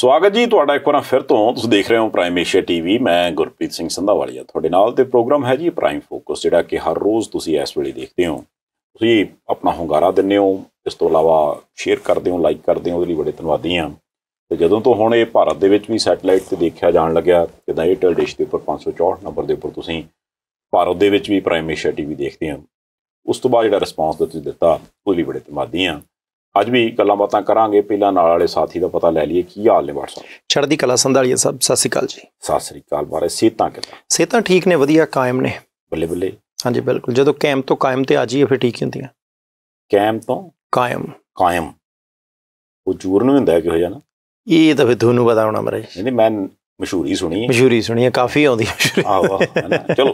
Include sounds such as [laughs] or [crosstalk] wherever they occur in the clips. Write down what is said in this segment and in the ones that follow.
ਸਵਾਗਤ ਜੀ ਤੁਹਾਡਾ ਇੱਕ ਵਾਰ ਫਿਰ ਤੋਂ ਤੁਸੀਂ ਦੇਖ ਰਹੇ ਹੋ ਪ੍ਰਾਈਮ ਏਸ਼ੀਆ ਟੀਵੀ ਮੈਂ ਗੁਰਪ੍ਰੀਤ ਸਿੰਘ ਸੰਧਾਵਾਲੀਆ ਤੁਹਾਡੇ ਨਾਲ ਤੇ ਪ੍ਰੋਗਰਾਮ ਹੈ ਜੀ ਪ੍ਰਾਈਮ ਫੋਕਸ ਜਿਹੜਾ ਕਿ ਹਰ ਰੋਜ਼ ਤੁਸੀਂ ਇਸ ਵੇਲੇ ਦੇਖਦੇ ਹੋ ਤੁਸੀਂ ਆਪਣਾ ਹੁੰਗਾਰਾ ਦਿੰਦੇ ਹੋ ਇਸ ਤੋਂ ਇਲਾਵਾ ਸ਼ੇਅਰ ਕਰਦੇ ਹੋ ਲਾਈਕ ਕਰਦੇ ਹੋ ਉਹਦੇ ਲਈ ਬੜੇ ਧੰਨਵਾਦੀ ਹਾਂ ਤੇ ਜਦੋਂ ਤੋਂ ਹੁਣ ਇਹ ਭਾਰਤ ਦੇ ਵਿੱਚ ਵੀ ਸੈਟਲਾਈਟ ਤੇ ਦੇਖਿਆ ਜਾਣ ਲੱਗਿਆ ਕਿਦਾਂ ਏਅਰਟੈਲ ਡਿਸ਼ ਦੇ ਉੱਪਰ 564 ਨੰਬਰ ਦੇ ਉੱਪਰ ਤੁਸੀਂ ਭਾਰਤ ਦੇ ਵਿੱਚ ਵੀ ਪ੍ਰਾਈਮ ਏਸ਼ੀਆ ਟੀਵੀ ਦੇਖਦੇ ਹੋ ਉਸ ਤੋਂ ਬਾਅਦ ਜਿਹੜਾ ਰਿਸਪਾਂਸ ਤੁਸੀਂ ਦਿੱਤਾ ਉਹ ਲਈ ਬੜੇ ਧੰਨਵਾਦੀ ਹਾਂ ਅੱਜ ਵੀ ਗੱਲਾਂ ਬਾਤਾਂ ਕਰਾਂਗੇ ਪਹਿਲਾਂ ਨਾਲ ਵਾਲੇ ਸਾਥੀ ਦਾ ਪਤਾ ਲੈ ਲਈਏ ਕੀ ਹਾਲ ਨੇ ਵਟਸਐਪ ਛੜਦੀ ਕਲਾ ਸੰਧਾਲੀਆ ਸਾਹਿਬ ਸਤਿ ਸ੍ਰੀ ਅਕਾਲ ਜੀ ਸਤਿ ਸ੍ਰੀ ਅਕਾਲ ਬਾਰੇ ਸੇਤਾਂ ਕਿਦਾਂ ਸੇਤਾਂ ਠੀਕ ਨੇ ਵਧੀਆ ਕਾਇਮ ਨੇ ਬੱਲੇ ਬੱਲੇ ਹਾਂਜੀ ਬਿਲਕੁਲ ਜਦੋਂ ਕੈਮ ਤੋਂ ਕਾਇਮ ਤੇ ਆ ਜੀਏ ਫਿਰ ਠੀਕ ਹੁੰਦੀਆਂ ਕੈਮ ਤੋਂ ਕਾਇਮ ਕਾਇਮ ਉਹ ਜੂਰ ਨੂੰ ਹੁੰਦਾ ਕਿਹੋ ਹੋ ਜਾਣਾ ਇਹ ਤਾਂ ਫਿਰ ਤੁਹਾਨੂੰ ਪਤਾ ਹੋਣਾ ਮਰੇ ਨਹੀਂ ਮੈਂ ਮਸ਼ਹੂਰੀ ਸੁਣੀ ਹੈ ਮਸ਼ਹੂਰੀ ਸੁਣੀ ਹੈ ਕਾਫੀ ਆਉਂਦੀ ਆਹ ਵਾਹ ਚਲੋ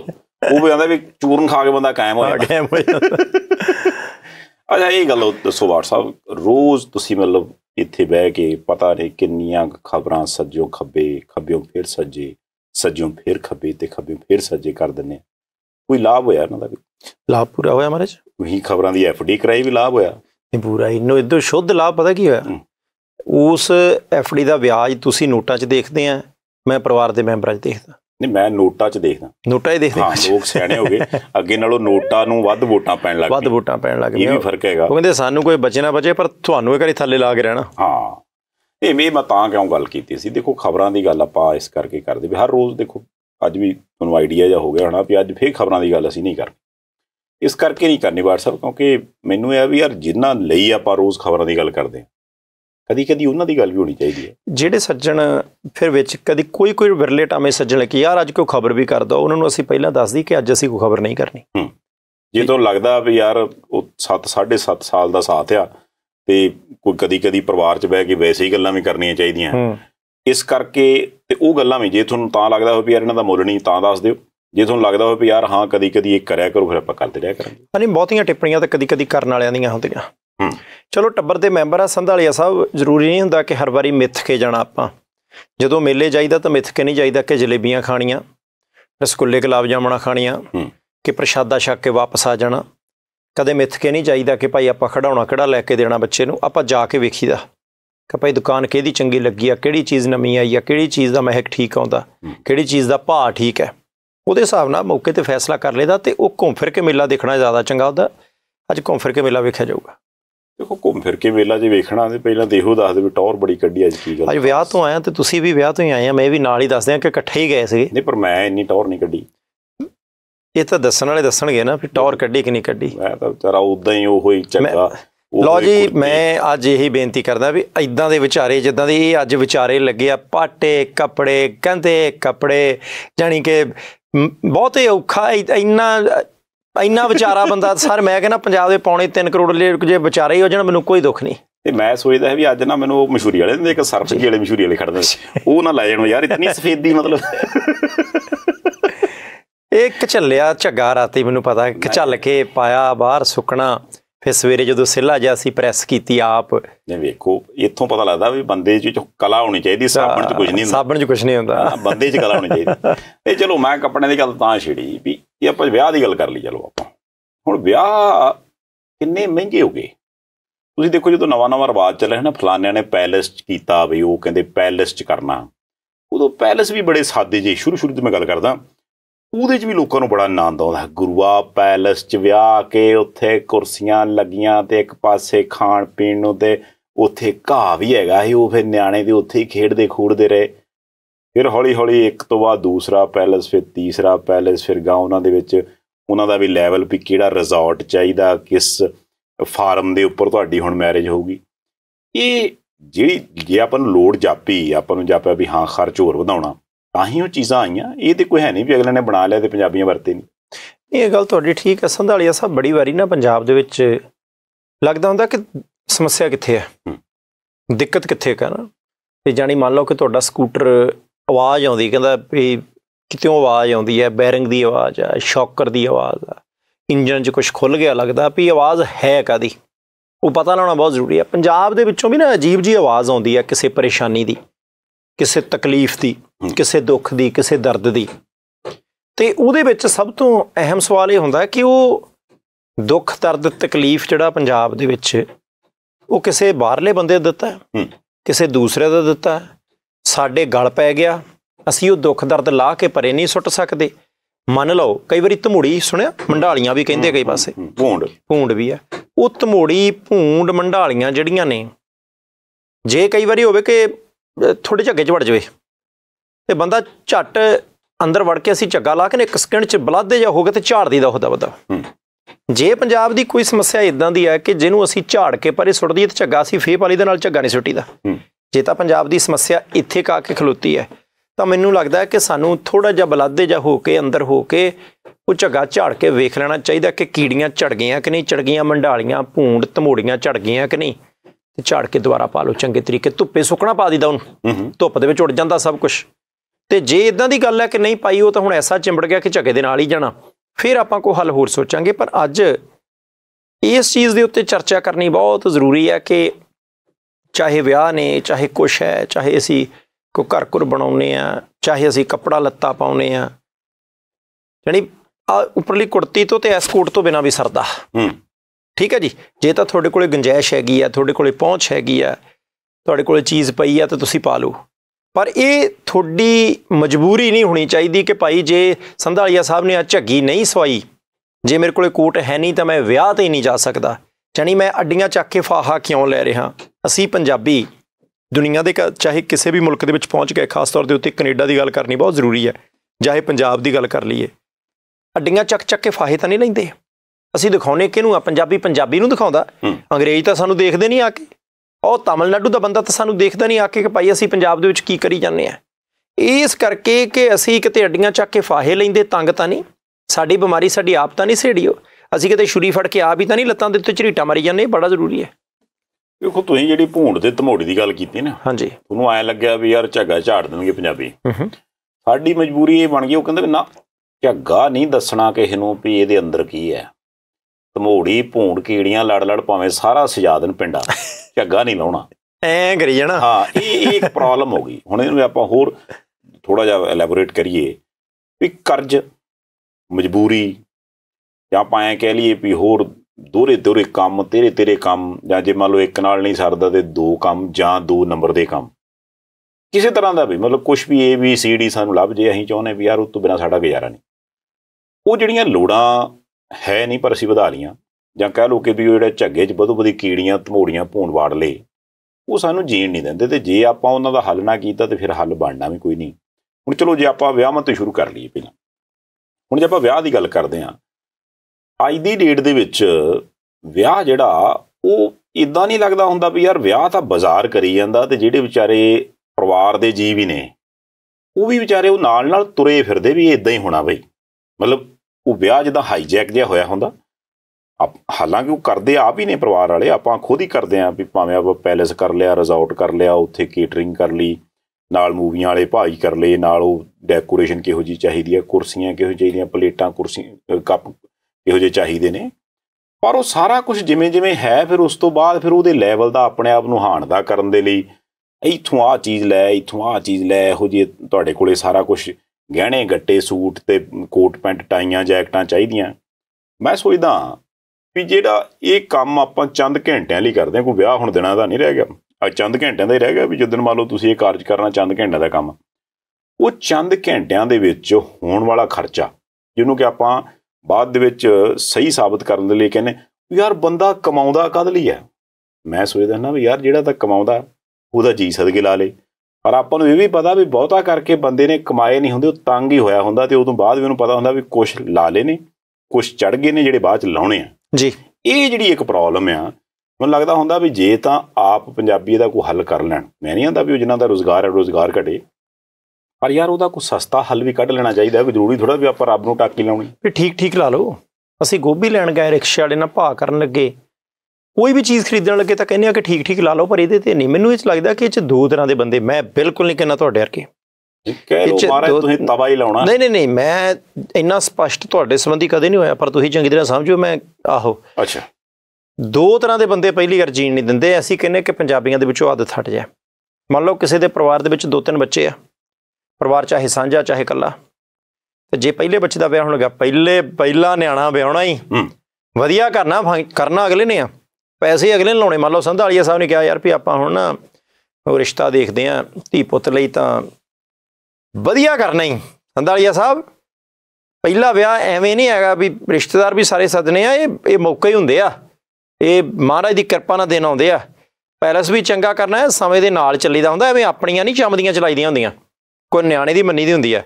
ਉਹ ਵੀ ਆਂਦਾ ਵੀ ਚੂਰਨ ਖਾ ਕੇ ਬੰਦਾ ਕਾਇਮ ਹੋ ਜਾਂਦਾ ਕਾਇਮ ਹੋ ਜਾਂਦਾ ਅੱਛਾ ਇਹ ਗੱਲ ਦੱਸੋ ਵਾਰ ਸਾਹਿਬ ਰੋਜ਼ ਤੁਸੀਂ ਮਤਲਬ ਇੱਥੇ ਬਹਿ ਕੇ ਪਤਾ ਨਹੀਂ ਕਿੰਨੀਆਂ ਖਬਰਾਂ ਸੱਜੋ ਖੱਬੇ ਖੱਬਿਓ ਫੇਰ ਸੱਜੇ ਸੱਜੋ ਫੇਰ ਖੱਬੇ ਤੇ ਖੱਬਿਓ ਫੇਰ ਸੱਜੇ ਕਰ ਦਿੰਨੇ ਕੋਈ ਲਾਭ ਹੋਇਆ ਇਹਨਾਂ ਦਾ ਵੀ ਲਾਭ ਪੂਰਾ ਹੋਇਆ ਮਹਾਰਾਜ ਉਹੀ ਖਬਰਾਂ ਦੀ ਐਫਡੀ ਕਰਾਈ ਵੀ ਲਾਭ ਹੋਇਆ ਨਹੀਂ ਪੂਰਾ ਇਹਨੋਂ ਇਦੋਂ ਸ਼ੁੱਧ ਲਾਭ ਪਤਾ ਕੀ ਹੋਇਆ ਉਸ ਐਫਡੀ ਦਾ ਵਿਆਜ ਤੁਸੀਂ ਨੋਟਾਂ 'ਚ ਦੇਖਦੇ ਆ ਮੈਂ ਪਰਿਵਾਰ ਦੇ ਮੈਂਬਰਾਂ 'ਚ ਦੇਖਦਾ ਨੇ ਮੈਂ ਨੋਟਾ 'ਚ ਦੇਖਦਾ ਨੋਟਾ ਹੀ ਦੇਖਦੇ ਹਾਂ ਲੋਕ ਸਿਆਣੇ ਹੋ ਗਏ ਅੱਗੇ ਨਾਲੋਂ ਨੋਟਾ ਨੂੰ ਵੱਧ ਵੋਟਾਂ ਪੈਣ ਲੱਗ ਗਈਆਂ ਵੱਧ ਵੋਟਾਂ ਪੈਣ ਲੱਗ ਗਈਆਂ ਇਹ ਵੀ ਫਰਕ ਹੈਗਾ ਉਹ ਕਹਿੰਦੇ ਸਾਨੂੰ ਕੋਈ ਬਚੇ ਨਾ ਬਚੇ ਪਰ ਤੁਹਾਨੂੰ ਇਹ ਕਰੀ ਥੱਲੇ ਲਾ ਕੇ ਰਹਿਣਾ ਹਾਂ ਇਹ ਮੈਂ ਮੈਂ ਤਾਂ ਕਿਉਂ ਗੱਲ ਕੀਤੀ ਸੀ ਦੇਖੋ ਖਬਰਾਂ ਦੀ ਗੱਲ ਆਪਾਂ ਇਸ ਕਰਕੇ ਕਰਦੇ ਵੀ ਹਰ ਰੋਜ਼ ਦੇਖੋ ਅੱਜ ਵੀ ਤੁਹਾਨੂੰ ਆਈਡੀਆ ਜਾ ਹੋ ਗਿਆ ਹੋਣਾ ਵੀ ਅੱਜ ਫੇਰ ਖਬਰਾਂ ਦੀ ਗੱਲ ਅਸੀਂ ਨਹੀਂ ਕਰ ਇਸ ਕਰਕੇ ਨਹੀਂ ਕਰਨੀ ਵਾਟਸਐਪ ਕਿਉਂਕਿ ਮੈਨੂੰ ਇਹ ਵੀ ਯਾਰ ਜਿੰਨਾ ਲਈ ਆਪਾਂ ਰੋਜ਼ ਖਬਰਾਂ ਦੀ ਗੱਲ ਕਰਦੇ ਹਾਂ ਕਦੀ ਕਦੀ ਉਹਨਾਂ ਦੀ ਗੱਲ ਵੀ ਹੋਣੀ ਚਾਹੀਦੀ ਹੈ ਜਿਹੜੇ ਸੱਜਣ ਫਿਰ ਵਿੱਚ ਕਦੀ ਕੋਈ ਕੋਈ ਵਿਰਲੇ ਟਾਮੇ ਸੱਜਣ ਕਿ ਯਾਰ ਅੱਜ ਕੋਈ ਖਬਰ ਵੀ ਕਰ ਦੋ ਉਹਨਾਂ ਨੂੰ ਅਸੀਂ ਪਹਿਲਾਂ ਦੱਸ ਦਈ ਕਿ ਅੱਜ ਅਸੀਂ ਕੋਈ ਖਬਰ ਨਹੀਂ ਕਰਨੀ ਹੂੰ ਜੇ ਤੋਂ ਲੱਗਦਾ ਵੀ ਯਾਰ ਉਹ 7 7.5 ਸਾਲ ਦਾ ਸਾਥ ਆ ਤੇ ਕੋਈ ਕਦੀ ਕਦੀ ਪਰਿਵਾਰ 'ਚ ਬਹਿ ਕੇ ਵੈਸੇ ਹੀ ਗੱਲਾਂ ਵੀ ਕਰਨੀਆਂ ਚਾਹੀਦੀਆਂ ਇਸ ਕਰਕੇ ਤੇ ਉਹ ਗੱਲਾਂ ਵੀ ਜੇ ਤੁਹਾਨੂੰ ਤਾਂ ਲੱਗਦਾ ਹੋਵੇ ਵੀ ਯਾਰ ਇਹਨਾਂ ਦਾ ਮੁੱਲ ਨਹੀਂ ਤਾਂ ਦੱਸ ਦਿਓ ਜੇ ਤੁਹਾਨੂੰ ਲੱਗਦਾ ਹੋਵੇ ਵੀ ਯਾਰ ਹਾਂ ਕਦੀ ਕਦੀ ਇਹ ਕਰਿਆ ਕਰੋ ਫਿਰ ਆਪਾਂ ਕਰਦੇ ਰਿਹਾ ਕਰਾਂਗੇ ਨਹੀਂ ਬਹੁਤੀਆਂ ਟਿੱਪਣੀਆਂ ਤਾਂ ਕਦੀ ਕਦੀ ਕਰਨ ਵਾਲਿਆਂ ਦੀਆਂ ਹੁੰਦੀਆਂ ਚਲੋ ਟੱਬਰ ਦੇ ਮੈਂਬਰ ਆ ਸੰਧਾਲੀਆ ਸਾਹਿਬ ਜ਼ਰੂਰੀ ਨਹੀਂ ਹੁੰਦਾ ਕਿ ਹਰ ਵਾਰੀ ਮਿੱਥ ਕੇ ਜਾਣਾ ਆਪਾਂ ਜਦੋਂ ਮੇਲੇ ਜਾਈਦਾ ਤਾਂ ਮਿੱਥ ਕੇ ਨਹੀਂ ਜਾਈਦਾ ਕਿ ਜਲੇਬੀਆਂ ਖਾਣੀਆਂ ਰਸਗੁੱਲੇ ਗੁਲਾਬ ਜਾਮਣਾ ਖਾਣੀਆਂ ਕਿ ਪ੍ਰਸ਼ਾਦਾ ਛੱਕ ਕੇ ਵਾਪਸ ਆ ਜਾਣਾ ਕਦੇ ਮਿੱਥ ਕੇ ਨਹੀਂ ਜਾਈਦਾ ਕਿ ਭਾਈ ਆਪਾਂ ਖੜਾਉਣਾ ਕਿਹੜਾ ਲੈ ਕੇ ਦੇਣਾ ਬੱਚੇ ਨੂੰ ਆਪਾਂ ਜਾ ਕੇ ਵੇਖੀਦਾ ਕਿ ਭਾਈ ਦੁਕਾਨ ਕਿਹਦੀ ਚੰਗੀ ਲੱਗੀ ਆ ਕਿਹੜੀ ਚੀਜ਼ ਨਵੀਂ ਆਈ ਆ ਕਿਹੜੀ ਚੀਜ਼ ਦਾ ਮਹਿਕ ਠੀਕ ਆਉਂਦਾ ਕਿਹੜੀ ਚੀਜ਼ ਦਾ ਭਾਅ ਠੀਕ ਹੈ ਉਹਦੇ ਹਿਸਾਬ ਨਾਲ ਮੌਕੇ ਤੇ ਫੈਸਲਾ ਕਰ ਲੇਦਾ ਤੇ ਉਹ ਘੁੰਮ ਫਿਰ ਕੇ ਮੇਲਾ ਦੇਖਣਾ ਜ਼ਿਆਦਾ ਚੰਗਾ ਹੁੰਦਾ ਅੱਜ ਘੁੰਮ ਫਿਰ ਕੇ ਮੇਲਾ ਵੇਖਿਆ ਜਾਊਗਾ ਦੇਖੋ ਘੁੰਮ ਫਿਰ ਕੇ ਵੇਲਾ ਜੇ ਵੇਖਣਾ ਤੇ ਪਹਿਲਾਂ ਦੇਖੋ ਦੱਸ ਦੇ ਵੀ ਟੌਰ ਬੜੀ ਕੱਢੀ ਅੱਜ ਕੀ ਗੱਲ ਅੱਜ ਵਿਆਹ ਤੋਂ ਆਇਆ ਤੇ ਤੁਸੀਂ ਵੀ ਵਿਆਹ ਤੋਂ ਹੀ ਆਏ ਆ ਮੈਂ ਵੀ ਨਾਲ ਹੀ ਦੱਸਦੇ ਆ ਕਿ ਇਕੱਠੇ ਹੀ ਗਏ ਸੀਗੇ ਨਹੀਂ ਪਰ ਮੈਂ ਇੰਨੀ ਟੌਰ ਨਹੀਂ ਕੱਢੀ ਇਹ ਤਾਂ ਦੱਸਣ ਵਾਲੇ ਦੱਸਣਗੇ ਨਾ ਫਿਰ ਟੌਰ ਕੱਢੀ ਕਿ ਨਹੀਂ ਕੱਢੀ ਮੈਂ ਤਾਂ ਵਿਚਾਰਾ ਉਦਾਂ ਹੀ ਉਹ ਹੀ ਚੰਗਾ ਲੋ ਜੀ ਮੈਂ ਅੱਜ ਇਹੀ ਬੇਨਤੀ ਕਰਦਾ ਵੀ ਇਦਾਂ ਦੇ ਵਿਚਾਰੇ ਜਿੱਦਾਂ ਦੇ ਇਹ ਅੱਜ ਵਿਚਾਰੇ ਲੱਗੇ ਆ ਪਾਟੇ ਕੱਪੜੇ ਕੰਦੇ ਕੱਪੜੇ ਜਾਨੀ ਕਿ ਬਹੁਤ ਔਖਾ ਇੰਨਾ ਇੰਨਾ ਵਿਚਾਰਾ ਬੰਦਾ ਸਰ ਮੈਂ ਕਹਿੰਦਾ ਪੰਜਾਬ ਦੇ ਪੌਣੇ 3 ਕਰੋੜ ਲੋਕ ਜੇ ਵਿਚਾਰਾ ਹੀ ਹੋ ਜਾਣ ਮੈਨੂੰ ਕੋਈ ਦੁੱਖ ਨਹੀਂ ਤੇ ਮੈਂ ਸੋਚਦਾ ਹੈ ਵੀ ਅੱਜ ਨਾ ਮੈਨੂੰ ਉਹ ਮਸ਼ਹੂਰੀ ਵਾਲੇ ਨੇ ਇੱਕ ਸਰਪੰਚ ਵਾਲੇ ਮਸ਼ਹੂਰੀ ਵਾਲੇ ਖੜਦੇ ਉਹ ਨਾ ਲੈ ਜਾਣੋ ਯਾਰ ਇਤਨੀ ਸਫੇਦੀ ਮਤਲਬ ਇੱਕ ਝੱਲਿਆ ਝੱਗਾ ਰਾਤੀ ਮੈਨੂੰ ਪਤਾ ਕਿ ਝੱਲ ਕੇ ਪਾਇਆ ਬਾਹਰ ਸੁੱਕਣਾ ਫਿਰ ਸਵੇਰੇ ਜਦੋਂ ਸਿੱਲਾ ਜਿਹਾ ਸੀ ਪ੍ਰੈਸ ਕੀਤੀ ਆਪ ਨੇ ਵੇਖੋ ਇੱਥੋਂ ਪਤਾ ਲੱਗਦਾ ਵੀ ਬੰਦੇ 'ਚ ਕਲਾ ਹੋਣੀ ਚਾਹੀਦੀ ਸਾਬਣ 'ਚ ਕੁਝ ਨਹੀਂ ਹੁੰਦਾ ਸਾਬਣ 'ਚ ਕੁਝ ਨਹੀਂ ਹੁੰਦਾ ਬੰਦੇ 'ਚ ਕਲਾ ਹੋਣੀ ਚਾਹੀਦੀ ਇਹ ਚਲੋ ਮੈਂ ਕੱਪੜਿਆਂ ਦੀ ਗੱਲ ਤਾਂ ਛੇੜੀ ਵੀ ਕਿ ਆਪਾਂ ਵਿਆਹ ਦੀ ਗੱਲ ਕਰ ਲਈ ਚਲੋ ਆਪਾਂ ਹੁਣ ਵਿਆਹ ਕਿੰਨੇ ਮਹਿੰਗੇ ਹੋ ਗਏ ਤੁਸੀਂ ਦੇਖੋ ਜਦੋਂ ਨਵਾਂ ਨਵਾਂ ਰਵਾਜ ਚੱਲਿਆ ਹੈ ਨਾ ਫਲਾਨਿਆਂ ਨੇ ਪੈਲਸ ਚ ਕੀਤਾ ਵੀ ਉਹ ਕਹਿੰਦੇ ਪੈਲਸ ਚ ਕਰਨਾ ਉਦੋਂ ਪੈਲਸ ਵੀ ਬੜੇ ਸਾਦੇ ਜਿਹੇ ਸ਼ੁਰੂ ਸ਼ੁਰੂ ਤੇ ਮੈਂ ਗੱਲ ਕਰਦਾ ਉਹਦੇ 'ਚ ਵੀ ਲੋਕਾਂ ਨੂੰ ਬੜਾ ਆਨੰਦ ਆਉਂਦਾ ਗੁਰੂਆ ਪੈਲਸ 'ਚ ਵਿਆਹ ਕੇ ਉੱਥੇ ਕੁਰਸੀਆਂ ਲੱਗੀਆਂ ਤੇ ਇੱਕ ਪਾਸੇ ਖਾਣ ਪੀਣ ਨੂੰ ਤੇ ਉੱਥੇ ਘਾਹ ਵੀ ਹੈਗਾ ਸੀ ਉਹ ਫਿਰ ਨਿਆਣੇ ਦੇ ਉੱਥੇ ਹੀ ਖੇਡਦੇ ਖੂੜਦੇ ਰਹੇ ਫਿਰ ਹੌਲੀ-ਹੌਲੀ ਇੱਕ ਤੋਂ ਬਾਅਦ ਦੂਸਰਾ ਪੈਲਸ ਫਿਰ ਤੀਸਰਾ ਪੈਲਸ ਫਿਰ ਗਾ ਉਹਨਾਂ ਦੇ ਵਿੱਚ ਉਹਨਾਂ ਦਾ ਵੀ ਲੈਵਲ ਵੀ ਕਿਹੜਾ ਰਿਜ਼ੋਰਟ ਚਾਹੀਦਾ ਕਿਸ ਫਾਰਮ ਦੇ ਉੱਪਰ ਤੁਹਾਡੀ ਹੁਣ ਮੈਰਿਜ ਹੋਊਗੀ ਇਹ ਜਿਹੜੀ ਜੇ ਆਪਾਂ ਨੂੰ ਲੋੜ ਜਾਪੀ ਆਪਾਂ ਨੂੰ ਜਾਪਿਆ ਵੀ ਹਾਂ ਖਰਚ ਹੋਰ ਵਧਾਉਣਾ ਤਾਂ ਹੀ ਉਹ ਚੀਜ਼ਾਂ ਆਈਆਂ ਇਹ ਤੇ ਕੋਈ ਹੈ ਨਹੀਂ ਵੀ ਅਗਲੇ ਨੇ ਬਣਾ ਲਿਆ ਤੇ ਪੰਜਾਬੀਆਂ ਵਰਤੇ ਨਹੀਂ ਇਹ ਗੱਲ ਤੁਹਾਡੀ ਠੀਕ ਹੈ ਸੰਧਾਲੀਆ ਸਾਹਿਬ ਬੜੀ ਵਾਰੀ ਨਾ ਪੰਜਾਬ ਦੇ ਵਿੱਚ ਲੱਗਦਾ ਹੁੰਦਾ ਕਿ ਸਮੱਸਿਆ ਕਿੱਥੇ ਹੈ ਦਿੱਕਤ ਕਿੱਥੇ ਹੈ ਕਹਿੰਦਾ ਤੇ ਜਾਨੀ ਮੰਨ ਲਓ ਕਿ ਤੁਹਾਡਾ ਸਕੂਟਰ ਆਵਾਜ਼ ਆਉਂਦੀ ਕਹਿੰਦਾ ਵੀ ਕਿਤੇੋਂ ਆਵਾਜ਼ ਆਉਂਦੀ ਹੈ ਬੈਰਿੰਗ ਦੀ ਆਵਾਜ਼ ਆ ਸ਼ੌਕਰ ਦੀ ਆਵਾਜ਼ ਆ ਇੰਜਨ 'ਚ ਕੁਝ ਖੁੱਲ ਗਿਆ ਲੱਗਦਾ ਵੀ ਆਵਾਜ਼ ਹੈ ਕਾਦੀ ਉਹ ਪਤਾ ਲਾਉਣਾ ਬਹੁਤ ਜ਼ਰੂਰੀ ਹੈ ਪੰਜਾਬ ਦੇ ਵਿੱਚੋਂ ਵੀ ਨਾ ਅਜੀਬ ਜੀ ਆਵਾਜ਼ ਆਉਂਦੀ ਹੈ ਕਿਸੇ ਪਰੇਸ਼ਾਨੀ ਦੀ ਕਿਸੇ ਤਕਲੀਫ ਦੀ ਕਿਸੇ ਦੁੱਖ ਦੀ ਕਿਸੇ ਦਰਦ ਦੀ ਤੇ ਉਹਦੇ ਵਿੱਚ ਸਭ ਤੋਂ ਅਹਿਮ ਸਵਾਲ ਇਹ ਹੁੰਦਾ ਕਿ ਉਹ ਦੁੱਖ ਦਰਦ ਤਕਲੀਫ ਜਿਹੜਾ ਪੰਜਾਬ ਦੇ ਵਿੱਚ ਉਹ ਕਿਸੇ ਬਾਹਰਲੇ ਬੰਦੇ ਦਿੱਤਾ ਹੈ ਕਿਸੇ ਦੂਸਰੇ ਦਾ ਦਿੱਤਾ ਹੈ ਸਾਡੇ ਗਲ ਪੈ ਗਿਆ ਅਸੀਂ ਉਹ ਦੁੱਖ ਦਰਦ ਲਾ ਕੇ ਪਰੇ ਨਹੀਂ ਸੁੱਟ ਸਕਦੇ ਮੰਨ ਲਓ ਕਈ ਵਾਰੀ ਧਮੂੜੀ ਸੁਣਿਆ ਮੰਡਾਲੀਆਂ ਵੀ ਕਹਿੰਦੇ ਕਈ ਪਾਸੇ ਭੂੰਡ ਭੂੰਡ ਵੀ ਆ ਉਹ ਧਮੂੜੀ ਭੂੰਡ ਮੰਡਾਲੀਆਂ ਜਿਹੜੀਆਂ ਨੇ ਜੇ ਕਈ ਵਾਰੀ ਹੋਵੇ ਕਿ ਥੋੜੇ ਝੱਗੇ ਚ ਵੜ ਜਾਵੇ ਤੇ ਬੰਦਾ ਝੱਟ ਅੰਦਰ ਵੜ ਕੇ ਅਸੀਂ ਝੱਗਾ ਲਾ ਕੇ ਨੇ ਇੱਕ ਸਕਿੰਟ ਚ ਬਲਾਦੇ ਜਾ ਹੋ ਗਿਆ ਤੇ ਝਾੜ ਦੀਦਾ ਉਹਦਾ ਬਦਾ ਜੇ ਪੰਜਾਬ ਦੀ ਕੋਈ ਸਮੱਸਿਆ ਇਦਾਂ ਦੀ ਹੈ ਕਿ ਜਿਹਨੂੰ ਅਸੀਂ ਝਾੜ ਕੇ ਪਰੇ ਸੁੱਟ ਦਈਏ ਤੇ ਝੱਗਾ ਅਸੀਂ ਫੇਪ ਵਾਲੀ ਦੇ ਨਾਲ ਝੱਗਾ ਨਹੀਂ ਸੁੱਟੀਦਾ ਜੇ ਤਾਂ ਪੰਜਾਬ ਦੀ ਸਮੱਸਿਆ ਇੱਥੇ ਕਾ ਕੇ ਖਲੋਤੀ ਹੈ ਤਾਂ ਮੈਨੂੰ ਲੱਗਦਾ ਹੈ ਕਿ ਸਾਨੂੰ ਥੋੜਾ ਜਿਹਾ ਬਲਾਦੇ ਜਾ ਹੋ ਕੇ ਅੰਦਰ ਹੋ ਕੇ ਉਹ ਝਗਾ ਝਾੜ ਕੇ ਵੇਖ ਲੈਣਾ ਚਾਹੀਦਾ ਕਿ ਕੀੜੀਆਂ ਝੜ ਗਈਆਂ ਕਿ ਨਹੀਂ ਝੜ ਗਈਆਂ ਮੰਡਾਲੀਆਂ ਭੂੰਡ ਤਮੋੜੀਆਂ ਝੜ ਗਈਆਂ ਕਿ ਨਹੀਂ ਤੇ ਝਾੜ ਕੇ ਦੁਬਾਰਾ ਪਾ ਲਓ ਚੰਗੇ ਤਰੀਕੇ ਧੁੱਪੇ ਸੁੱਕਣਾ ਪਾ ਦੀਦਾ ਉਹਨੂੰ ਧੁੱਪ ਦੇ ਵਿੱਚ ਉੱਡ ਜਾਂਦਾ ਸਭ ਕੁਝ ਤੇ ਜੇ ਇਦਾਂ ਦੀ ਗੱਲ ਹੈ ਕਿ ਨਹੀਂ ਪਾਈ ਉਹ ਤਾਂ ਹੁਣ ਐਸਾ ਚਿੰਬੜ ਗਿਆ ਕਿ ਝਗੇ ਦੇ ਨਾਲ ਹੀ ਜਾਣਾ ਫਿਰ ਆਪਾਂ ਕੋ ਹੱਲ ਹੋਰ ਸੋਚਾਂਗੇ ਪਰ ਅੱਜ ਇਸ ਚੀਜ਼ ਦੇ ਉੱਤੇ ਚਰਚਾ ਕਰਨੀ ਬਹੁਤ ਜ਼ਰੂਰੀ ਹੈ ਕਿ ਚਾਹੇ ਵਿਆਹ ਨੇ ਚਾਹੇ ਕੁਛ ਹੈ ਚਾਹੇ ਅਸੀਂ ਕੋ ਘਰ ਘਰ ਬਣਾਉਨੇ ਆ ਚਾਹੇ ਅਸੀਂ ਕੱਪੜਾ ਲੱਤਾ ਪਾਉਨੇ ਆ ਯਾਨੀ ਆ ਉੱਪਰਲੀ ਕੁੜਤੀ ਤੋਂ ਤੇ ਐਸ ਕੋਟ ਤੋਂ ਬਿਨਾ ਵੀ ਸਰਦਾ ਹੂੰ ਠੀਕ ਹੈ ਜੀ ਜੇ ਤਾਂ ਤੁਹਾਡੇ ਕੋਲੇ ਗੁੰਜਾਇਸ਼ ਹੈਗੀ ਆ ਤੁਹਾਡੇ ਕੋਲੇ ਪਹੁੰਚ ਹੈਗੀ ਆ ਤੁਹਾਡੇ ਕੋਲੇ ਚੀਜ਼ ਪਈ ਆ ਤਾਂ ਤੁਸੀਂ ਪਾ ਲਓ ਪਰ ਇਹ ਤੁਹਾਡੀ ਮਜਬੂਰੀ ਨਹੀਂ ਹੋਣੀ ਚਾਹੀਦੀ ਕਿ ਭਾਈ ਜੇ ਸੰਧਾਲੀਆ ਸਾਹਿਬ ਨੇ ਆ ਝੱਗੀ ਨਹੀਂ ਸਵਾਈ ਜੇ ਮੇਰੇ ਕੋਲੇ ਕੋਟ ਹੈ ਨਹੀਂ ਤਾਂ ਮੈਂ ਵਿਆਹ ਤੇ ਨਹੀਂ ਜਾ ਸਕਦਾ ਜਾਨੀ ਮੈਂ ਅੱਡੀਆਂ ਚੱਕ ਕੇ ਫਾਹਾ ਕਿਉਂ ਲੈ ਰਿਹਾ ਅਸੀਂ ਪੰਜਾਬੀ ਦੁਨੀਆ ਦੇ ਚਾਹੇ ਕਿਸੇ ਵੀ ਮੁਲਕ ਦੇ ਵਿੱਚ ਪਹੁੰਚ ਕੇ ਖਾਸ ਤੌਰ ਦੇ ਉੱਤੇ ਕੈਨੇਡਾ ਦੀ ਗੱਲ ਕਰਨੀ ਬਹੁਤ ਜ਼ਰੂਰੀ ਹੈ ਚਾਹੇ ਪੰਜਾਬ ਦੀ ਗੱਲ ਕਰ ਲਈਏ ਅੱਡੀਆਂ ਚੱਕ ਚੱਕ ਕੇ ਫਾਹੇ ਤਾਂ ਨਹੀਂ ਲੈਂਦੇ ਅਸੀਂ ਦਿਖਾਉਨੇ ਕਿਹਨੂੰ ਆ ਪੰਜਾਬੀ ਪੰਜਾਬੀ ਨੂੰ ਦਿਖਾਉਂਦਾ ਅੰਗਰੇਜ਼ ਤਾਂ ਸਾਨੂੰ ਦੇਖਦੇ ਨਹੀਂ ਆ ਕੇ ਉਹ ਤਾਮਿਲਨਾਡੂ ਦਾ ਬੰਦਾ ਤਾਂ ਸਾਨੂੰ ਦੇਖਦਾ ਨਹੀਂ ਆ ਕੇ ਕਿ ਭਾਈ ਅਸੀਂ ਪੰਜਾਬ ਦੇ ਵਿੱਚ ਕੀ ਕਰੀ ਜਾਂਦੇ ਆ ਇਸ ਕਰਕੇ ਕਿ ਅਸੀਂ ਕਿਤੇ ਅੱਡੀਆਂ ਚੱਕ ਕੇ ਫਾਹੇ ਲੈਂਦੇ ਤੰਗ ਤਾਂ ਨਹੀਂ ਸਾਡੀ ਬਿਮਾਰੀ ਸਾਡੀ ਆਪ ਤਾਂ ਨਹੀਂ ਸੇੜੀਓ ਅਸੀਂ ਕਿਤੇ ਛੁਰੀ ਫੜ ਕੇ ਆ ਵੀ ਤਾਂ ਨਹੀਂ ਲੱਤਾਂ ਦੇ ਉੱਤੇ ਝਰੀਟਾ ਮਾਰੀ ਜਾਂਦੇ ਬੜਾ ਜ਼ਰੂਰੀ ਹੈ ਦੇਖੋ ਤੁਸੀਂ ਜਿਹੜੀ ਭੂੰਡ ਤੇ ਧਮੋੜੀ ਦੀ ਗੱਲ ਕੀਤੀ ਨਾ ਹਾਂਜੀ ਤੁਹਾਨੂੰ ਐ ਲੱਗਿਆ ਵੀ ਯਾਰ ਝੱਗਾ ਝਾੜ ਦੇਣਗੇ ਪੰਜਾਬੀ ਸਾਡੀ ਮਜਬੂਰੀ ਇਹ ਬਣ ਗਈ ਉਹ ਕਹਿੰਦੇ ਵੀ ਨਾ ਝੱਗਾ ਨਹੀਂ ਦੱਸਣਾ ਕਿਸੇ ਨੂੰ ਵੀ ਇਹਦੇ ਅੰਦਰ ਕੀ ਹੈ ਧਮੋੜੀ ਭੂੰਡ ਕੀੜੀਆਂ ਲੜ ਲੜ ਭਾਵੇਂ ਸਾਰਾ ਸਜਾ ਦੇਣ ਪਿੰਡਾ ਝੱਗਾ ਨਹੀਂ ਲਾਉਣਾ ਐ ਕਰੀ ਜਾਣਾ ਹਾਂ ਇਹ ਇੱਕ ਪ੍ਰੋਬਲਮ ਹੋ ਗਈ ਹੁਣ ਇਹਨੂੰ ਆਪਾਂ ਹੋਰ ਥੋੜਾ ਜਿਹਾ ਐਲੈਬੋਰੇਟ ਕਰੀਏ ਵੀ ਕਰਜ਼ ਮਜਬੂਰੀ ਜਾਂ ਆਪਾਂ ਐ ਕਹਿ ਲਈਏ ਵੀ ਹੋਰ ਦੋਰੇ ਦੋਰੇ ਕੰਮ ਤੇਰੇ ਤੇਰੇ ਕੰਮ ਜਾਂ ਜੇ ਮੰਨ ਲਓ ਇੱਕ ਨਾਲ ਨਹੀਂ ਸਰਦਾ ਤੇ ਦੋ ਕੰਮ ਜਾਂ ਦੋ ਨੰਬਰ ਦੇ ਕੰਮ ਕਿਸੇ ਤਰ੍ਹਾਂ ਦਾ ਵੀ ਮਤਲਬ ਕੁਝ ਵੀ ਏ ਬੀ ਸੀ ਡੀ ਸਾਨੂੰ ਲੱਭ ਜੇ ਅਸੀਂ ਚਾਹੁੰਦੇ ਵੀ ਯਾਰ ਉਸ ਤੋਂ ਬਿਨਾ ਸਾਡਾ ਗੁਜ਼ਾਰਾ ਨਹੀਂ ਉਹ ਜਿਹੜੀਆਂ ਲੋੜਾਂ ਹੈ ਨਹੀਂ ਪਰ ਅਸੀਂ ਵਧਾ ਲੀਆਂ ਜਾਂ ਕਹਿ ਲੋ ਕਿ ਵੀ ਉਹ ਜਿਹੜੇ ਝੱਗੇ 'ਚ ਵਧੋ ਬਦੀ ਕੀੜੀਆਂ ਧਮੋੜੀਆਂ ਭੂਣ ਵਾੜ ਲੇ ਉਹ ਸਾਨੂੰ ਜੀਣ ਨਹੀਂ ਦਿੰਦੇ ਤੇ ਜੇ ਆਪਾਂ ਉਹਨਾਂ ਦਾ ਹੱਲ ਨਾ ਕੀਤਾ ਤੇ ਫਿਰ ਹੱਲ ਬਣਨਾ ਵੀ ਕੋਈ ਨਹੀਂ ਹੁਣ ਚਲੋ ਜੇ ਆਪਾਂ ਵਿਆਹਾਂ ਤੋਂ ਸ਼ੁਰੂ ਕਰ ਲਈਏ ਪਹਿਲਾਂ ਹੁਣ ਜੇ ਆਪਾਂ ਵਿਆਹ ਦੀ ਗੱਲ ਕਰਦੇ ਹਾਂ ਅੱਜ ਦੀ ਡੇਟ ਦੇ ਵਿੱਚ ਵਿਆਹ ਜਿਹੜਾ ਉਹ ਇਦਾਂ ਨਹੀਂ ਲੱਗਦਾ ਹੁੰਦਾ ਵੀ ਯਾਰ ਵਿਆਹ ਤਾਂ ਬਾਜ਼ਾਰ ਕਰੀ ਜਾਂਦਾ ਤੇ ਜਿਹੜੇ ਵਿਚਾਰੇ ਪਰਿਵਾਰ ਦੇ ਜੀਵ ਹੀ ਨੇ ਉਹ ਵੀ ਵਿਚਾਰੇ ਉਹ ਨਾਲ ਨਾਲ ਤੁਰੇ ਫਿਰਦੇ ਵੀ ਇਦਾਂ ਹੀ ਹੋਣਾ ਬਈ ਮਤਲਬ ਉਹ ਵਿਆਹ ਜਦਾਂ ਹਾਈਜੈਕ ਜਿਹਾ ਹੋਇਆ ਹੁੰਦਾ ਹਾਲਾਂਕਿ ਉਹ ਕਰਦੇ ਆਪ ਹੀ ਨੇ ਪਰਿਵਾਰ ਵਾਲੇ ਆਪਾਂ ਖੁਦ ਹੀ ਕਰਦੇ ਆਂ ਵੀ ਭਾਵੇਂ ਆਪਾਂ ਪੈਲੇਸ ਕਰ ਲਿਆ ਰਿਜ਼ੌਰਟ ਕਰ ਲਿਆ ਉੱਥੇ ਕੇਟਰਿੰਗ ਕਰ ਲਈ ਨਾਲ ਮੂਵੀਆਂ ਵਾਲੇ ਭਾਈ ਕਰ ਲਏ ਨਾਲ ਉਹ ਡੈਕੋਰੇਸ਼ਨ ਕਿਹੋ ਜੀ ਚਾਹੀਦੀ ਹੈ ਕੁਰਸੀਆਂ ਕਿਹੋ ਜਿਹੀਆਂ ਪਲੇਟਾਂ ਕੁਰਸੀ ਕੱਪ ਇਹੋ ਜਿਹੇ ਚਾਹੀਦੇ ਨੇ ਪਰ ਉਹ ਸਾਰਾ ਕੁਝ ਜਿਵੇਂ ਜਿਵੇਂ ਹੈ ਫਿਰ ਉਸ ਤੋਂ ਬਾਅਦ ਫਿਰ ਉਹਦੇ ਲੈਵਲ ਦਾ ਆਪਣੇ ਆਪ ਨੂੰ ਹਾਣਦਾ ਕਰਨ ਦੇ ਲਈ ਇਥੋਂ ਆ ਚੀਜ਼ ਲੈ ਇਥੋਂ ਆ ਚੀਜ਼ ਲੈ ਇਹੋ ਜਿਹੇ ਤੁਹਾਡੇ ਕੋਲੇ ਸਾਰਾ ਕੁਝ ਗਹਿਣੇ ਗੱਟੇ ਸੂਟ ਤੇ ਕੋਟ ਪੈਂਟ ਟਾਈਆਂ ਜੈਕਟਾਂ ਚਾਹੀਦੀਆਂ ਮੈਂ ਸੋਚਦਾ ਵੀ ਜਿਹੜਾ ਇਹ ਕੰਮ ਆਪਾਂ ਚੰਦ ਘੰਟਿਆਂ ਲਈ ਕਰਦੇ ਹਾਂ ਕੋਈ ਵਿਆਹ ਹੁਣ ਦਿਨਾਂ ਦਾ ਨਹੀਂ ਰਹਿ ਗਿਆ ਆ ਚੰਦ ਘੰਟਿਆਂ ਦਾ ਹੀ ਰਹਿ ਗਿਆ ਵੀ ਜਦੋਂ ਮੰਨ ਲਓ ਤੁਸੀਂ ਇਹ ਕਾਰਜ ਕਰਨਾ ਚੰਦ ਘੰਟਿਆਂ ਦਾ ਕੰਮ ਉਹ ਚੰਦ ਘੰਟਿਆਂ ਦੇ ਵਿੱਚ ਹੋਣ ਵਾਲਾ ਖਰਚਾ ਜਿਹਨੂੰ ਕਿ ਆਪਾਂ ਬਾਅਦ ਦੇ ਵਿੱਚ ਸਹੀ ਸਾਬਤ ਕਰਨ ਦੇ ਲਈ ਕਹਿੰਦੇ ਯਾਰ ਬੰਦਾ ਕਮਾਉਂਦਾ ਕਦ ਲਈ ਹੈ ਮੈਂ ਸੋਚਦਾ ਨਾ ਵੀ ਯਾਰ ਜਿਹੜਾ ਤਾਂ ਕਮਾਉਂਦਾ ਉਹਦਾ ਜੀ ਸਦਕੇ ਲਾ ਲੇ ਪਰ ਆਪਾਂ ਨੂੰ ਇਹ ਵੀ ਪਤਾ ਵੀ ਬਹੁਤਾ ਕਰਕੇ ਬੰਦੇ ਨੇ ਕਮਾਏ ਨਹੀਂ ਹੁੰਦੇ ਉਹ ਤੰਗ ਹੀ ਹੋਇਆ ਹੁੰਦਾ ਤੇ ਉਦੋਂ ਬਾਅਦ ਵੀ ਉਹਨੂੰ ਪਤਾ ਹੁੰਦਾ ਵੀ ਕੁਝ ਲਾ ਲੇ ਨੇ ਕੁਝ ਚੜ ਗਏ ਨੇ ਜਿਹੜੇ ਬਾਅਦ ਚ ਲਾਉਣੇ ਆ ਜੀ ਇਹ ਜਿਹੜੀ ਇੱਕ ਪ੍ਰੋਬਲਮ ਆ ਮੈਨੂੰ ਲੱਗਦਾ ਹੁੰਦਾ ਵੀ ਜੇ ਤਾਂ ਆਪ ਪੰਜਾਬੀ ਦਾ ਕੋਈ ਹੱਲ ਕਰ ਲੈਣ ਮੈਂ ਨਹੀਂ ਆਂਦਾ ਵੀ ਉਹ ਜਿਨ੍ਹਾਂ ਦਾ ਰੋਜ਼ਗਾਰ ਹੈ ਰੋਜ਼ਗਾਰ ਘਟੇ ਪਰ ਯਾਰ ਉਹਦਾ ਕੋਈ ਸਸਤਾ ਹੱਲ ਵੀ ਕੱਢ ਲੈਣਾ ਚਾਹੀਦਾ ਕੋਈ ਜ਼ਰੂਰੀ ਥੋੜਾ ਵੀ ਆਪਾਂ ਰੱਬ ਨੂੰ ਟਾਕੀ ਲਾਉਣੀ ਵੀ ਠੀਕ ਠੀਕ ਲਾ ਲਓ ਅਸੀਂ ਗੋਭੀ ਲੈਣ ਗਏ ਰਿਕਸ਼ੇ ਵਾਲੇ ਨਾਲ ਭਾਅ ਕਰਨ ਲੱਗੇ ਕੋਈ ਵੀ ਚੀਜ਼ ਖਰੀਦਣ ਲੱਗੇ ਤਾਂ ਕਹਿੰਦੇ ਆ ਕਿ ਠੀਕ ਠੀਕ ਲਾ ਲਓ ਪਰ ਇਹਦੇ ਤੇ ਨਹੀਂ ਮੈਨੂੰ ਇਹ ਚ ਲੱਗਦਾ ਕਿ ਇਹ ਚ ਦੋ ਤਰ੍ਹਾਂ ਦੇ ਬੰਦੇ ਮੈਂ ਬਿਲਕੁਲ ਨਹੀਂ ਕਹਿੰਦਾ ਤੁਹਾਡੇ ਵਰਗੇ ਕਹਿ ਲੋ ਮਾਰੇ ਤੁਸੀਂ ਤਵਾ ਹੀ ਲਾਉਣਾ ਨਹੀਂ ਨਹੀਂ ਨਹੀਂ ਮੈਂ ਇੰਨਾ ਸਪਸ਼ਟ ਤੁਹਾਡੇ ਸੰਬੰਧੀ ਕਦੇ ਨਹੀਂ ਹੋਇਆ ਪਰ ਤੁਸੀਂ ਚੰਗੀ ਤਰ੍ਹਾਂ ਸਮਝੋ ਮੈਂ ਆਹੋ ਅੱਛਾ ਦੋ ਤਰ੍ਹਾਂ ਦੇ ਬੰਦੇ ਪਹਿਲੀ ਅਰਜੀਨ ਨਹੀਂ ਦਿੰਦੇ ਅਸੀਂ ਕਹਿੰਨੇ ਕਿ ਪੰਜਾਬੀਆਂ ਦੇ ਵਿੱਚੋਂ ਆਦਤ ਹਟ ਜਾ ਮੰਨ ਲਓ ਕਿਸੇ ਦੇ ਪਰਿਵਾਰ ਦੇ ਵਿੱਚ ਦੋ ਤਿੰਨ ਬੱਚੇ ਆ ਪਰਿਵਾਰ ਚਾਹੇ ਸਾਂਝਾ ਚਾਹੇ ਇਕੱਲਾ ਤੇ ਜੇ ਪਹਿਲੇ ਬੱਚੇ ਦਾ ਵਿਆਹ ਲੱਗਾ ਪਹਿਲੇ ਪਹਿਲਾ ਨਿਆਣਾ ਵਿਆਹਣਾ ਹੀ ਵਧੀਆ ਕਰਨਾ ਕਰਨਾ ਅਗਲੇ ਨੇ ਆ ਪੈਸੇ ਅਗਲੇ ਨੇ ਲਾਉਣੇ ਮੰਨ ਲਓ ਸੰਧਾਲੀਆ ਸਾਹਿਬ ਨੇ ਕਿਹਾ ਯਾਰ ਵੀ ਆਪਾਂ ਹੁਣ ਨਾ ਉਹ ਰਿਸ਼ਤਾ ਦੇਖਦੇ ਆ ਧੀ ਪੁੱਤ ਲਈ ਤਾਂ ਵਧੀਆ ਕਰਨਾ ਹੀ ਸੰਧਾਲੀਆ ਸਾਹਿਬ ਪਹਿਲਾ ਵਿਆਹ ਐਵੇਂ ਨਹੀਂ ਹੈਗਾ ਵੀ ਰਿਸ਼ਤੇਦਾਰ ਵੀ ਸਾਰੇ ਸੱਦਨੇ ਆ ਇਹ ਇਹ ਮੌਕਾ ਹੀ ਹੁੰਦੇ ਆ ਇਹ ਮਹਾਰਾਜ ਦੀ ਕਿਰਪਾ ਨਾਲ ਦੇਣ ਆਉਂਦੇ ਆ ਪੈਲਸ ਵੀ ਚੰਗਾ ਕਰਨਾ ਹੈ ਸਮੇਂ ਦੇ ਨਾਲ ਚੱਲੀਦਾ ਹੁੰਦਾ ਐਵੇਂ ਆਪਣੀਆਂ ਨਹੀਂ ਚਮਦੀਆਂ ਚਲਾਈਦੀਆਂ ਹੁੰਦੀਆਂ ਕੋਈ ਨਿਆਣੇ ਦੀ ਮੰਨੀ ਦੀ ਹੁੰਦੀ ਹੈ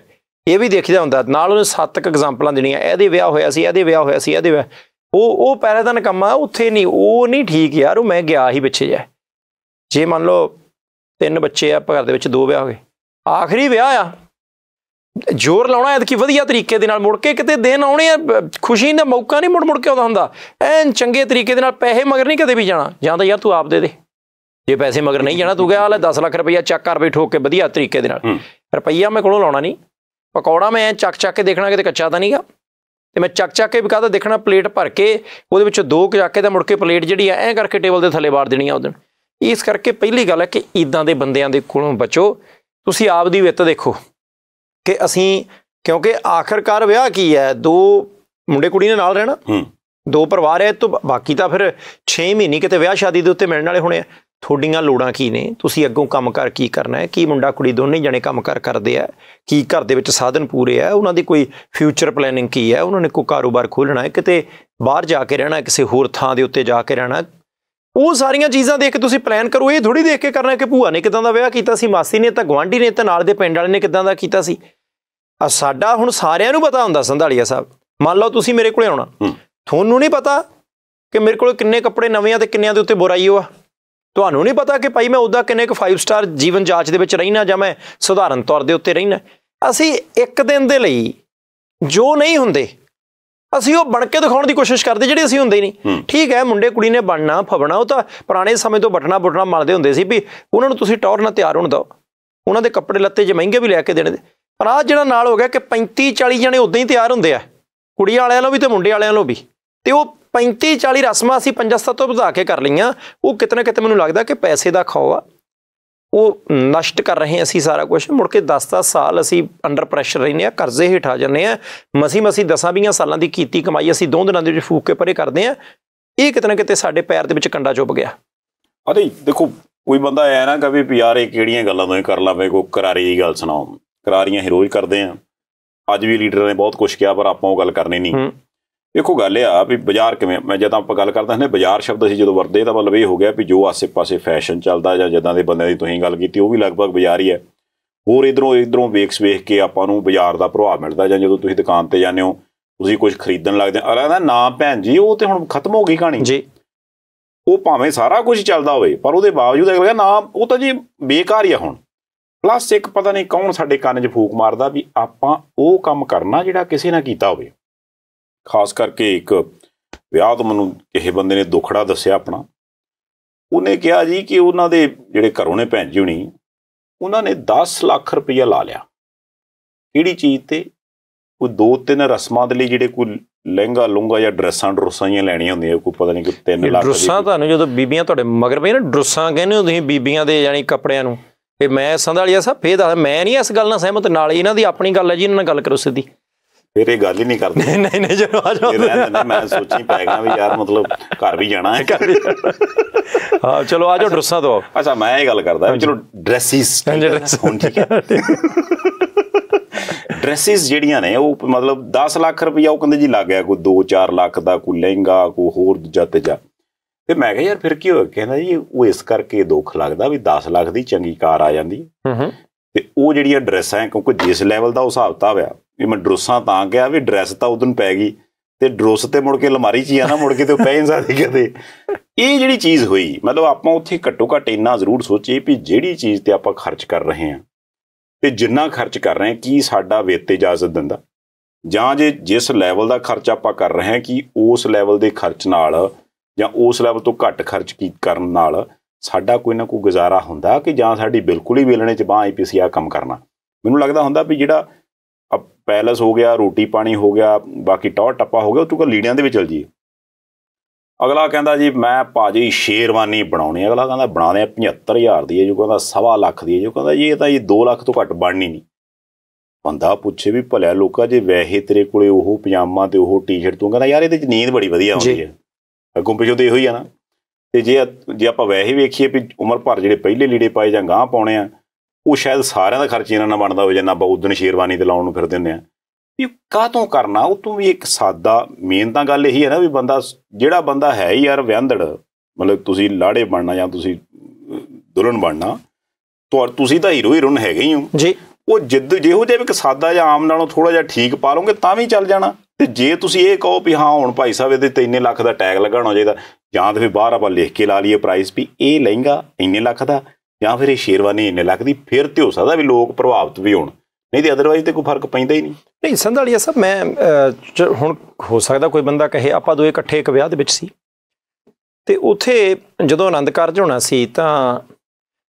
ਇਹ ਵੀ ਦੇਖਿਆ ਹੁੰਦਾ ਨਾਲ ਉਹਨੇ ਸੱਤ ਕ ਐਗਜ਼ਾਮਪਲਾਂ ਦੇਣੀਆਂ ਇਹਦੇ ਵਿਆਹ ਹੋਇਆ ਸੀ ਇਹਦੇ ਵਿਆਹ ਹੋਇਆ ਸੀ ਇਹਦੇ ਵਿਆਹ ਉਹ ਉਹ ਪਹਿਲੇ ਦਾ ਨਕਮਾ ਉੱਥੇ ਨਹੀਂ ਉਹ ਨਹੀਂ ਠੀਕ ਯਾਰ ਉਹ ਮੈਂ ਗਿਆ ਹੀ ਪਿੱਛੇ ਜਾ ਜੇ ਮੰਨ ਲਓ ਤਿੰਨ ਬੱਚੇ ਆ ਘਰ ਦੇ ਵਿੱਚ ਦੋ ਵਿਆਹ ਹੋ ਗਏ ਆਖਰੀ ਵਿਆਹ ਆ ਜ਼ੋਰ ਲਾਉਣਾ ਐਤ ਕੀ ਵਧੀਆ ਤਰੀਕੇ ਦੇ ਨਾਲ ਮੁੜ ਕੇ ਕਿਤੇ ਦਿਨ ਆਉਣੇ ਆ ਖੁਸ਼ੀ ਦਾ ਮੌਕਾ ਨਹੀਂ ਮੁੜ ਮੁੜ ਕੇ ਆਉਂਦਾ ਹੁੰਦਾ ਐਨ ਚੰਗੇ ਤਰੀਕੇ ਦੇ ਨਾਲ ਪੈਸੇ ਮਗਰ ਨਹੀਂ ਕਦੇ ਵੀ ਜਾਣਾ ਜਾਂ ਤਾਂ ਯਾਰ ਤੂੰ ਆਪ ਦੇ ਦੇ ਜੇ ਪੈਸੇ ਮਗਰ ਨਹੀਂ ਜਾਣਾ ਤੂੰ ਕਹਿਆ ਲੈ 10 ਲੱਖ ਰੁਪਈਆ ਚੱਕ ਕਰ ਬੈਠੋ ਠੋਕ ਕੇ ਵਧੀਆ ਤਰੀਕੇ ਦੇ ਨਾਲ ਰੁਪਈਆ ਮੈਂ ਕੋਲੋਂ ਲਾਉਣਾ ਨਹੀਂ ਪਕੌੜਾ ਮੈਂ ਚੱਕ ਚੱਕ ਕੇ ਦੇਖਣਾ ਕਿਤੇ ਕੱਚਾ ਤਾਂ ਨਹੀਂਗਾ ਤੇ ਮੈਂ ਚੱਕ ਚੱਕ ਕੇ ਵੀ ਕਾਹਦਾ ਦੇਖਣਾ ਪਲੇਟ ਭਰ ਕੇ ਉਹਦੇ ਵਿੱਚੋਂ ਦੋ ਕਜਾਕੇ ਦਾ ਮੁੜ ਕੇ ਪਲੇਟ ਜਿਹੜੀ ਐ ਐਂ ਕਰਕੇ ਟੇਬਲ ਦੇ ਥੱਲੇ ਵਾਰ ਦੇਣੀ ਆ ਉਹਦਨ ਇਸ ਕਰਕੇ ਪਹਿਲੀ ਗੱਲ ਹੈ ਕਿ ਇਦਾਂ ਦੇ ਬੰਦਿਆਂ ਦੇ ਕੋਲੋਂ ਬਚੋ ਤੁਸੀਂ ਆਪ ਦੀ ਵਿੱਤ ਦੇਖੋ ਕਿ ਅਸੀਂ ਕਿਉਂਕਿ ਆਖਰਕਾਰ ਵਿਆਹ ਕੀ ਹੈ ਦੋ ਮੁੰਡੇ ਕੁੜੀ ਨੇ ਨਾਲ ਰਹਿਣਾ ਦੋ ਪਰਿਵਾਰ ਐ ਤੋਂ ਬਾਕੀ ਤਾਂ ਫਿਰ 6 ਮਹੀਨੇ ਕਿਤੇ ਵਿਆਹ ਸ਼ਾਦੀ ਦੇ ਉੱਤੇ ਮਿਲਣ ਵਾਲੇ ਹੋਣੇ ਆ ਤੁਹਾਡੀਆਂ ਲੋੜਾਂ ਕੀ ਨੇ ਤੁਸੀਂ ਅੱਗੋਂ ਕੰਮ ਕਰ ਕੀ ਕਰਨਾ ਹੈ ਕੀ ਮੁੰਡਾ ਕੁੜੀ ਦੋਨੇ ਜਣੇ ਕੰਮ ਕਰ ਕਰਦੇ ਆ ਕੀ ਘਰ ਦੇ ਵਿੱਚ ਸਾਧਨ ਪੂਰੇ ਆ ਉਹਨਾਂ ਦੀ ਕੋਈ ਫਿਊਚਰ ਪਲੈਨਿੰਗ ਕੀ ਹੈ ਉਹਨਾਂ ਨੇ ਕੋਈ ਕਾਰੋਬਾਰ ਖੋਲਣਾ ਹੈ ਕਿਤੇ ਬਾਹਰ ਜਾ ਕੇ ਰਹਿਣਾ ਕਿਸੇ ਹੋਰ ਥਾਂ ਦੇ ਉੱਤੇ ਜਾ ਕੇ ਰਹਿਣਾ ਉਹ ਸਾਰੀਆਂ ਚੀਜ਼ਾਂ ਦੇਖ ਕੇ ਤੁਸੀਂ ਪਲਾਨ ਕਰੋ ਇਹ ਥੋੜੀ ਦੇਖ ਕੇ ਕਰਨਾ ਕਿ ਭੂਆ ਨੇ ਕਿਦਾਂ ਦਾ ਵਿਆਹ ਕੀਤਾ ਸੀ ਮਾਸੀ ਨੇ ਤਾਂ ਗਵਾਂਢੀ ਨੇ ਤਾਂ ਨਾਲ ਦੇ ਪਿੰਡ ਵਾਲੇ ਨੇ ਕਿਦਾਂ ਦਾ ਕੀਤਾ ਸੀ ਆ ਸਾਡਾ ਹੁਣ ਸਾਰਿਆਂ ਨੂੰ ਪਤਾ ਹੁੰਦਾ ਸੰਧਾਲੀਆ ਸਾਹਿਬ ਮੰਨ ਲਓ ਤੁਸੀਂ ਮੇਰੇ ਕੋਲੇ ਆਉਣਾ ਤੁਹਾਨੂੰ ਨਹੀਂ ਪਤਾ ਕਿ ਮੇਰੇ ਕੋਲ ਕਿੰਨੇ ਕੱਪੜੇ ਨਵੇਂ ਆ ਤੇ ਕਿੰਨਿਆਂ ਦੇ ਉੱਤੇ ਬੁਰਾਈ ਹੋ ਆ ਤੁਹਾਨੂੰ ਨਹੀਂ ਪਤਾ ਕਿ ਭਾਈ ਮੈਂ ਉਹਦਾ ਕਿੰਨੇ ਕੁ 5 ਸਟਾਰ ਜੀਵਨ ਜਾਂਚ ਦੇ ਵਿੱਚ ਰਹਿਣਾ ਜਾਂ ਮੈਂ ਸਧਾਰਨ ਤੌਰ ਦੇ ਉੱਤੇ ਰਹਿਣਾ ਅਸੀਂ ਇੱਕ ਦਿਨ ਦੇ ਲਈ ਜੋ ਨਹੀਂ ਹੁੰਦੇ ਅਸੀਂ ਉਹ ਬਣ ਕੇ ਦਿਖਾਉਣ ਦੀ ਕੋਸ਼ਿਸ਼ ਕਰਦੇ ਜਿਹੜੇ ਅਸੀਂ ਹੁੰਦੇ ਨਹੀਂ ਠੀਕ ਹੈ ਮੁੰਡੇ ਕੁੜੀ ਨੇ ਬਣਨਾ ਫਵਣਾ ਉਹ ਤਾਂ ਪੁਰਾਣੇ ਸਮੇਂ ਤੋਂ ਬਟਣਾ ਬੁਟਣਾ ਮਲਦੇ ਹੁੰਦੇ ਸੀ ਵੀ ਉਹਨਾਂ ਨੂੰ ਤੁਸੀਂ ਟੌਰ ਨਾਲ ਤਿਆਰ ਹੋਣ ਦਿਓ ਉਹਨਾਂ ਦੇ ਕੱਪੜੇ ਲੱਤੇ ਜੇ ਮਹਿੰਗੇ ਵੀ ਲੈ ਕੇ ਦੇਣੇ ਪਰ ਆ ਜਿਹੜਾ ਨਾਲ ਹੋ ਗਿਆ ਕਿ 35 40 ਜਣੇ ਉਦਾਂ ਹੀ ਤਿਆਰ ਹੁੰਦੇ ਆ ਕੁੜੀ ਵਾਲਿਆਂ ਨੂੰ ਵੀ ਤੇ ਮੁੰਡੇ ਵਾਲਿਆਂ ਨੂੰ ਵੀ ਤੇ ਉਹ 35 40 ਰਸਮਾਂ ਅਸੀਂ 5 ਤੋਂ ਵਧਾ ਕੇ ਕਰ ਲਈਆਂ ਉਹ ਕਿਤਨੇ ਕਿਤੇ ਮੈਨੂੰ ਲੱਗਦਾ ਕਿ ਪੈਸੇ ਦਾ ਖਾਓ ਆ ਉਹ ਨਸ਼ਟ ਕਰ ਰਹੇ ਅਸੀਂ ਸਾਰਾ ਕੁਝ ਮੁੜ ਕੇ 10-10 ਸਾਲ ਅਸੀਂ ਅੰਡਰ ਪ੍ਰੈਸ਼ਰ ਰਹਿੰਦੇ ਆ ਕਰਜ਼ੇ ਹੀ ਠਾ ਜੰਨੇ ਆ ਮਸੀ ਮਸੀ ਦਸਾਂ ਵੀਆਂ ਸਾਲਾਂ ਦੀ ਕੀਤੀ ਕਮਾਈ ਅਸੀਂ ਦੋ ਦਿਨਾਂ ਦੇ ਵਿੱਚ ਫੂਕ ਕੇ ਪਰੇ ਕਰਦੇ ਆ ਇਹ ਕਿਤਨੇ ਕਿਤੇ ਸਾਡੇ ਪੈਰ ਦੇ ਵਿੱਚ ਕੰਡਾ ਚੁੱਭ ਗਿਆ ਅਰੇ ਦੇਖੋ ਕੋਈ ਬੰਦਾ ਆਇਆ ਨਾ ਕਹੇ ਵੀ ਯਾਰ ਇਹ ਕਿਹੜੀਆਂ ਗੱਲਾਂ ਤੋਂ ਕਰ ਲਾ ਬਈ ਕੋ ਕਰਾਰੀ ਦੀ ਗੱਲ ਸੁਣਾਓ ਕਰਾਰੀਆਂ ਹੀ ਰੋਜ਼ ਕਰਦੇ ਆ ਅੱਜ ਵੀ ਲੀਡਰਾਂ ਨੇ ਬਹੁਤ ਕੁਝ ਕਿਹਾ ਪਰ ਆਪਾਂ ਉਹ ਗੱਲ ਕਰਨੀ ਨਹੀਂ ਵੇਖੋ ਗੱਲ ਇਹ ਆ ਵੀ ਬਾਜ਼ਾਰ ਕਿਵੇਂ ਮੈਂ ਜਦੋਂ ਆਪਾਂ ਗੱਲ ਕਰਦਾ ਹਾਂ ਬਾਜ਼ਾਰ ਸ਼ਬਦ ਅਸੀਂ ਜਦੋਂ ਵਰਦੇ ਤਾਂ ਮਤਲਬ ਇਹ ਹੋ ਗਿਆ ਵੀ ਜੋ ਆਸੇ-ਪਾਸੇ ਫੈਸ਼ਨ ਚੱਲਦਾ ਜਾਂ ਜਿੱਦਾਂ ਦੇ ਬੰਦੇ ਦੀ ਤੁਸੀਂ ਗੱਲ ਕੀਤੀ ਉਹ ਵੀ ਲਗਭਗ ਬਾਜ਼ਾਰ ਹੀ ਹੈ ਹੋਰ ਇਧਰੋਂ ਇਧਰੋਂ ਵੇਖਸ ਵੇਖ ਕੇ ਆਪਾਂ ਨੂੰ ਬਾਜ਼ਾਰ ਦਾ ਪ੍ਰਭਾਵ ਮਿਲਦਾ ਜਾਂ ਜਦੋਂ ਤੁਸੀਂ ਦੁਕਾਨ ਤੇ ਜਾਂਦੇ ਹੋ ਤੁਸੀਂ ਕੁਝ ਖਰੀਦਣ ਲੱਗਦੇ ਆ ਅਰੇ ਨਾ ਭੈਣ ਜੀ ਉਹ ਤੇ ਹੁਣ ਖਤਮ ਹੋ ਗਈ ਕਹਾਣੀ ਜੀ ਉਹ ਭਾਵੇਂ ਸਾਰਾ ਕੁਝ ਚੱਲਦਾ ਹੋਵੇ ਪਰ ਉਹਦੇ ਬਾਵਜੂਦ ਇਹ ਕਹਿੰਦਾ ਨਾ ਉਹ ਤਾਂ ਜੀ ਬੇਕਾਰ ਹੀ ਆ ਹੁਣ ਪਲੱਸ ਇੱਕ ਪਤਾ ਨਹੀਂ ਕੌਣ ਸਾਡੇ ਕੰਨ 'ਚ ਫੂਕ ਮਾਰਦਾ ਵੀ ਆਪਾਂ ਉਹ ਕੰਮ ਕਰਨਾ ਜਿਹੜਾ ਕਿਸੇ ਨੇ ਕੀਤਾ ਹੋਵੇ ਖਾਸ ਕਰਕੇ ਇੱਕ ਵਿਆਹ ਤੋਂ ਮੈਨੂੰ ਕਿਸੇ ਬੰਦੇ ਨੇ ਦੁਖੜਾ ਦੱਸਿਆ ਆਪਣਾ ਉਹਨੇ ਕਿਹਾ ਜੀ ਕਿ ਉਹਨਾਂ ਦੇ ਜਿਹੜੇ ਘਰੋਂ ਨੇ ਭੈਣ ਜੀ ਹੁਣੀ ਉਹਨਾਂ ਨੇ 10 ਲੱਖ ਰੁਪਈਆ ਲਾ ਲਿਆ ਕਿਹੜੀ ਚੀਜ਼ ਤੇ ਕੋਈ ਦੋ ਤਿੰਨ ਰਸਮਾਂ ਦੇ ਲਈ ਜਿਹੜੇ ਕੋਈ ਲਹਿੰਗਾ ਲੁੰਗਾ ਜਾਂ ਡਰੈਸਾਂ ਡਰਸਾਂ ਹੀ ਲੈਣੀਆਂ ਹੁੰਦੀਆਂ ਕੋਈ ਪਤਾ ਨਹੀਂ ਕਿ 3 ਲੱਖ ਡਰਸਾਂ ਤੁਹਾਨੂੰ ਜਦੋਂ ਬੀਬੀਆਂ ਤੁਹਾਡੇ ਮਗਰ ਪਈਆਂ ਨਾ ਡਰਸਾਂ ਕਹਿੰਦੇ ਹੋ ਤੁਸੀਂ ਬੀਬੀਆਂ ਦੇ ਯਾਨੀ ਕੱਪੜਿਆਂ ਨੂੰ ਤੇ ਮੈਂ ਸੰਧਾਲੀਆ ਸਾਹਿਬ ਫੇਰ ਦੱਸ ਮੈਂ ਨਹੀਂ ਇਸ ਗੱਲ ਨਾਲ ਸਹਿਮਤ ਨਾਲ ਇਹਨਾਂ ਦੀ ਆਪਣੀ ਗੱਲ ਹੈ ਜੀ ਇਹਨਾਂ ਨਾਲ ਗੱਲ ਕਰੋ ਸਿੱਧੀ ਫਿਰ ਇਹ ਗੱਲ ਹੀ ਨਹੀਂ ਕਰਦੇ ਨਹੀਂ ਨਹੀਂ ਨਹੀਂ ਚਲੋ ਆ ਜਾਓ ਮੈਂ ਸੋਚੀ ਪੈਗਾ ਵੀ ਯਾਰ ਮਤਲਬ ਘਰ ਵੀ ਜਾਣਾ ਹੈ ਹਾਂ ਚਲੋ ਆ ਜਾਓ ਡਰਸਾਂ ਤੋਂ ਅੱਛਾ ਮੈਂ ਇਹ ਗੱਲ ਕਰਦਾ ਚਲੋ ਡਰੈਸਿਸ ਹੁਣ ਠੀਕ ਹੈ ਡਰੈਸਿਸ ਜਿਹੜੀਆਂ ਨੇ ਉਹ ਮਤਲਬ 10 ਲੱਖ ਰੁਪਇਆ ਉਹ ਕਹਿੰਦੇ ਜੀ ਲੱਗ ਗਿਆ ਕੋਈ 2-4 ਲੱਖ ਦਾ ਕੋਈ ਲਹਿੰਗਾ ਕੋਈ ਹੋਰ ਜੱਤ ਜਾ ਤੇ ਮੈਂ ਕਿਹਾ ਯਾਰ ਫਿਰ ਕੀ ਹੋਇਆ ਕਹਿੰਦਾ ਜੀ ਉਹ ਇਸ ਕਰਕੇ ਦੁੱਖ ਲੱਗਦਾ ਵੀ 10 ਲੱਖ ਦੀ ਚੰਗੀ ਕਾਰ ਆ ਜਾਂਦੀ ਹੂੰ ਹੂੰ ਤੇ ਉਹ ਜਿਹੜੀਆਂ ਡਰੈਸਾਂ ਕਿਉਂਕਿ ਜਿਸ ਲੈਵਲ ਦਾ ਉਹ ਹਿਸਾਬ ਕਿਤਾਬ ਵੀ ਮੈਂ ਡਰੋਸਾਂ ਤਾਂ ਕਿਹਾ ਵੀ ਡਰੈਸ ਤਾਂ ਉਦੋਂ ਪੈ ਗਈ ਤੇ ਡਰੋਸ ਤੇ ਮੁੜ ਕੇ ਅਲਮਾਰੀ 'ਚ ਹੀ ਆ ਨਾ ਮੁੜ ਕੇ ਤੇ ਪੈ ਜਾਂਦਾ ਸੀ ਕਦੇ ਇਹ ਜਿਹੜੀ ਚੀਜ਼ ਹੋਈ ਮਤਲਬ ਆਪਾਂ ਉੱਥੇ ਘੱਟੋ ਘੱਟ ਇੰਨਾ ਜ਼ਰੂਰ ਸੋਚੀ ਵੀ ਜਿਹੜੀ ਚੀਜ਼ ਤੇ ਆਪਾਂ ਖਰਚ ਕਰ ਰਹੇ ਹਾਂ ਤੇ ਜਿੰਨਾ ਖਰਚ ਕਰ ਰਹੇ ਹਾਂ ਕੀ ਸਾਡਾ ਵੇਤੇ ਇਜਾਜ਼ਤ ਦਿੰਦਾ ਜਾਂ ਜੇ ਜਿਸ ਲੈਵਲ ਦਾ ਖਰਚ ਆਪਾਂ ਕਰ ਰਹੇ ਹਾਂ ਕਿ ਉਸ ਲੈਵਲ ਦੇ ਖਰਚ ਨਾਲ ਜਾਂ ਉਸ ਲੈਵਲ ਤੋਂ ਘੱਟ ਖਰਚ ਕੀ ਕਰਨ ਨਾਲ ਸਾਡਾ ਕੋਈ ਨਾ ਕੋਈ ਗੁਜ਼ਾਰਾ ਹੁੰਦਾ ਕਿ ਜਾਂ ਸਾਡੀ ਬਿਲਕੁਲ ਹੀ ਵੇਲਣੇ 'ਚ ਬਾਹ ਆਈਪੀਸੀ ਪੀਸੀ ਆ ਕੰਮ ਕਰਨਾ ਮੈਨੂੰ ਲੱਗਦਾ ਹੁੰਦਾ ਵੀ ਜਿਹੜਾ ਪੈਲਸ ਹੋ ਗਿਆ ਰੋਟੀ ਪਾਣੀ ਹੋ ਗਿਆ ਬਾਕੀ ਟੌਰ ਟੱਪਾ ਹੋ ਗਿਆ ਉਹ ਕ ਲੀੜਿਆਂ ਦੇ ਵਿੱਚ ਚਲ ਜੀ ਅਗਲਾ ਕਹਿੰਦਾ ਜੀ ਮੈਂ ਭਾਜੀ ਸ਼ੇਰਵਾਨੀ ਬਣਾਉਣੀ ਅਗਲਾ ਕਹਿੰਦਾ ਬਣਾਦੇ 75000 ਦੀ ਹੈ ਜੋ ਕਹਿੰਦਾ ਸਵਾ ਲੱਖ ਦੀ ਹੈ ਜੋ ਕਹਿੰਦਾ ਇਹ ਤਾਂ ਇਹ 2 ਲੱਖ ਤੋਂ ਘੱਟ ਬਣਨੀ ਨਹੀਂ ਬੰਦਾ ਪੁੱਛੇ ਵੀ ਭਲਿਆ ਲੋਕਾ ਜੇ ਵੈਸੇ ਤੇਰੇ ਕੋਲੇ ਉਹ ਪਜਾਮਾ ਤੇ ਉਹ ਟੀ-ਸ਼ਰਟ ਤੂੰ ਕਹਿੰਦਾ ਯਾਰ ਇਹਦੇ ਚ ਨੀਂਦ ਬੜੀ ਵਧੀਆ ਆਉਂਦੀ ਹੈ ਅਗੋਂ ਪਿਛੋਂ ਤੇ ਇਹੋ ਹੀ ਆ ਨਾ ਤੇ ਜੇ ਜੇ ਆਪਾਂ ਵੈਸੇ ਵੇਖੀਏ ਵੀ ਉਮਰ ਭਰ ਜਿਹੜੇ ਪਹਿਲੇ ਲੀੜੇ ਪਾਏ ਜਾਂ ਗਾਂ ਪਾਉਣੇ ਆ ਉਹ ਸ਼ਾਇਦ ਸਾਰਿਆਂ ਦਾ ਖਰਚ ਇਹਨਾਂ ਨਾਲ ਬਣਦਾ ਹੋ ਜਿੰਨਾ ਬਹੁਤ ਦਿਨ ਸ਼ੇਰਵਾਨੀ ਤੇ ਲਾਉਣ ਨੂੰ ਫਿਰਦੇ ਹੁੰਦੇ ਆ ਵੀ ਤੋਂ ਕਰਨਾ ਉਹ ਤੋਂ ਵੀ ਇੱਕ ਸਾਦਾ ਮੇਨ ਤਾਂ ਗੱਲ ਇਹੀ ਹੈ ਨਾ ਵੀ ਬੰਦਾ ਜਿਹੜਾ ਬੰਦਾ ਹੈ ਯਾਰ ਵਿਅੰਦੜ ਮਤਲਬ ਤੁਸੀਂ ਲਾੜੇ ਬਣਨਾ ਜਾਂ ਤੁਸੀਂ ਦੁਲਹਨ ਬਣਨਾ ਤੁਸੀਂ ਤਾਂ ਹੀਰੋ ਹੀਰੋਨ ਹੈਗੇ ਹੀ ਹੋ ਜੀ ਉਹ ਜਿੱਦ ਜਿਹੋ ਜਿਹਾ ਇੱਕ ਸਾਦਾ ਜਾਂ ਆਮ ਨਾਲੋਂ ਥੋੜਾ ਜਿਹਾ ਠੀਕ ਪਾ ਲਓਗੇ ਤਾਂ ਵੀ ਚੱਲ ਜਾਣਾ ਤੇ ਜੇ ਤੁਸੀਂ ਇਹ ਕਹੋ ਵੀ ਹਾਂ ਹੁਣ ਭਾਈ ਸਾਹਿਬ ਇਹਦੇ ਤੇ ਇੰਨੇ ਲੱਖ ਦਾ ਟੈਗ ਲਗਾਉਣਾ ਚਾਹੀਦਾ ਜਾਂ ਤੇ ਫਿਰ ਬਾਹਰ ਆਪਾਂ ਲਿਖ ਕੇ ਲਾ ਲਈਏ ਪ੍ਰਾਈਸ ਵੀ ਇਹ ਲਹਿੰਗਾ ਇੰਨੇ ਲੱਖ ਦਾ ਜਾਂ ਫਿਰ ਇਹ ਸ਼ੇਰਵਾਨੀ ਇੰਨੇ ਲੱਗਦੀ ਫਿਰ ਤੇ ਹੋ ਸਕਦਾ ਵੀ ਲੋਕ ਪ੍ਰਭਾਵਿਤ ਵੀ ਹੋਣ ਨਹੀਂ ਤੇ ਅਦਰਵਾਈਜ਼ ਤੇ ਕੋਈ ਫਰਕ ਪੈਂਦਾ ਹੀ ਨਹੀਂ ਨਹੀਂ ਸੰਧਾਲੀਆ ਸਾਹਿਬ ਮੈਂ ਹੁਣ ਹੋ ਸਕਦਾ ਕੋਈ ਬੰਦਾ ਕਹੇ ਆਪਾਂ ਦੋਏ ਇਕੱਠੇ ਇੱਕ ਵਿਆਹ ਦੇ ਵਿੱਚ ਸੀ ਤੇ ਉਥੇ ਜਦੋਂ ਆਨੰਦ ਕਾਰਜ ਹੋਣਾ ਸੀ ਤਾਂ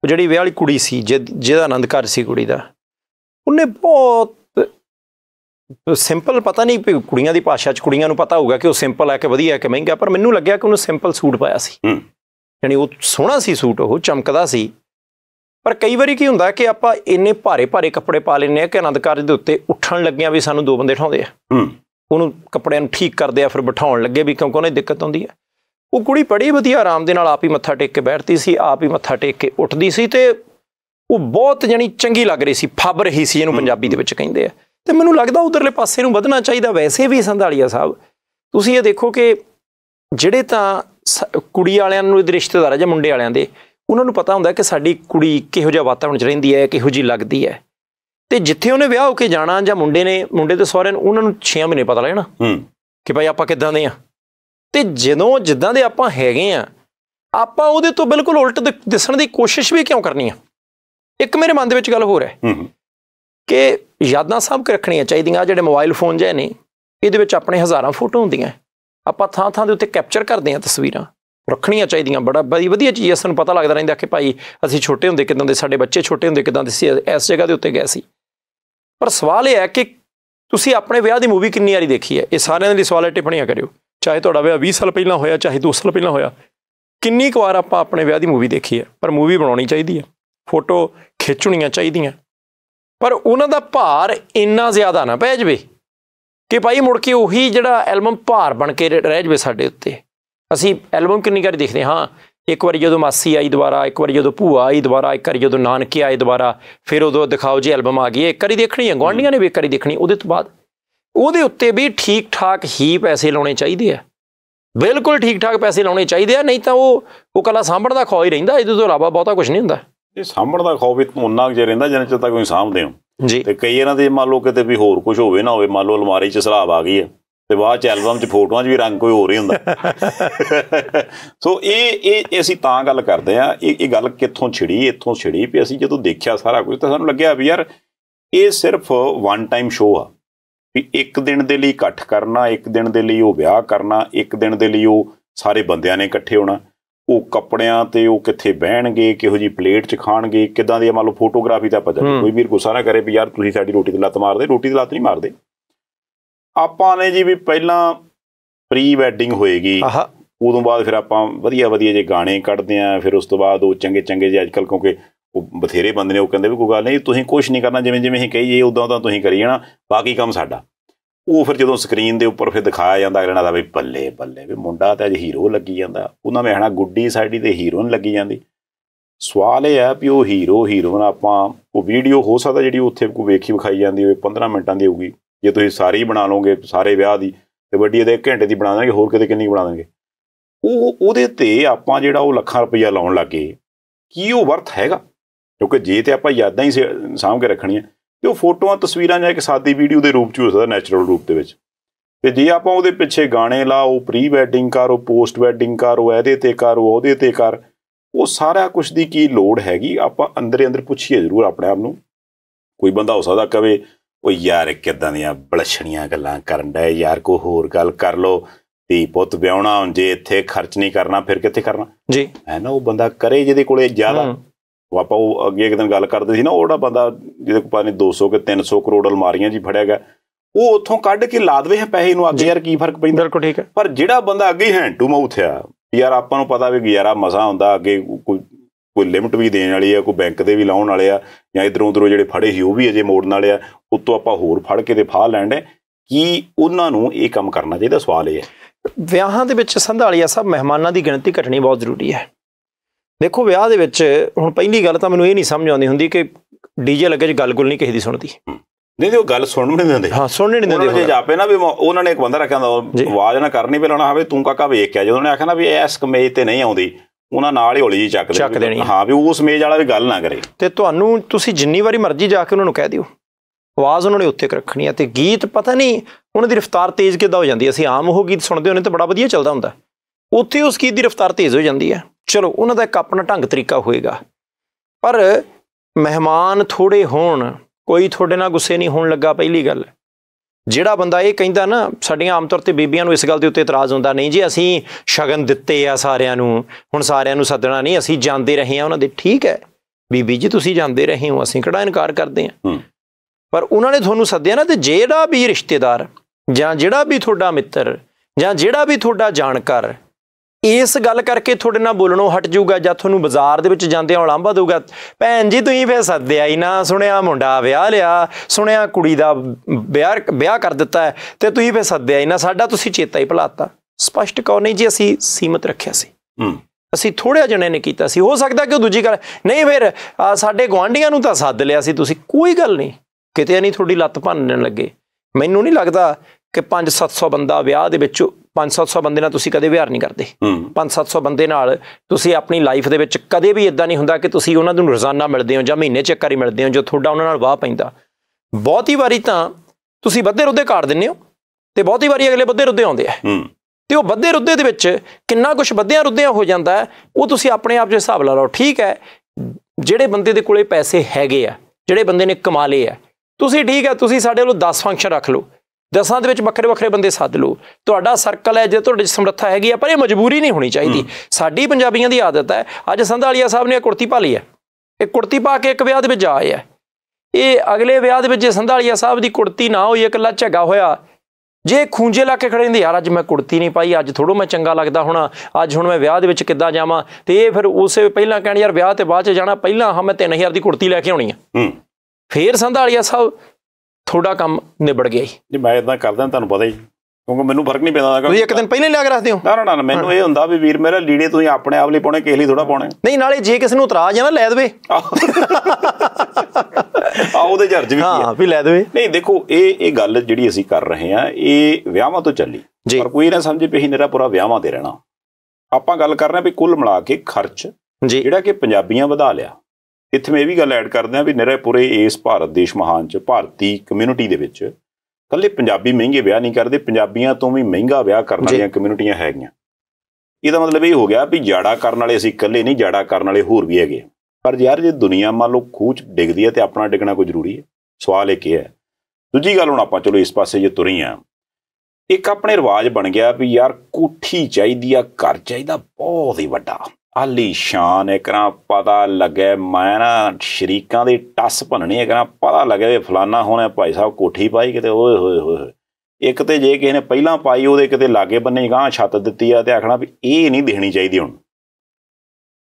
ਉਹ ਜਿਹੜੀ ਵਿਆਹ ਵਾਲੀ ਕੁੜੀ ਸੀ ਜਿਹਦਾ ਆਨੰਦ ਕਾਰਜ ਸੀ ਕੁੜੀ ਦਾ ਉਹਨੇ ਬਹੁਤ ਸਿੰਪਲ ਪਤਾ ਨਹੀਂ ਕੁੜੀਆਂ ਦੀ ਭਾਸ਼ਾ 'ਚ ਕੁੜੀਆਂ ਨੂੰ ਪਤਾ ਹੋਊਗਾ ਕਿ ਉਹ ਸਿੰਪਲ ਹੈ ਕਿ ਵਧੀਆ ਹੈ ਕਿ ਮਹਿੰਗਾ ਪਰ ਮੈਨੂੰ ਲੱਗਿਆ ਕਿ ਉਹਨੂੰ ਸਿੰਪਲ ਸੂਟ ਪਾਇਆ ਸੀ ਯਾਨੀ ਉਹ ਸੋਹਣਾ ਸੀ ਸੂਟ ਉਹ ਚਮਕਦਾ ਸੀ ਪਰ ਕਈ ਵਾਰੀ ਕੀ ਹੁੰਦਾ ਕਿ ਆਪਾਂ ਇੰਨੇ ਭਾਰੇ ਭਾਰੇ ਕੱਪੜੇ ਪਾ ਲੈਨੇ ਆ ਕਿ ਆਨੰਦ ਕਾਰਜ ਦੇ ਉੱਤੇ ਉੱਠਣ ਲੱਗਿਆਂ ਵੀ ਸਾਨੂੰ ਦੋ ਬੰਦੇ ਠਾਉਂਦੇ ਆ ਹੂੰ ਉਹਨੂੰ ਕੱਪੜਿਆਂ ਨੂੰ ਠੀਕ ਕਰਦੇ ਆ ਫਿਰ ਬਿਠਾਉਣ ਲੱਗੇ ਵੀ ਕਿਉਂਕਿ ਉਹਨੇ ਦਿੱਕਤ ਆਉਂਦੀ ਆ ਉਹ ਕੁੜੀ ਬੜੀ ਵਧੀਆ ਆਰਾਮ ਦੇ ਨਾਲ ਆਪ ਹੀ ਮੱਥਾ ਟੇਕ ਕੇ ਬੈਠਦੀ ਸੀ ਆਪ ਹੀ ਮੱਥਾ ਟੇਕ ਕੇ ਉੱਠਦੀ ਸੀ ਤੇ ਉਹ ਬਹੁਤ ਜਣੀ ਚੰਗੀ ਲੱਗ ਰਹੀ ਸੀ ਫੱਬ ਰਹੀ ਸੀ ਇਹਨੂੰ ਪੰਜਾਬੀ ਦੇ ਵਿੱਚ ਕਹਿੰਦੇ ਆ ਤੇ ਮੈਨੂੰ ਲੱਗਦਾ ਉਧਰਲੇ ਪਾਸੇ ਨੂੰ ਵਧਣਾ ਚਾਹੀਦਾ ਵੈਸੇ ਵੀ ਸੰਧਾਲੀਆ ਸਾਹਿਬ ਤੁਸੀਂ ਇਹ ਦੇਖੋ ਕਿ ਜਿਹੜੇ ਤਾਂ ਕੁੜੀ ਵਾਲਿਆਂ ਨੂੰ ਇਹ ਰਿਸ਼ਤੇਦਾਰ ਆ ਜਾਂ ਮੁੰਡੇ ਵਾਲਿਆਂ ਦੇ ਉਹਨਾਂ ਨੂੰ ਪਤਾ ਹੁੰਦਾ ਕਿ ਸਾਡੀ ਕੁੜੀ ਕਿਹੋ ਜਿਹਾ ਵਾਤਾਵਰਣ 'ਚ ਰਹਿੰਦੀ ਹੈ ਕਿਹੋ ਜੀ ਲੱਗਦੀ ਹੈ ਤੇ ਜਿੱਥੇ ਉਹਨੇ ਵਿਆਹ ਹੋ ਕੇ ਜਾਣਾ ਜਾਂ ਮੁੰਡੇ ਨੇ ਮੁੰਡੇ ਦੇ ਸਹੁਰੇ ਨੂੰ ਉਹਨਾਂ ਨੂੰ 6 ਮਹੀਨੇ ਪਤਾ ਲੱਗਣਾ ਕਿ ਭਾਈ ਆਪਾਂ ਕਿੱਦਾਂ ਦੇ ਆ ਤੇ ਜਦੋਂ ਜਿੱਦਾਂ ਦੇ ਆਪਾਂ ਹੈਗੇ ਆ ਆਪਾਂ ਉਹਦੇ ਤੋਂ ਬਿਲਕੁਲ ਉਲਟ ਦਿਸਣ ਦੀ ਕੋਸ਼ਿਸ਼ ਵੀ ਕਿਉਂ ਕਰਨੀ ਆ ਇੱਕ ਮੇਰੇ ਮਨ ਦੇ ਵਿੱਚ ਗੱਲ ਹੋਰ ਹੈ ਕਿ ਯਾਦਾਂ ਸਾਂਭ ਕੇ ਰੱਖਣੀਆਂ ਚਾਹੀਦੀਆਂ ਜਿਹੜੇ ਮੋਬਾਈਲ ਫੋਨ ਜੇ ਨੇ ਇਹਦੇ ਵਿੱਚ ਆਪਣੇ ਹਜ਼ਾਰਾਂ ਫੋਟੋ ਹੁੰਦੀਆਂ ਆਪਾਂ ਥਾਂ ਥਾਂ ਦੇ ਉੱਤੇ ਕੈਪਚਰ ਕਰਦੇ ਆ ਤਸਵੀਰਾਂ ਰੱਖਣੀਆਂ ਚਾਹੀਦੀਆਂ ਬੜਾ ਬੜੀ ਵਧੀਆ ਚੀਜ਼ ਐ ਸਾਨੂੰ ਪਤਾ ਲੱਗਦਾ ਰਹਿੰਦਾ ਕਿ ਭਾਈ ਅਸੀਂ ਛੋਟੇ ਹੁੰਦੇ ਕਿਦਾਂ ਦੇ ਸਾਡੇ ਬੱਚੇ ਛੋਟੇ ਹੁੰਦੇ ਕਿਦਾਂ ਦੇ ਸੀ ਇਸ ਜਗ੍ਹਾ ਦੇ ਉੱਤੇ ਗਏ ਸੀ ਪਰ ਸਵਾਲ ਇਹ ਹੈ ਕਿ ਤੁਸੀਂ ਆਪਣੇ ਵਿਆਹ ਦੀ ਮੂਵੀ ਕਿੰਨੀ ਵਾਰੀ ਦੇਖੀ ਹੈ ਇਹ ਸਾਰਿਆਂ ਦੇ ਲਈ ਸਵਾਲ ਹੈ ਟਿੱਪਣੀਆਂ ਕਰਿਓ ਚਾਹੇ ਤੁਹਾਡਾ ਵਿਆਹ 20 ਸਾਲ ਪਹਿਲਾਂ ਹੋਇਆ ਚਾਹੇ 2 ਸਾਲ ਪਹਿਲਾਂ ਹੋਇਆ ਕਿੰਨੀ ਕੁ ਵਾਰ ਆਪਾਂ ਆਪਣੇ ਵਿਆਹ ਦੀ ਮੂਵੀ ਦੇਖੀ ਹੈ ਪਰ ਮੂਵੀ ਬਣਾਉਣੀ ਚਾਹੀਦੀ ਹੈ ਫੋਟੋ ਖਿੱਚਣੀਆਂ ਚਾਹੀਦੀਆਂ ਪਰ ਉਹਨਾਂ ਦਾ ਭਾਰ ਇੰਨਾ ਜ਼ਿਆਦਾ ਨਾ ਪੈ ਜਾਵੇ ਕਿ ਭਾਈ ਮੁੜ ਕੇ ਉਹੀ ਜਿਹੜਾ ਐਲਬਮ ਭਾਰ ਬਣ ਕੇ ਰਹਿ ਜਾਵੇ ਸਾਡੇ ਉੱਤੇ ਅਸੀਂ ਐਲਬਮ ਕਿੰਨੀ ਵਾਰ ਦੇਖਦੇ ਹਾਂ ਇੱਕ ਵਾਰੀ ਜਦੋਂ ਮਾਸੀ ਆਈ ਦੁਬਾਰਾ ਇੱਕ ਵਾਰੀ ਜਦੋਂ ਭੂਆ ਆਈ ਦੁਬਾਰਾ ਇੱਕ ਵਾਰ ਜਦੋਂ ਨਾਨਕੇ ਆਏ ਦੁਬਾਰਾ ਫਿਰ ਉਦੋਂ ਦਿਖਾਓ ਜੀ ਐਲਬਮ ਆ ਗਈ ਇੱਕ ਵਾਰੀ ਦੇਖਣੀ ਹੈ ਗਵਾਂਢੀਆਂ ਨੇ ਵੀ ਇੱਕ ਵਾਰੀ ਦੇਖਣੀ ਉਹਦੇ ਤੋਂ ਬਾਅਦ ਉਹਦੇ ਉੱਤੇ ਵੀ ਠੀਕ ਠਾਕ ਹੀ ਪੈਸੇ ਲਾਉਣੇ ਚਾਹੀਦੇ ਆ ਬਿਲਕੁਲ ਠੀਕ ਠਾਕ ਪੈਸੇ ਲਾਉਣੇ ਚਾਹੀਦੇ ਆ ਨਹੀਂ ਤਾਂ ਉਹ ਉਹ ਕਲਾ ਸਾਂਭਣ ਦਾ ਖੌ ਹੀ ਰਹਿੰਦਾ ਇਹਦੇ ਤੋਂ ਇਲਾਵਾ ਬਹੁਤਾ ਕੁਝ ਨਹੀਂ ਹੁੰਦਾ ਇਹ ਸਾਂਭਣ ਦਾ ਖੌ ਵੀ ਉਹਨਾਂ ਜੇ ਰਹਿੰਦਾ ਜਿੰਨਾ ਚਿਰ ਤੱਕ ਕੋਈ ਸਾਹਮਣੇ ਹੋ ਜੀ ਤੇ ਕਈ ਇਹਨਾਂ ਦੇ ਮੰਨ ਲਓ ਕਿਤੇ ਵੀ ਹੋਰ ਕੁਝ ਹੋਵੇ ਨਾ ਹੋਵੇ ਮੰਨ ਲਓ ਅਲਮਾਰੀ 'ਚ ਸਲਾਬ ਆ ਗਈ ਹੈ ਤੇ ਬਾਅਦ ਚ ਐਲਬਮ ਚ ਫੋਟੋਆਂ 'ਚ ਵੀ ਰੰਗ ਕੋਈ ਹੋਰ ਹੀ ਹੁੰਦਾ ਸੋ [laughs] ਇਹ ਇਹ ਅਸੀਂ ਤਾਂ ਗੱਲ ਕਰਦੇ ਆ ਇਹ ਇਹ ਗੱਲ ਕਿੱਥੋਂ ਛਿੜੀ ਇੱਥੋਂ ਛਿੜੀ ਵੀ ਅਸੀਂ ਜਦੋਂ ਦੇਖਿਆ ਸਾਰਾ ਕੁਝ ਤਾਂ ਸਾਨੂੰ ਲੱਗਿਆ ਵੀ ਯਾਰ ਇਹ ਸਿਰਫ ਵਨ ਟਾਈਮ ਸ਼ੋਅ ਆ ਵੀ ਇੱਕ ਦਿਨ ਦੇ ਲਈ ਇਕੱਠ ਕਰਨਾ ਇੱਕ ਦਿਨ ਦੇ ਲਈ ਉਹ ਵਿਆਹ ਕਰਨਾ ਇੱਕ ਦਿਨ ਦੇ ਲਈ ਉਹ ਸਾਰੇ ਬੰਦਿਆਂ ਨੇ ਇਕੱਠੇ ਹੋਣਾ ਉਹ ਕੱਪੜਿਆਂ ਤੇ ਉਹ ਕਿੱਥੇ ਬਹਿਣਗੇ ਕਿਹੋ ਜੀ ਪਲੇਟ 'ਚ ਖਾਣਗੇ ਕਿਦਾਂ ਦੀ ਮੰਨ ਲਓ ਫੋਟੋਗ੍ਰਾਫੀ ਦਾ ਪਤਾ ਕੋਈ ਵੀਰ ਗੁੱਸਾ ਨਾ ਕਰੇ ਵੀ ਯਾਰ ਤੁਸੀਂ ਸਾਡੀ ਰੋਟੀ ਤੇ ਲੱਤ ਮਾਰਦੇ ਰੋਟੀ ਤੇ ਲੱਤ ਨਹੀਂ ਮਾਰਦੇ ਆਪਾਂ ਨੇ ਜੀ ਵੀ ਪਹਿਲਾਂ ਪ੍ਰੀ ਵੈਡਿੰਗ ਹੋਏਗੀ ਆਹਾ ਉਦੋਂ ਬਾਅਦ ਫਿਰ ਆਪਾਂ ਵਧੀਆ ਵਧੀਆ ਜੇ ਗਾਣੇ ਕੱਢਦੇ ਆਂ ਫਿਰ ਉਸ ਤੋਂ ਬਾਅਦ ਉਹ ਚੰਗੇ ਚੰਗੇ ਜੇ ਅੱਜਕੱਲ ਕਿਉਂਕਿ ਉਹ ਬਥੇਰੇ ਬੰਦੇ ਨੇ ਉਹ ਕਹਿੰਦੇ ਵੀ ਕੋਈ ਗੱਲ ਨਹੀਂ ਤੁਸੀਂ ਕੁਝ ਨਹੀਂ ਕਰਨਾ ਜਿਵੇਂ ਜਿਵੇਂ ਅਸੀਂ ਕਹੀਏ ਉਦਾਂ ਉਦਾਂ ਤੁਸੀਂ ਕਰੀ ਜਾਣਾ ਬਾਕੀ ਕੰਮ ਸਾਡਾ ਉਹ ਫਿਰ ਜਦੋਂ ਸਕਰੀਨ ਦੇ ਉੱਪਰ ਫਿਰ ਦਿਖਾਇਆ ਜਾਂਦਾ ਅਗਲੇ ਨਾਲ ਦਾ ਵੀ ਬੱਲੇ ਬੱਲੇ ਵੀ ਮੁੰਡਾ ਤਾਂ ਅਜ ਹੀਰੋ ਲੱਗੀ ਜਾਂਦਾ ਉਹਨਾਂ ਮੈਂ ਹਣਾ ਗੁੱਡੀ ਸਾਡੀ ਤੇ ਹੀਰੋਇਨ ਲੱਗੀ ਜਾਂਦੀ ਸਵਾਲ ਇਹ ਹੈ ਵੀ ਉਹ ਹੀਰੋ ਹੀਰੋਇਨ ਆਪਾਂ ਉਹ ਵੀਡੀਓ ਹੋ ਸਕਦਾ ਜਿਹੜੀ ਉੱਥੇ ਕੋਈ ਵੇਖੀ ਵਿਖਾਈ ਜਾਂਦੀ ਹੋਵੇ 15 ਮਿੰਟਾਂ ਦੀ ਹੋਊਗੀ ਜੇ ਤੁਸੀਂ ਸਾਰੇ ਹੀ ਬਣਾ ਲਓਗੇ ਸਾਰੇ ਵਿਆਹ ਦੀ ਤੇ ਵੱਡੀ ਇਹਦੇ ਘੰਟੇ ਦੀ ਬਣਾ ਦੇਣਗੇ ਹੋਰ ਕਿਤੇ ਕਿੰਨੀ ਬਣਾ ਦੇਣਗੇ ਉਹ ਉਹਦੇ ਤੇ ਆਪਾਂ ਜਿਹੜਾ ਉਹ ਲੱਖਾਂ ਰੁਪਈਆ ਲਾਉਣ ਲੱਗੇ ਕੀ ਉਹ ਵਰਥ ਹੈਗਾ ਕਿਉਂਕਿ ਜੇ ਤੇ ਆਪਾਂ ਯਾਦਾਂ ਹੀ ਸਾਂਭ ਕੇ ਰੱਖਣੀਆਂ ਤੇ ਉਹ ਫੋਟੋਆਂ ਤਸਵੀਰਾਂ ਜਾਂ ਇੱਕ ਸਾਦੀ ਵੀਡੀਓ ਦੇ ਰੂਪ 'ਚ ਹੋ ਸਕਦਾ ਨੈਚੁਰਲ ਰੂਪ ਦੇ ਵਿੱਚ ਤੇ ਜੇ ਆਪਾਂ ਉਹਦੇ ਪਿੱਛੇ ਗਾਣੇ ਲਾ ਉਹ ਪ੍ਰੀ ਵੈਡਿੰਗ ਕਰ ਉਹ ਪੋਸਟ ਵੈਡਿੰਗ ਕਰ ਉਹ ਇਹਦੇ ਤੇ ਕਰ ਉਹ ਉਹਦੇ ਤੇ ਕਰ ਉਹ ਸਾਰਾ ਕੁਝ ਦੀ ਕੀ ਲੋੜ ਹੈਗੀ ਆਪਾਂ ਅੰਦਰੇ ਅੰਦਰ ਪੁੱਛੀਏ ਜ਼ਰੂਰ ਆਪਣੇ ਆਪ ਨੂੰ ਕੋਈ ਬੰਦਾ ਹੋ ਸਕਦਾ ਕਵੇ ਉਹ ਯਾਰ ਇੱਕ ਇਦਾਂ ਦੀਆਂ ਬਲਛਣੀਆਂ ਗੱਲਾਂ ਕਰਨ ਡੈ ਯਾਰ ਕੋ ਹੋਰ ਗੱਲ ਕਰ ਲੋ ਤੇ ਪੁੱਤ ਵਿਆਹਣਾ ਹੁਣ ਜੇ ਇੱਥੇ ਖਰਚ ਨਹੀਂ ਕਰਨਾ ਫਿਰ ਕਿੱਥੇ ਕਰਨਾ ਜੀ ਹੈ ਨਾ ਉਹ ਬੰਦਾ ਕਰੇ ਜਿਹਦੇ ਕੋਲੇ ਜ਼ਿਆਦਾ ਉਹ ਆਪਾਂ ਉਹ ਅੱਗੇ ਇੱਕ ਦਿਨ ਗੱਲ ਕਰਦੇ ਸੀ ਨਾ ਉਹੜਾ ਬੰਦਾ ਜਿਹਦੇ ਕੋਲ ਪਾਣੀ 200 ਕੇ 300 ਕਰੋੜ ਅਲਮਾਰੀਆਂ ਜੀ ਫੜਿਆ ਗਿਆ ਉਹ ਉੱਥੋਂ ਕੱਢ ਕੇ ਲਾਦਵੇ ਹੈ ਪੈਸੇ ਨੂੰ ਅੱਗੇ ਯਾਰ ਕੀ ਫਰਕ ਪੈਂਦਾ ਬਿਲਕੁਲ ਠੀਕ ਹੈ ਪਰ ਜਿਹੜਾ ਬੰਦਾ ਅੱਗੇ ਹੈਂਡ ਟੂ ਮਾਊਥ ਆ ਯਾਰ ਆਪਾਂ ਨੂੰ ਪਤਾ ਵੀ ਗਿਆਰਾ ਮਸਾ ਹੁੰਦਾ ਅੱਗੇ ਕੋਈ ਕੋਈ ਲਿਮਟ ਵੀ ਦੇਣ ਵਾਲੀ ਆ ਕੋਈ ਬੈਂਕ ਦੇ ਵੀ ਲਾਉਣ ਵਾਲੇ ਆ ਜਾਂ ਇਧਰੋਂ ਉਧਰੋਂ ਜਿਹੜੇ ਫੜੇ ਸੀ ਉਹ ਵੀ ਅਜੇ ਮੋੜਨ ਵਾਲੇ ਆ ਉਤੋਂ ਆਪਾਂ ਹੋਰ ਫੜ ਕੇ ਤੇ ਫਾਹ ਲੈਣ ਦੇ ਕੀ ਉਹਨਾਂ ਨੂੰ ਇਹ ਕੰਮ ਕਰਨਾ ਚਾਹੀਦਾ ਸਵਾਲ ਇਹ ਹੈ ਵਿਆਹਾਂ ਦੇ ਵਿੱਚ ਸੰਧਾਲੀਆ ਸਾਹਿਬ ਮਹਿਮਾਨਾਂ ਦੀ ਗਿਣਤੀ ਘਟਣੀ ਬਹੁਤ ਜ਼ਰੂਰੀ ਹੈ ਦੇਖੋ ਵਿਆਹ ਦੇ ਵਿੱਚ ਹੁਣ ਪਹਿਲੀ ਗੱਲ ਤਾਂ ਮੈਨੂੰ ਇਹ ਨਹੀਂ ਸਮਝ ਆਉਂਦੀ ਹੁੰਦੀ ਕਿ ਡੀਜੇ ਲੱਗੇ ਚ ਗੱਲ ਗੁੱਲ ਨਹੀਂ ਕਿਸੇ ਦੀ ਸੁਣਦੀ ਨਹੀਂ ਤੇ ਉਹ ਗੱਲ ਸੁਣਨ ਨਹੀਂ ਦਿੰਦੇ ਹਾਂ ਸੁਣਨ ਨਹੀਂ ਦਿੰਦੇ ਜੇ ਜਾਪੇ ਨਾ ਵੀ ਉਹਨਾਂ ਨੇ ਇੱਕ ਬੰਦਾ ਰੱਖਿਆ ਹੁੰਦਾ ਆਵਾਜ਼ ਨਾ ਕਰਨੀ ਪਹਿਲਾਂ ਨਾ ਹੋਵੇ ਤੂੰ ਕਾਕਾ ਵੇਖਿਆ ਜਦੋਂ ਉਹਨੇ ਆਖਿਆ ਨਾ ਵੀ ਇਸ ਕਮੇਜ ਤੇ ਨਹੀਂ ਆਉਂਦੀ ਉਹਨਾਂ ਨਾਲ ਹੀ ਹੌਲੀ ਜਿਹੀ ਚੱਕ ਦੇਣੀ ਹਾਂ ਵੀ ਉਸ ਮੇਜ਼ ਵਾਲਾ ਵੀ ਗੱਲ ਨਾ ਕਰੇ ਤੇ ਤੁਹਾਨੂੰ ਤੁਸੀਂ ਜਿੰਨੀ ਵਾਰੀ ਮਰਜ਼ੀ ਜਾ ਕੇ ਉਹਨਾਂ ਨੂੰ ਕਹਿ ਦਿਓ ਆਵਾਜ਼ ਉਹਨਾਂ ਨੇ ਕਰ ਰੱਖਣੀ ਹੈ ਤੇ ਗੀਤ ਪਤਾ ਨਹੀਂ ਉਹਨਾਂ ਦੀ ਰਫ਼ਤਾਰ ਤੇਜ਼ ਕਿਦਾਂ ਹੋ ਜਾਂਦੀ ਅਸੀਂ ਆਮ ਉਹ ਗੀਤ ਸੁਣਦੇ ਹੁੰਦੇ ਤੇ ਬੜਾ ਵਧੀਆ ਚੱਲਦਾ ਹੁੰਦਾ ਉੱਥੇ ਉਸ ਗੀਤ ਦੀ ਰਫ਼ਤਾਰ ਤੇਜ਼ ਹੋ ਜਾਂਦੀ ਹੈ ਚਲੋ ਉਹਨਾਂ ਦਾ ਇੱਕ ਆਪਣਾ ਢੰਗ ਤਰੀਕਾ ਹੋਏਗਾ ਪਰ ਮਹਿਮਾਨ ਥੋੜੇ ਹੋਣ ਕੋਈ ਤੁਹਾਡੇ ਨਾਲ ਗੁੱਸੇ ਨਹੀਂ ਹੋਣ ਲੱਗਾ ਪਹਿਲੀ ਗੱਲ ਜਿਹੜਾ ਬੰਦਾ ਇਹ ਕਹਿੰਦਾ ਨਾ ਸਾਡੀਆਂ ਆਮ ਤੌਰ ਤੇ ਬੀਬੀਆਂ ਨੂੰ ਇਸ ਗੱਲ ਦੇ ਉੱਤੇ ਇਤਰਾਜ਼ ਹੁੰਦਾ ਨਹੀਂ ਜੀ ਅਸੀਂ ਸ਼ਗਨ ਦਿੱਤੇ ਆ ਸਾਰਿਆਂ ਨੂੰ ਹੁਣ ਸਾਰਿਆਂ ਨੂੰ ਸੱਦਣਾ ਨਹੀਂ ਅਸੀਂ ਜਾਂਦੇ ਰਹੇ ਆ ਉਹਨਾਂ ਦੇ ਠੀਕ ਹੈ ਬੀਬੀ ਜੀ ਤੁਸੀਂ ਜਾਂਦੇ ਰਹੇ ਹੋ ਅਸੀਂ ਕਿਹੜਾ ਇਨਕਾਰ ਕਰਦੇ ਆ ਪਰ ਉਹਨਾਂ ਨੇ ਤੁਹਾਨੂੰ ਸੱਦਿਆ ਨਾ ਤੇ ਜਿਹੜਾ ਵੀ ਰਿਸ਼ਤੇਦਾਰ ਜਾਂ ਜਿਹੜਾ ਵੀ ਤੁਹਾਡਾ ਮਿੱਤਰ ਜਾਂ ਜਿਹੜਾ ਵੀ ਤੁਹਾਡਾ ਜਾਣਕਾਰ ਇਸ ਗੱਲ ਕਰਕੇ ਤੁਹਾਡੇ ਨਾਲ ਬੋਲਣੋਂ ਹਟ ਜਾਊਗਾ ਜਾਂ ਤੁਹਾਨੂੰ ਬਾਜ਼ਾਰ ਦੇ ਵਿੱਚ ਜਾਂਦੇ ਆ ਲਾਂਭਾ ਦਊਗਾ ਭੈਣ ਜੀ ਤੁਸੀਂ ਫੇਰ ਸੱਦਿਆ ਹੀ ਨਾ ਸੁਣਿਆ ਮੁੰਡਾ ਵਿਆਹ ਲਿਆ ਸੁਣਿਆ ਕੁੜੀ ਦਾ ਵਿਆਹ ਵਿਆਹ ਕਰ ਦਿੱਤਾ ਤੇ ਤੁਸੀਂ ਫੇਰ ਸੱਦਿਆ ਹੀ ਨਾ ਸਾਡਾ ਤੁਸੀਂ ਚੇਤਾ ਹੀ ਭੁਲਾਤਾ ਸਪਸ਼ਟ ਕਹੋ ਨਹੀਂ ਜੀ ਅਸੀਂ ਸੀਮਤ ਰੱਖਿਆ ਸੀ ਅਸੀਂ ਥੋੜਿਆ ਜਣੇ ਨੇ ਕੀਤਾ ਸੀ ਹੋ ਸਕਦਾ ਕਿ ਉਹ ਦੂਜੀ ਗੱਲ ਨਹੀਂ ਫਿਰ ਸਾਡੇ ਗਵਾਂਢੀਆਂ ਨੂੰ ਤਾਂ ਸੱਦ ਲਿਆ ਸੀ ਤੁਸੀਂ ਕੋਈ ਗੱਲ ਨਹੀਂ ਕਿਤੇ ਨਹੀਂ ਤੁਹਾਡੀ ਲੱਤ ਭੰਨਣ ਲੱਗੇ ਮੈਨੂੰ ਨਹੀਂ ਲੱਗਦਾ ਕਿ 5-700 ਬੰਦਾ ਵਿਆਹ ਦੇ ਵਿੱਚ 5-700 ਬੰਦੇ ਨਾਲ ਤੁਸੀਂ ਕਦੇ ਵਿਹਾਰ ਨਹੀਂ ਕਰਦੇ 5-700 ਬੰਦੇ ਨਾਲ ਤੁਸੀਂ ਆਪਣੀ ਲਾਈਫ ਦੇ ਵਿੱਚ ਕਦੇ ਵੀ ਇਦਾਂ ਨਹੀਂ ਹੁੰਦਾ ਕਿ ਤੁਸੀਂ ਉਹਨਾਂ ਨੂੰ ਰੋਜ਼ਾਨਾ ਮਿਲਦੇ ਹੋ ਜਾਂ ਮਹੀਨੇ 'ਚ ਇੱਕ ਵਾਰੀ ਮਿਲਦੇ ਹੋ ਜੋ ਤੁਹਾਡਾ ਉਹਨਾਂ ਨਾਲ ਵਾਹ ਪੈਂਦਾ ਬਹੁਤੀ ਵਾਰੀ ਤਾਂ ਤੁਸੀਂ ਵੱਧੇ ਰੁੱਦੇ ਕਾੜ ਦਿੰਦੇ ਹੋ ਤੇ ਬਹੁਤੀ ਵਾਰੀ ਅਗਲੇ ਵੱਧੇ ਰੁੱਦੇ ਆਉਂਦੇ ਆ ਤੇ ਉਹ ਵੱਧੇ ਰੁੱਦੇ ਦੇ ਵਿੱਚ ਕਿੰਨਾ ਕੁਝ ਬੱਧਿਆਂ ਰੁੱਦਿਆਂ ਹੋ ਜਾਂਦਾ ਉਹ ਤੁਸੀਂ ਆਪਣੇ ਆਪ ਦੇ ਹਿਸਾਬ ਲਾ ਲਓ ਠੀਕ ਹੈ ਜਿਹੜੇ ਬੰਦੇ ਦੇ ਕੋਲੇ ਪੈਸੇ ਹੈਗੇ ਆ ਜਿਹੜੇ ਬੰਦੇ ਨੇ ਕਮਾ ਲਏ ਆ ਤੁਸੀਂ ਠੀਕ ਹੈ ਤੁਸੀਂ ਸਾਡੇ ਕੋਲ 10 ਫੰਕਸ਼ਨ ਰੱਖ ਲਓ ਦਸਾਂ ਦੇ ਵਿੱਚ ਵੱਖਰੇ ਵੱਖਰੇ ਬੰਦੇ ਸੱਦ ਲਓ ਤੁਹਾਡਾ ਸਰਕਲ ਹੈ ਜੇ ਤੁਹਾਡੇ ਚ ਸਮਰੱਥਾ ਹੈਗੀ ਆ ਪਰ ਇਹ ਮਜਬੂਰੀ ਨਹੀਂ ਹੋਣੀ ਚਾਹੀਦੀ ਸਾਡੀ ਪੰਜਾਬੀਆਂ ਦੀ ਆਦਤ ਹੈ ਅੱਜ ਸੰਧਾਲੀਆ ਸਾਹਿਬ ਨੇ ਕੁਰਤੀ ਪਾ ਲਈ ਹੈ ਇਹ ਕੁਰਤੀ ਪਾ ਕੇ ਇੱਕ ਵਿਆਹ ਦੇ ਵਿੱਚ ਜਾ ਆਇਆ ਇਹ ਅਗਲੇ ਵਿਆਹ ਦੇ ਵਿੱਚ ਜੇ ਸੰਧਾਲੀਆ ਸਾਹਿਬ ਦੀ ਕੁਰਤੀ ਨਾ ਹੋਈ ਇਕੱਲਾ ਝੱਗਾ ਹੋਇਆ ਜੇ ਖੂੰਜੇ ਲਾ ਕੇ ਖੜੇ ਹੁੰਦੇ ਯਾਰ ਅੱਜ ਮੈਂ ਕੁੜਤੀ ਨਹੀਂ ਪਾਈ ਅੱਜ ਥੋੜੋ ਮੈਂ ਚੰਗਾ ਲੱਗਦਾ ਹੋਣਾ ਅੱਜ ਹੁਣ ਮੈਂ ਵਿਆਹ ਦੇ ਵਿੱਚ ਕਿੱਦਾਂ ਜਾਵਾਂ ਤੇ ਇਹ ਫਿਰ ਉਸੇ ਪਹਿਲਾਂ ਕਹਿਣ ਯਾਰ ਵਿਆਹ ਤੇ ਬਾਅਦ ਚ ਜਾਣਾ ਪਹਿਲਾਂ ਹਾਂ ਮੈਂ 3000 ਦੀ ਕੁੜਤੀ ਲੈ ਕੇ ਆਉਣੀ ਆ ਫੇਰ ਸੰਧਾਲੀਆ ਸਾਹਿਬ ਥੋੜਾ ਕੰਮ ਨਿਬੜ ਗਿਆ ਜੀ ਜੀ ਮੈਂ ਇਦਾਂ ਕਰਦਾ ਤੁਹਾਨੂੰ ਪਤਾ ਹੀ ਕਿਉਂਕਿ ਮੈਨੂੰ ਫਰਕ ਨਹੀਂ ਪੈਂਦਾ ਤੁਸੀਂ ਇੱਕ ਦਿਨ ਪਹਿਲਾਂ ਹੀ ਲਿਆ ਕੇ ਰੱਖਦੇ ਹੋ ਨਾ ਨਾ ਨਾ ਮੈਨੂੰ ਇਹ ਹੁੰਦਾ ਵੀ ਵੀਰ ਮੇਰਾ ਲੀੜੇ ਤੁਸੀਂ ਆਪਣੇ ਆਪ ਲਈ ਪਾਉਣੇ ਕਿਸੇ ਲਈ ਥੋੜਾ ਪਾਉਣੇ ਨਹੀਂ ਨਾਲੇ ਜੇ ਕਿਸੇ ਨੂੰ ਇਤਰਾਜ਼ ਹੈ ਨਾ ਲੈ ਦੇਵੇ ਆ ਉਹਦੇ ਜਰਜ ਵੀ ਹਾਂ ਵੀ ਲੈ ਦੇਵੇ ਨਹੀਂ ਦੇਖੋ ਇਹ ਇਹ ਗੱਲ ਜਿਹੜੀ ਅਸੀਂ ਕਰ ਰਹੇ ਆ ਇਹ ਵਿਆਹਾਂ ਤੋਂ ਚੱਲੀ ਪਰ ਕੋਈ ਨਾ ਸਮਝੇ ਪਈ ਨੇਰਾ ਪੂਰਾ ਵਿਆਹਾਂ ਦੇ ਰਹਿਣਾ ਆਪਾਂ ਗੱਲ ਕਰ ਰਹੇ ਆ ਵੀ ਕੁੱਲ ਮਿਲਾ ਕੇ ਖਰਚ ਜਿਹੜਾ ਕਿ ਪੰਜਾਬੀਆਂ ਵਧਾ ਲਿਆ ਇੱਥੇ ਮੈਂ ਇਹ ਵੀ ਗੱਲ ਐਡ ਕਰਦੇ ਆ ਵੀ ਨਿਰੇ ਪੂਰੇ ਇਸ ਭਾਰਤ ਦੇਸ਼ ਮਹਾਨ ਚ ਭਾਰਤੀ ਕਮਿਊਨਿਟੀ ਦੇ ਵਿੱਚ ਕੱਲੇ ਪੰਜਾਬੀ ਮਹਿੰਗੇ ਵਿਆਹ ਨਹੀਂ ਕਰਦੇ ਪੰਜਾਬੀਆਂ ਤੋਂ ਵੀ ਮਹਿੰਗਾ ਵਿਆਹ ਕਰਨ ਵਾਲੀਆਂ ਕਮਿਊਨਿਟੀਆਂ ਹੈਗੀਆਂ ਇਹਦਾ ਮਤਲਬ ਇਹ ਹੋ ਗਿਆ ਵੀ ਜਾੜਾ ਕਰਨ ਵਾਲੇ ਅਸੀਂ ਕੱਲੇ ਨਹੀਂ ਜਾੜਾ ਕਰਨ ਵਾਲੇ ਹੋਰ ਵੀ ਹੈਗੇ ਪਰ ਯਾਰ ਜੇ ਦੁਨੀਆ ਮੰਨ ਲਓ ਖੂਚ ਡਿੱਗਦੀ ਹੈ ਤੇ ਆਪਣਾ ਡਿੱਗਣਾ ਕੋਈ ਜ਼ਰੂਰੀ ਹੈ ਸਵਾਲ ਇਹ ਕੀ ਹੈ ਦੂਜੀ ਗੱਲ ਹੁਣ ਆਪਾਂ ਚਲੋ ਇਸ ਪਾਸੇ ਜੇ ਤੁਰੀ ਆ ਇੱਕ ਆਪਣੇ ਰਿਵਾਜ ਬਣ ਗਿਆ ਵੀ ਯਾਰ ਕੋਠੀ ਚਾਹੀਦੀ ਆ ਘਰ ਚਾਹੀਦਾ ਬਹੁਤ ਹੀ ਵੱਡਾ ਆਲੀਸ਼ਾਨ ਇਹ ਕਰਾਂ ਪਤਾ ਲੱਗੇ ਮੈਂ ਨਾ ਸ਼ਰੀਕਾਂ ਦੀ ਟੱਸ ਭੰਨਣੀ ਇਹ ਕਰਾਂ ਪਤਾ ਲੱਗੇ ਫਲਾਨਾ ਹੋਣਾ ਭਾਈ ਸਾਹਿਬ ਕੋਠੀ ਪਾਈ ਕਿਤੇ ਓਏ ਹੋਏ ਹੋਏ ਇੱਕ ਤੇ ਜੇ ਕਿਸੇ ਨੇ ਪਹਿਲਾਂ ਪਾਈ ਉਹਦੇ ਕਿਤੇ ਲਾਗੇ ਬੰਨੇ ਗਾਂ ਛੱਤ ਦਿੱਤੀ ਆ ਤੇ ਆਖਣਾ ਵੀ ਇਹ ਨਹੀਂ ਦੇਣੀ ਚਾਹੀਦੀ ਹੁਣ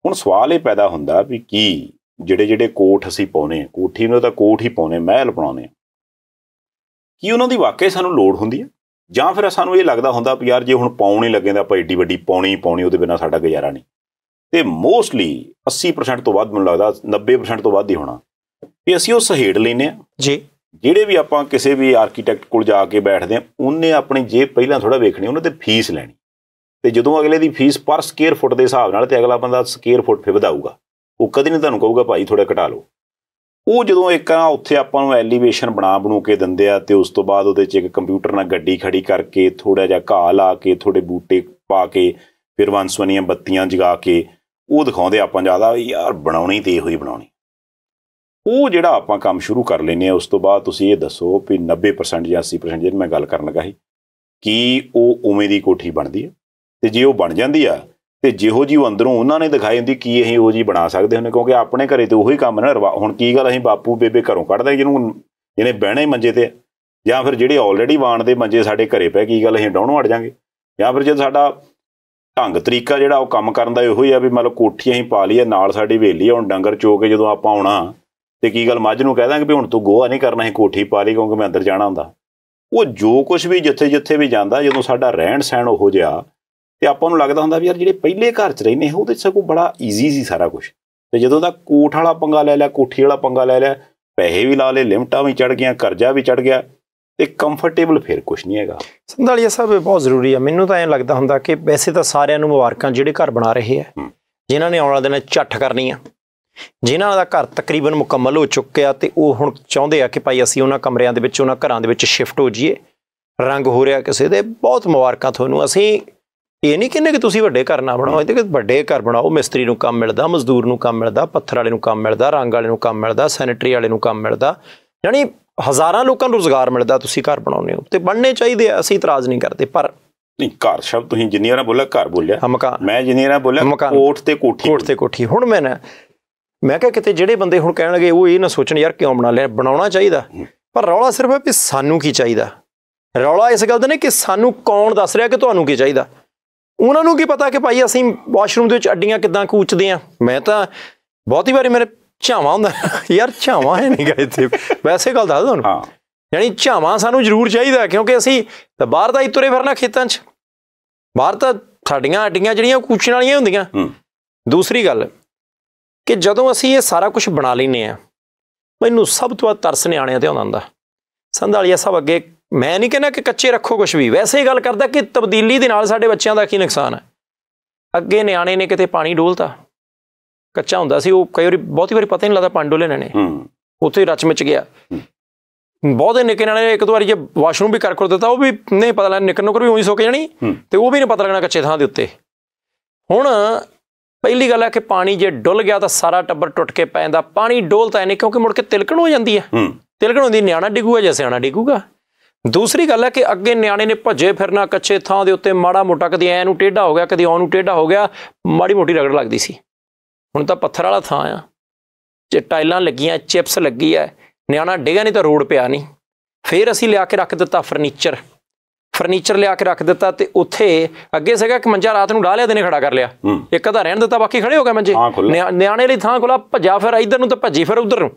ਹੁਣ ਸਵਾਲ ਇਹ ਪੈਦਾ ਹੁੰਦਾ ਵੀ ਕੀ ਜਿਹੜੇ ਜਿਹੜੇ ਕੋਠ ਅਸੀਂ ਪਾਉਨੇ ਕੋਠੀ ਨੂੰ ਤਾਂ ਕੋਠ ਹੀ ਪਾਉਨੇ ਮਹਿਲ ਬਣਾਉਨੇ ਕੀ ਉਹਨਾਂ ਦੀ ਵਾਕਈ ਸਾਨੂੰ ਲੋੜ ਹੁੰਦੀ ਹੈ ਜਾਂ ਫਿਰ ਸਾਨੂੰ ਇਹ ਲੱਗਦਾ ਹੁੰਦਾ ਵੀ ਯਾਰ ਜੇ ਹੁਣ ਪਾਉਣ ਹੀ ਲੱਗੇ ਤਾਂ ਆਪਾਂ ਏਡੀ ਵੱਡੀ ਪਾਉਣੀ ਪਾਉਣੀ ਉਹਦੇ ਬਿਨਾ ਸਾਡਾ ਗੁਜ਼ਾਰਾ ਨਹੀਂ ਤੇ ਮੋਸਟਲੀ 80% ਤੋਂ ਵੱਧ ਮੈਨੂੰ ਲੱਗਦਾ 90% ਤੋਂ ਵੱਧ ਹੀ ਹੋਣਾ ਵੀ ਅਸੀਂ ਉਹ ਸਹੇੜ ਲੈਨੇ ਆ ਜੀ ਜਿਹੜੇ ਵੀ ਆਪਾਂ ਕਿਸੇ ਵੀ ਆਰਕੀਟੈਕਟ ਕੋਲ ਜਾ ਕੇ ਬੈਠਦੇ ਆ ਉਹਨੇ ਆਪਣੀ ਜੇਬ ਪਹਿਲਾਂ ਥੋੜਾ ਵੇਖਣੀ ਉਹਨਾਂ ਤੇ ਫੀਸ ਲੈਣੀ ਤੇ ਜਦੋਂ ਅਗਲੇ ਦੀ ਫੀਸ ਪਰ ਸਕੁਅਰ ਫੁੱਟ ਦੇ ਹਿਸਾਬ ਨਾਲ ਤੇ ਅਗਲਾ ਬੰਦਾ ਸਕੁਅਰ ਫੁੱਟ ਫੇ ਵਧਾਊਗਾ ਉਹ ਕਦੇ ਨਹੀਂ ਤੁਹਾਨੂੰ ਕਹੂਗਾ ਭਾਈ ਥੋੜਾ ਘਟਾ ਲਓ ਉਹ ਜਦੋਂ ਇੱਕ ਆ ਉੱਥੇ ਆਪਾਂ ਨੂੰ ਐਲੀਵੇਸ਼ਨ ਬਣਾ ਬਣੂ ਕੇ ਦਿੰਦੇ ਆ ਤੇ ਉਸ ਤੋਂ ਬਾਅਦ ਉਹਦੇ 'ਚ ਇੱਕ ਕੰਪਿਊਟਰ ਨਾਲ ਗੱਡੀ ਖੜੀ ਕਰਕੇ ਥੋੜਾ ਜਿਹਾ ਘਾਹ ਲਾ ਕੇ ਥੋੜੇ ਬੂਟੇ ਪਾ ਕੇ ਫਿਰ ਵੰਸਵਨੀਆਂ ਬੱਤੀਆਂ ਜਗਾ ਕੇ ਉਹ ਦਿਖਾਉਂਦੇ ਆਪਾਂ ਜ਼ਿਆਦਾ ਯਾਰ ਬਣਾਉਣੀ ਤੇ ਇਹੋ ਹੀ ਬਣਾਉਣੀ ਉਹ ਜਿਹੜਾ ਆਪਾਂ ਕੰਮ ਸ਼ੁਰੂ ਕਰ ਲੈਨੇ ਆ ਉਸ ਤੋਂ ਬਾਅਦ ਤੁਸੀਂ ਇਹ ਦੱਸੋ ਵੀ 90% ਜਾਂ 80% ਜੇ ਮੈਂ ਗੱਲ ਕਰਨ ਲੱਗਾ ਸੀ ਕੀ ਉਹ ਉਵੇਂ ਦੀ ਕੋਠੀ ਬਣਦੀ ਹੈ ਤੇ ਜੇ ਉਹ ਬਣ ਜਾਂਦੀ ਆ ਤੇ ਜਿਹੋ ਜੀ ਅੰਦਰੋਂ ਉਹਨਾਂ ਨੇ ਦਿਖਾਈ ਹੁੰਦੀ ਕੀ ਅਸੀਂ ਉਹ ਜੀ ਬਣਾ ਸਕਦੇ ਹੁੰਨੇ ਕਿਉਂਕਿ ਆਪਣੇ ਘਰੇ ਤੇ ਉਹੀ ਕੰਮ ਨਾ ਹੁਣ ਕੀ ਗੱਲ ਅਸੀਂ ਬਾਪੂ ਬੇਬੇ ਘਰੋਂ ਕੱਢਦੇ ਜਿਹਨੂੰ ਜਿਹਨੇ ਬਹਿਣਾ ਹੀ ਮੰਜੇ ਤੇ ਜਾਂ ਫਿਰ ਜਿਹੜੇ ਆਲਰੇਡੀ ਵਾਣ ਦੇ ਮੰਜੇ ਸਾਡੇ ਘਰੇ ਪਏ ਕੀ ਗੱਲ ਅਸੀਂ ਡਾਉਣੋਂ ਅੜ ਜਾਾਂਗੇ ਜਾਂ ਫਿਰ ਜੇ ਸਾਡਾ ਢੰਗ ਤਰੀਕਾ ਜਿਹੜਾ ਉਹ ਕੰਮ ਕਰਨ ਦਾ ਇਹੋ ਹੀ ਆ ਵੀ ਮਤਲਬ ਕੋਠੀਆਂ ਹੀ ਪਾ ਲਈਏ ਨਾਲ ਸਾਡੀ ਹਵੇਲੀ ਹੁਣ ਡੰਗਰ ਚੋ ਕੇ ਜਦੋਂ ਆਪਾਂ ਆਉਣਾ ਤੇ ਕੀ ਗੱਲ ਮੱਝ ਨੂੰ ਕਹਿ ਦਾਂਗੇ ਵੀ ਹੁਣ ਤੂੰ ਗੋਹਾ ਨਹੀਂ ਕਰਨਾ ਹੈ ਕੋਠੀ ਪਾ ਲਈ ਕਿਉਂਕਿ ਮੈਂ ਅੰਦਰ ਜਾਣਾ ਹੁੰਦਾ ਉਹ ਜੋ ਕੁਝ ਵੀ ਜਿੱਥੇ ਜਿੱਥੇ ਵੀ ਜਾਂਦਾ ਜਦੋਂ ਸਾਡਾ ਰਹਿਣ ਸਹਿਣ ਹੋ ਜਿਹਾ ਤੇ ਆਪਾਂ ਨੂੰ ਲੱਗਦਾ ਹੁੰਦਾ ਵੀ ਯਾਰ ਜਿਹੜੇ ਪਹਿਲੇ ਘਰ 'ਚ ਰਹਿੰਦੇ ਉਹਦੇ 'ਚ ਸਗੋਂ ਬੜਾ ਈਜ਼ੀ ਸੀ ਸਾਰਾ ਕੁਝ ਤੇ ਜਦੋਂ ਦਾ ਕੋਠ ਵਾਲਾ ਪੰਗਾ ਲੈ ਲਿਆ ਕੋਠੀ ਵਾਲਾ ਪੰਗਾ ਲੈ ਲਿਆ ਪੈਸੇ ਵੀ ਲਾ ਲਏ ਲਿਮਟਾਂ ਵੀ ਚੜ ਗਈਆਂ ਕਰਜ਼ਾ ਵੀ ਚੜ ਗਿਆ ਤੇ ਕੰਫਰਟੇਬਲ ਫਿਰ ਕੁਝ ਨਹੀਂ ਹੈਗਾ ਸੰਧਾਲੀਆ ਸਾਹਿਬ ਇਹ ਬਹੁਤ ਜ਼ਰੂਰੀ ਹੈ ਮੈਨੂੰ ਤਾਂ ਇਹ ਲੱਗਦਾ ਹੁੰਦਾ ਕਿ ਵੈਸੇ ਤਾਂ ਸਾਰਿਆਂ ਨੂੰ ਮੁਬਾਰਕਾਂ ਜਿਹੜੇ ਘਰ ਬਣਾ ਰਹੇ ਆ ਜਿਨ੍ਹਾਂ ਨੇ ਆਉਣ ਵਾਲੇ ਦਿਨਾਂ ਚੱਠ ਕਰਨੀ ਆ ਜਿਨ੍ਹਾਂ ਦਾ ਘਰ ਤਕਰੀਬਨ ਮੁਕੰਮਲ ਹੋ ਚੁੱਕਿਆ ਤੇ ਉਹ ਹੁਣ ਚਾਹੁੰਦੇ ਆ ਕਿ ਭਾਈ ਅਸੀਂ ਉਹਨਾਂ ਕਮਰਿਆਂ ਦੇ ਵਿੱਚ ਉਹਨਾਂ ਘਰਾਂ ਦੇ ਵਿੱਚ ਸ਼ਿਫਟ ਹੋ ਜਾਈਏ ਰੰਗ ਹੋ ਰਿਹਾ ਕਿਸੇ ਦੇ ਬਹੁਤ ਮੁਬਾਰਕਾਂ ਤੁਹਾਨੂੰ ਅਸੀਂ ਇਹ ਨਹੀਂ ਕਿੰਨੇ ਕਿ ਤੁਸੀਂ ਵੱਡੇ ਘਰ ਨਾ ਬਣਾਓ ਇਹਦੇ ਕਿ ਵੱਡੇ ਘਰ ਬਣਾਓ ਮਿਸਤਰੀ ਨੂੰ ਕੰਮ ਮਿਲਦਾ ਮਜ਼ਦੂਰ ਨੂੰ ਕੰਮ ਮਿਲਦਾ ਪੱਥਰ ਵਾਲੇ ਨੂੰ ਕੰਮ ਮਿਲਦਾ ਰੰਗ ਵਾਲੇ ਨੂੰ ਕੰਮ ਮਿਲਦਾ ਸੈਨੇਟਰੀ ਵਾਲੇ ਨੂੰ ਕੰਮ ਮਿਲਦਾ ਯਾਨੀ ਹਜ਼ਾਰਾਂ ਲੋਕਾਂ ਨੂੰ ਰੋਜ਼ਗਾਰ ਮਿਲਦਾ ਤੁਸੀਂ ਘਰ ਬਣਾਉਂਦੇ ਹੋ ਤੇ ਬਣਨੇ ਚਾਹੀਦੇ ਆ ਅਸੀਂ ਇਤਰਾਜ਼ ਨਹੀਂ ਕਰਦੇ ਪਰ ਨਹੀਂ ਘਰ ਸ਼ਬਦ ਤੁਸੀਂ ਇੰਜੀਨੀਅਰਾਂ ਬੋਲਿਆ ਘਰ ਬੋਲਿਆ ਮੈਂ ਇੰਜੀਨੀਅਰਾਂ ਬੋਲਿਆ ਕੋਠ ਤੇ ਕੋਠੀ ਕੋਠ ਤੇ ਕੋਠੀ ਹੁਣ ਮੈਂ ਨਾ ਮੈਂ ਕਿਹਾ ਕਿਤੇ ਜਿਹੜੇ ਬੰਦੇ ਹੁਣ ਕਹਿਣ ਲੱਗੇ ਉਹ ਇਹ ਨਾ ਸੋਚਣ ਯਾਰ ਕਿਉਂ ਬਣਾ ਲਿਆ ਬਣਾਉਣਾ ਚਾਹੀਦਾ ਪਰ ਰੌਲਾ ਸਿਰਫ ਹੈ ਕਿ ਸਾਨੂੰ ਕੀ ਚਾਹੀਦਾ ਰੌਲਾ ਇਸ ਗੱਲ ਦਾ ਨਹੀਂ ਕਿ ਸਾਨੂੰ ਕੌਣ ਦੱਸ ਰਿਹਾ ਕਿ ਤੁਹਾਨੂੰ ਕੀ ਚਾਹੀਦਾ ਉਹਨਾਂ ਨੂੰ ਕੀ ਪਤਾ ਕਿ ਭਾਈ ਅਸੀਂ ਵਾਸ਼ਰੂਮ ਦੇ ਵਿੱਚ ਅੱਡੀਆਂ ਕਿਦਾਂ ਕੂਚਦੇ ਆ ਮੈਂ ਤਾਂ ਬਹੁਤੀ ਵਾਰੀ ਮੇਰੇ ਝਾਵਾ ਹੁੰਦਾ ਯਾਰ ਝਾਵਾ ਹੈ ਨਹੀਂ ਗਏ ਤੇ ਵੈਸੇ ਗੱਲ ਦੱਸ ਤੁਹਾਨੂੰ ਹਾਂ ਯਾਨੀ ਝਾਵਾ ਸਾਨੂੰ ਜ਼ਰੂਰ ਚਾਹੀਦਾ ਕਿਉਂਕਿ ਅਸੀਂ ਤਾਂ ਬਾਹਰ ਦਾ ਹੀ ਤੁਰੇ ਫਿਰਨਾ ਖੇਤਾਂ 'ਚ ਬਾਹਰ ਤਾਂ ਸਾਡੀਆਂ ਅੱਡੀਆਂ ਜਿਹੜੀਆਂ ਕੂਚਣ ਵਾਲੀਆਂ ਹੁੰਦੀਆਂ ਹੂੰ ਦੂਸਰੀ ਗੱਲ ਕਿ ਜਦੋਂ ਅਸੀਂ ਇਹ ਸਾਰਾ ਕੁਝ ਬਣਾ ਲੈਨੇ ਆ ਮੈਨੂੰ ਸਭ ਤੋਂ ਵੱਧ ਤਰਸ ਨਿਆਣਿਆਂ ਤੇ ਆਉਂਦਾ ਹੁੰਦਾ ਸੰਧਾਲੀਆ ਸਭ ਅੱਗੇ ਮੈਂ ਨਹੀਂ ਕਹਿੰਦਾ ਕਿ ਕੱਚੇ ਰੱਖੋ ਕੁਝ ਵੀ ਵੈਸੇ ਹੀ ਗੱਲ ਕਰਦਾ ਕਿ ਤਬਦੀਲੀ ਦੇ ਨਾਲ ਸਾਡੇ ਬੱਚਿਆਂ ਦਾ ਕੀ ਨੁਕਸਾਨ ਹੈ ਅੱਗੇ ਨਿਆਣੇ ਨੇ ਕਿਤੇ ਪਾਣੀ ਡੋਲਤਾ ਕੱਚਾ ਹੁੰਦਾ ਸੀ ਉਹ ਕਈ ਵਾਰੀ ਬਹੁਤੀ ਵਾਰੀ ਪਤਾ ਹੀ ਨਹੀਂ ਲੱਗਦਾ ਪਾਂਡੋਲੇ ਨੇ ਹੂੰ ਉੱਥੇ ਰਚ ਮਚ ਗਿਆ ਬਹੁਤੇ ਨਿੱਕੇ ਨਾਲੇ ਇੱਕ ਦੋ ਵਾਰੀ ਜੇ ਵਾਸ਼ਰੂਮ ਵੀ ਕਰ ਕਰ ਦਿੱਤਾ ਉਹ ਵੀ ਨਹੀਂ ਪਤਾ ਲੱਗਣਾ ਨਿਕਨ ਨੁਕਰ ਵੀ ਉਹੀ ਸੁੱਕ ਜਾਣੀ ਤੇ ਉਹ ਵੀ ਨਹੀਂ ਪਤਾ ਲੱਗਣਾ ਕੱਚੇ ਥਾਂ ਦੇ ਉੱਤੇ ਹੁਣ ਪਹਿਲੀ ਗੱਲ ਹੈ ਕਿ ਪਾਣੀ ਜੇ ਡੁੱਲ ਗਿਆ ਤਾਂ ਸਾਰਾ ਟੱਬਰ ਟੁੱਟ ਕੇ ਪੈ ਜਾਂਦਾ ਪਾਣੀ ਡੋਲਤਾ ਨਹੀਂ ਕਿਉਂਕਿ ਮੁੜ ਕੇ ਤਿਲਕਣ ਹੋ ਜਾਂਦੀ ਹੈ ਤਿਲਕਣ ਹੁੰਦੀ ਨਿਆਣਾ ਡਿੱਗੂਗਾ ਜਾਂ ਸਿਆਣਾ ਡਿੱਗੂਗਾ ਦੂਸਰੀ ਗੱਲ ਹੈ ਕਿ ਅੱਗੇ ਨਿਆਣੇ ਨੇ ਭੱਜੇ ਫਿਰਨਾ ਕੱਚੇ ਥਾਂ ਦੇ ਉੱਤੇ ਮਾੜਾ ਮੋਟਾ ਕਦੀ ਐ ਨੂੰ ਟੇਢਾ ਹੋ ਗਿਆ ਕਦੀ ਉਹ ਨੂੰ ਟੇਢਾ ਹੋ ਗਿਆ ਮਾੜੀ ਮੋਟੀ ਰਗੜ ਲੱਗਦੀ ਸੀ ਹੁਣ ਤਾਂ ਪੱਥਰ ਵਾਲਾ ਥਾਂ ਆ ਜੇ ਟਾਈਲਾਂ ਲੱਗੀਆਂ ਚਿਪਸ ਲੱਗੀ ਐ ਨਿਆਣਾ ਡਿੱਗਿਆ ਨਹੀਂ ਤਾਂ ਰੋਡ ਪਿਆ ਨਹੀਂ ਫੇਰ ਅਸੀਂ ਲਿਆ ਕੇ ਰੱਖ ਦਿੱਤਾ ਫਰਨੀਚਰ ਫਰਨੀਚਰ ਲਿਆ ਕੇ ਰੱਖ ਦਿੱਤਾ ਤੇ ਉੱਥੇ ਅੱਗੇ ਸੀਗਾ ਇੱਕ ਮੰਜਾ ਰਾਤ ਨੂੰ ਢਾ ਲਿਆ ਦਿਨੇ ਖੜਾ ਕਰ ਲਿਆ ਇੱਕ ਅਧਾ ਰਹਿਣ ਦਿੱਤਾ ਬਾਕੀ ਖੜੇ ਹੋ ਗਏ ਮੰਜੇ ਨਿਆਣੇ ਲਈ ਥਾਂ ਕੋਲਾ ਭੱਜਾ ਫਿਰ ਇਧਰ ਨੂੰ ਤੇ ਭੱਜੀ ਫਿਰ ਉਧਰ ਨੂੰ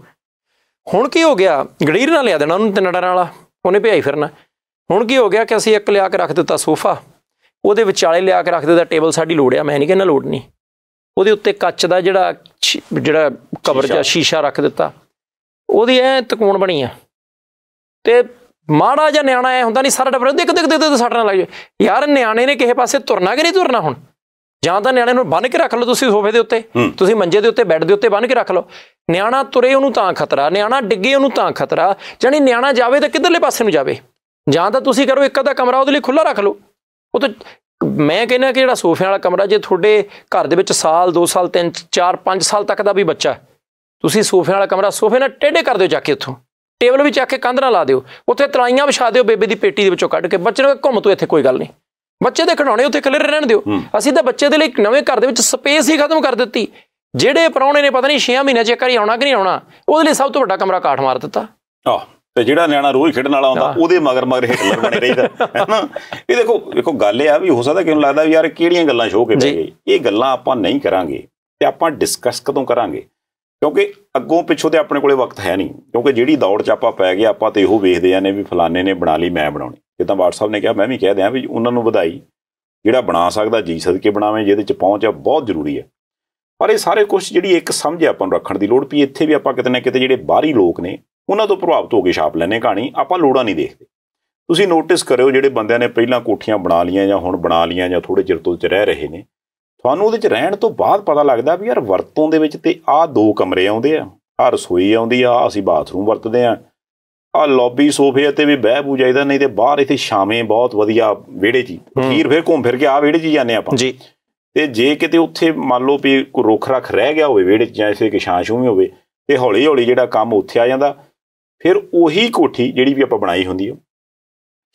ਹੁਣ ਕੀ ਹੋ ਗਿਆ ਗੜੀਰ ਨਾਲ ਲਿਆ ਦੇਣਾ ਉਹਨੂੰ ਤੇ ਨੜਾਂ ਵਾਲਾ ਉਹਨੇ ਭਿਆਈ ਫਿਰਨਾ ਹੁਣ ਕੀ ਹੋ ਗਿਆ ਕਿ ਅਸੀਂ ਇੱਕ ਲਿਆ ਕੇ ਰੱਖ ਦਿੱਤਾ ਸੋਫਾ ਉਹਦੇ ਵਿਚਾਲੇ ਲਿਆ ਕੇ ਰੱਖ ਦਿੱਤਾ ਟੇਬਲ ਸਾਡੀ ਲੋੜਿਆ ਮੈਂ ਨਹੀਂ ਕਹਿੰਦਾ ਲੋੜ ਨਹੀਂ ਉਹਦੇ ਉੱਤੇ ਕੱਚ ਦਾ ਜਿਹੜਾ ਜਿਹੜਾ ਕਵਰ ਜਾਂ ਸ਼ੀਸ਼ਾ ਰੱਖ ਦਿੱਤਾ ਉਹਦੀ ਐ ਤਕੂਣ ਬਣੀ ਆ ਤੇ ਮਾੜਾ ਜਿਹਾ ਨਿਆਣਾ ਐ ਹੁੰਦਾ ਨਹੀਂ ਸਾਰਾ ਡਬਰ ਦੇਖ ਦੇਖ ਦੇਖ ਤੇ ਸੱਟਣ ਲੱਗ ਜਾ ਯਾਰ ਨਿਆਣੇ ਨੇ ਕਿਸੇ ਪਾਸੇ ਤੁਰਨਾ ਕਿ ਨਹੀਂ ਤੁਰਨਾ ਹੁਣ ਜਾਂ ਤਾਂ ਨਿਆਣੇ ਨੂੰ ਬੰਨ ਕੇ ਰੱਖ ਲਓ ਤੁਸੀਂ ਸੋਫੇ ਦੇ ਉੱਤੇ ਤੁਸੀਂ ਮੰਜੇ ਦੇ ਉੱਤੇ ਬੈੱਡ ਦੇ ਉੱਤੇ ਬੰਨ ਕੇ ਰੱਖ ਲਓ ਨਿਆਣਾ ਤੁਰੇ ਉਹਨੂੰ ਤਾਂ ਖਤਰਾ ਨਿਆਣਾ ਡਿੱਗੇ ਉਹਨੂੰ ਤਾਂ ਖਤਰਾ ਜਾਨੀ ਨਿਆਣਾ ਜਾਵੇ ਤਾਂ ਕਿੱਧਰਲੇ ਪਾਸੇ ਨੂੰ ਜਾਵੇ ਜਾਂ ਤਾਂ ਤੁਸੀਂ ਕਰੋ ਇੱਕ ਅੱਧਾ ਕਮਰਾ ਉਹਦੇ ਲਈ ਖੁੱਲਾ ਰੱਖ ਲਓ ਉਹ ਤਾਂ ਮੈਂ ਕਹਿੰਦਾ ਕਿ ਜਿਹੜਾ ਸੋਫਿਆਂ ਵਾਲਾ ਕਮਰਾ ਜੇ ਤੁਹਾਡੇ ਘਰ ਦੇ ਵਿੱਚ ਸਾਲ 2 ਸਾਲ 3 4 5 ਸਾਲ ਤੱਕ ਦਾ ਵੀ ਬੱਚਾ ਤੁਸੀਂ ਸੋਫਿਆਂ ਵਾਲਾ ਕਮਰਾ ਸੋਫੇ ਨਾਲ ਟੇਢੇ ਕਰ ਦਿਓ ਜਾ ਕੇ ਉੱਥੋਂ ਟੇਬਲ ਵੀ ਚੱਕ ਕੇ ਕੰਧ ਨਾਲ ਲਾ ਦਿਓ ਉੱਥੇ ਤਰਾਈਆਂ ਵਿਛਾ ਦਿਓ ਬੇਬੇ ਦੀ ਪੇਟੀ ਦੇ ਵਿੱਚੋਂ ਕੱਢ ਕੇ ਬੱਚੇ ਨੂੰ ਘੁੰਮ ਤੂੰ ਇੱਥੇ ਕੋਈ ਗੱਲ ਨਹੀਂ ਬੱਚੇ ਦੇ ਖਡਾਉਣੇ ਉੱਥੇ ਕਲਰ ਰਹਿਣ ਦਿਓ ਅਸੀਂ ਤਾਂ ਬੱਚੇ ਦੇ ਲਈ ਇੱਕ ਨਵੇਂ ਘਰ ਦੇ ਵਿੱਚ ਸਪੇਸ ਹੀ ਖਤਮ ਕਰ ਦਿੱਤੀ ਜਿਹੜੇ ਪਰੌਣੇ ਨੇ ਪਤਾ ਨਹੀਂ 6 ਮਹੀਨੇ ਚ ਇੱਕ ਵਾਰੀ ਆਉਣਾ ਕਿ ਨਹੀਂ ਆਉਣਾ ਉਹਦੇ ਲਈ ਸਭ ਤੋਂ ਵੱਡਾ ਕਮਰਾ ਕਾਠ ਮਾਰ ਦਿੱਤਾ ਆਹ ਤੇ ਜਿਹੜਾ ਨਿਆਣਾ ਰੋਜ਼ ਖੇਡਣ ਵਾਲਾ ਹੁੰਦਾ ਉਹਦੇ ਮਗਰ ਮਗਰ ਹਿਟਲਰ ਬਣੇ ਰਹੀਦਾ ਹੈਨਾ ਇਹ ਦੇਖੋ ਦੇਖੋ ਗੱਲ ਇਹ ਆ ਵੀ ਹੋ ਸਕਦਾ ਕਿ ਉਹਨੂੰ ਲੱਗਦਾ ਵੀ ਯਾਰ ਕਿਹੜੀਆਂ ਗੱਲਾਂ ਸ਼ੋਅ ਕੇ ਪਈ ਇਹ ਗੱਲਾਂ ਆਪਾਂ ਨਹੀਂ ਕਰਾਂਗੇ ਤੇ ਆਪਾਂ ਡਿਸਕਸ ਕਦੋਂ ਕਰਾਂਗੇ ਕਿਉਂਕਿ ਅੱਗੋਂ ਪਿੱਛੋਂ ਤੇ ਆਪਣੇ ਕੋਲੇ ਵਕਤ ਹੈ ਨਹੀਂ ਕਿਉਂਕਿ ਜਿਹੜੀ ਦੌੜ 'ਚ ਆਪਾਂ ਪੈ ਗਏ ਆਪਾਂ ਤੇ ਇਹੋ ਵੇਖਦੇ ਆ ਨੇ ਵੀ ਫਲਾਣੇ ਨੇ ਬਣਾ ਲਈ ਮੈਂ ਬਣਾਉਣੀ ਜਿੱਦਾਂ ਵਟਸਐਪ ਨੇ ਕਿਹਾ ਮੈਂ ਵੀ ਕਹਿ ਦਿਆਂ ਵੀ ਉਹਨਾਂ ਨੂੰ ਵਧਾਈ ਜਿਹੜਾ ਬਣਾ ਸਕਦਾ ਜੀ ਸਦਕੇ ਬਣਾਵੇਂ ਜਿਹਦੇ 'ਚ ਪਹੁੰਚ ਆ ਬਹੁਤ ਜ਼ਰੂਰੀ ਹੈ ਪਰ ਇਹ ਸਾਰੇ ਕੁਝ ਜਿਹੜੀ ਇੱਕ ਸਮਝ ਆਪਾਂ ਨੂੰ ਰੱਖਣ ਦੀ ਲੋੜ ਵੀ ਇੱਥੇ ਵੀ ਆਪਾਂ ਕਿਤੇ ਨਾ ਕਿਤੇ ਜਿਹੜੇ ਬਾਹਰੀ ਲੋਕ ਨੇ ਉਹਨਾਂ ਤੋਂ ਪ੍ਰਭਾਵਿਤ ਹੋ ਕੇ ਛਾਪ ਲੈਨੇ ਕਹਾਣੀ ਆਪਾਂ ਲੋੜਾਂ ਨਹੀਂ ਦੇਖਦੇ ਤੁਸੀਂ ਨੋਟਿਸ ਕਰਿਓ ਜਿਹੜੇ ਬੰਦਿਆਂ ਨੇ ਪਹਿਲਾਂ ਕੋਠੀਆਂ ਬਣਾ ਲੀਆਂ ਜਾਂ ਹੁਣ ਬਣਾ ਲੀਆਂ ਜਾਂ ਥੋੜੇ ਚਿਰ ਤੋਂ ਚ ਰਹਿ ਰਹੇ ਨੇ ਤੁਹਾਨੂੰ ਉਹਦੇ ਚ ਰਹਿਣ ਤੋਂ ਬਾਅਦ ਪਤਾ ਲੱਗਦਾ ਵੀ ਯਾਰ ਵਰਤੋਂ ਦੇ ਵਿੱਚ ਤੇ ਆਹ ਦੋ ਕਮਰੇ ਆਉਂਦੇ ਆ ਆ ਰਸੋਈ ਆਉਂਦੀ ਆ ਅਸੀਂ ਬਾਥਰੂਮ ਵਰਤਦੇ ਆ ਆ ਲੌਬੀ ਸੋਫੇ ਤੇ ਵੀ ਬਹਿ ਬੂ ਜਾਈਦਾ ਨਹੀਂ ਤੇ ਬਾਹਰ ਇੱਥੇ ਛਾਵੇਂ ਬਹੁਤ ਵਧੀਆ ਵਿਹੜੇ ਜੀ ਅਖੀਰ ਫੇਰ ਘੁੰਮ ਫਿਰ ਕੇ ਆ ਵਿਹੜੇ ਜੀ ਜਾਂਦੇ ਆਪਾਂ ਜੀ ਤੇ ਜੇ ਕਿਤੇ ਉੱਥੇ ਮੰਨ ਲਓ ਵੀ ਕੋਈ ਰੁੱਖ ਰੱਖ ਰਹਿ ਗਿਆ ਹੋਵੇ ਵਿਹੜੇ ਜਾਂ ਇਸੇ ਕਿਸ਼ਾਂਸ਼ੂ ਵੀ ਹੋਵੇ ਤੇ ਹੌਲੀ ਹੌਲੀ ਜਿਹੜਾ ਕੰਮ ਉੱਥੇ ਆ ਜਾਂਦਾ ਫਿਰ ਉਹੀ ਕੋਠੀ ਜਿਹੜੀ ਵੀ ਆਪਾਂ ਬਣਾਈ ਹੁੰਦੀ ਹੈ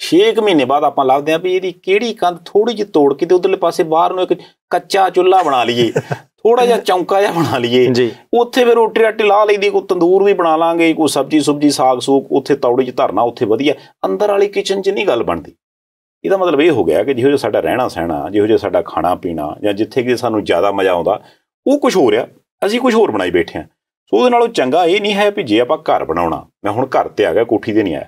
6 ਮਹੀਨੇ ਬਾਅਦ ਆਪਾਂ ਲੱਭਦੇ ਆਂ ਵੀ ਇਹਦੀ ਕਿਹੜੀ ਕੰਧ ਥੋੜੀ ਜਿਹੀ ਤੋੜ ਕੇ ਤੇ ਉਧਰਲੇ ਪਾਸੇ ਬਾਹਰ ਨੂੰ ਇੱਕ ਕੱਚਾ ਚੁੱਲਾ ਬਣਾ ਲਈਏ [laughs] ਥੋੜਾ ਜਿਹਾ ਚੌਂਕਾ ਜਿਹਾ ਬਣਾ ਲਈਏ ਉੱਥੇ ਫਿਰ ਰੋਟੀ ਰਾਟੀ ਲਾ ਲਈਦੀ ਕੋ ਤੰਦੂਰ ਵੀ ਬਣਾ ਲਾਂਗੇ ਕੋਈ ਸਬਜੀ ਸੁਬਜੀ ਸਾਗ ਸੂਕ ਉੱਥੇ ਤੌੜੀ 'ਚ ਧਰਨਾ ਉੱਥੇ ਵਧੀਆ ਅੰਦਰ ਵਾਲੀ ਕਿਚਨ 'ਚ ਨਹੀਂ ਗੱਲ ਬਣਦੀ ਇਹਦਾ ਮਤਲਬ ਇਹ ਹੋ ਗਿਆ ਕਿ ਜਿਹੋ ਜਿਹਾ ਸਾਡਾ ਰਹਿਣਾ ਸਹਿਣਾ ਜਿਹੋ ਜਿਹਾ ਸਾਡਾ ਖਾਣਾ ਪੀਣਾ ਜਾਂ ਜਿੱਥੇ ਕਿ ਸਾਨੂੰ ਜ਼ਿਆਦਾ ਮਜ਼ਾ ਆਉਂਦਾ ਉਹ ਕੁਝ ਹੋ ਰਿਹਾ ਅਸੀਂ ਕੁਝ ਹੋਰ ਬਣਾਈ ਬੈਠੇ ਆਂ ਸੋ ਉਹਦੇ ਨਾਲੋਂ ਚੰਗਾ ਇਹ ਨਹੀਂ ਹੈ ਵੀ ਜੇ ਆਪਾਂ ਘਰ ਬਣਾਉਣਾ ਮੈਂ ਹੁਣ ਘਰ ਤੇ ਆ ਗਿਆ ਕੋਠੀ ਤੇ ਨਹੀਂ ਆਇਆ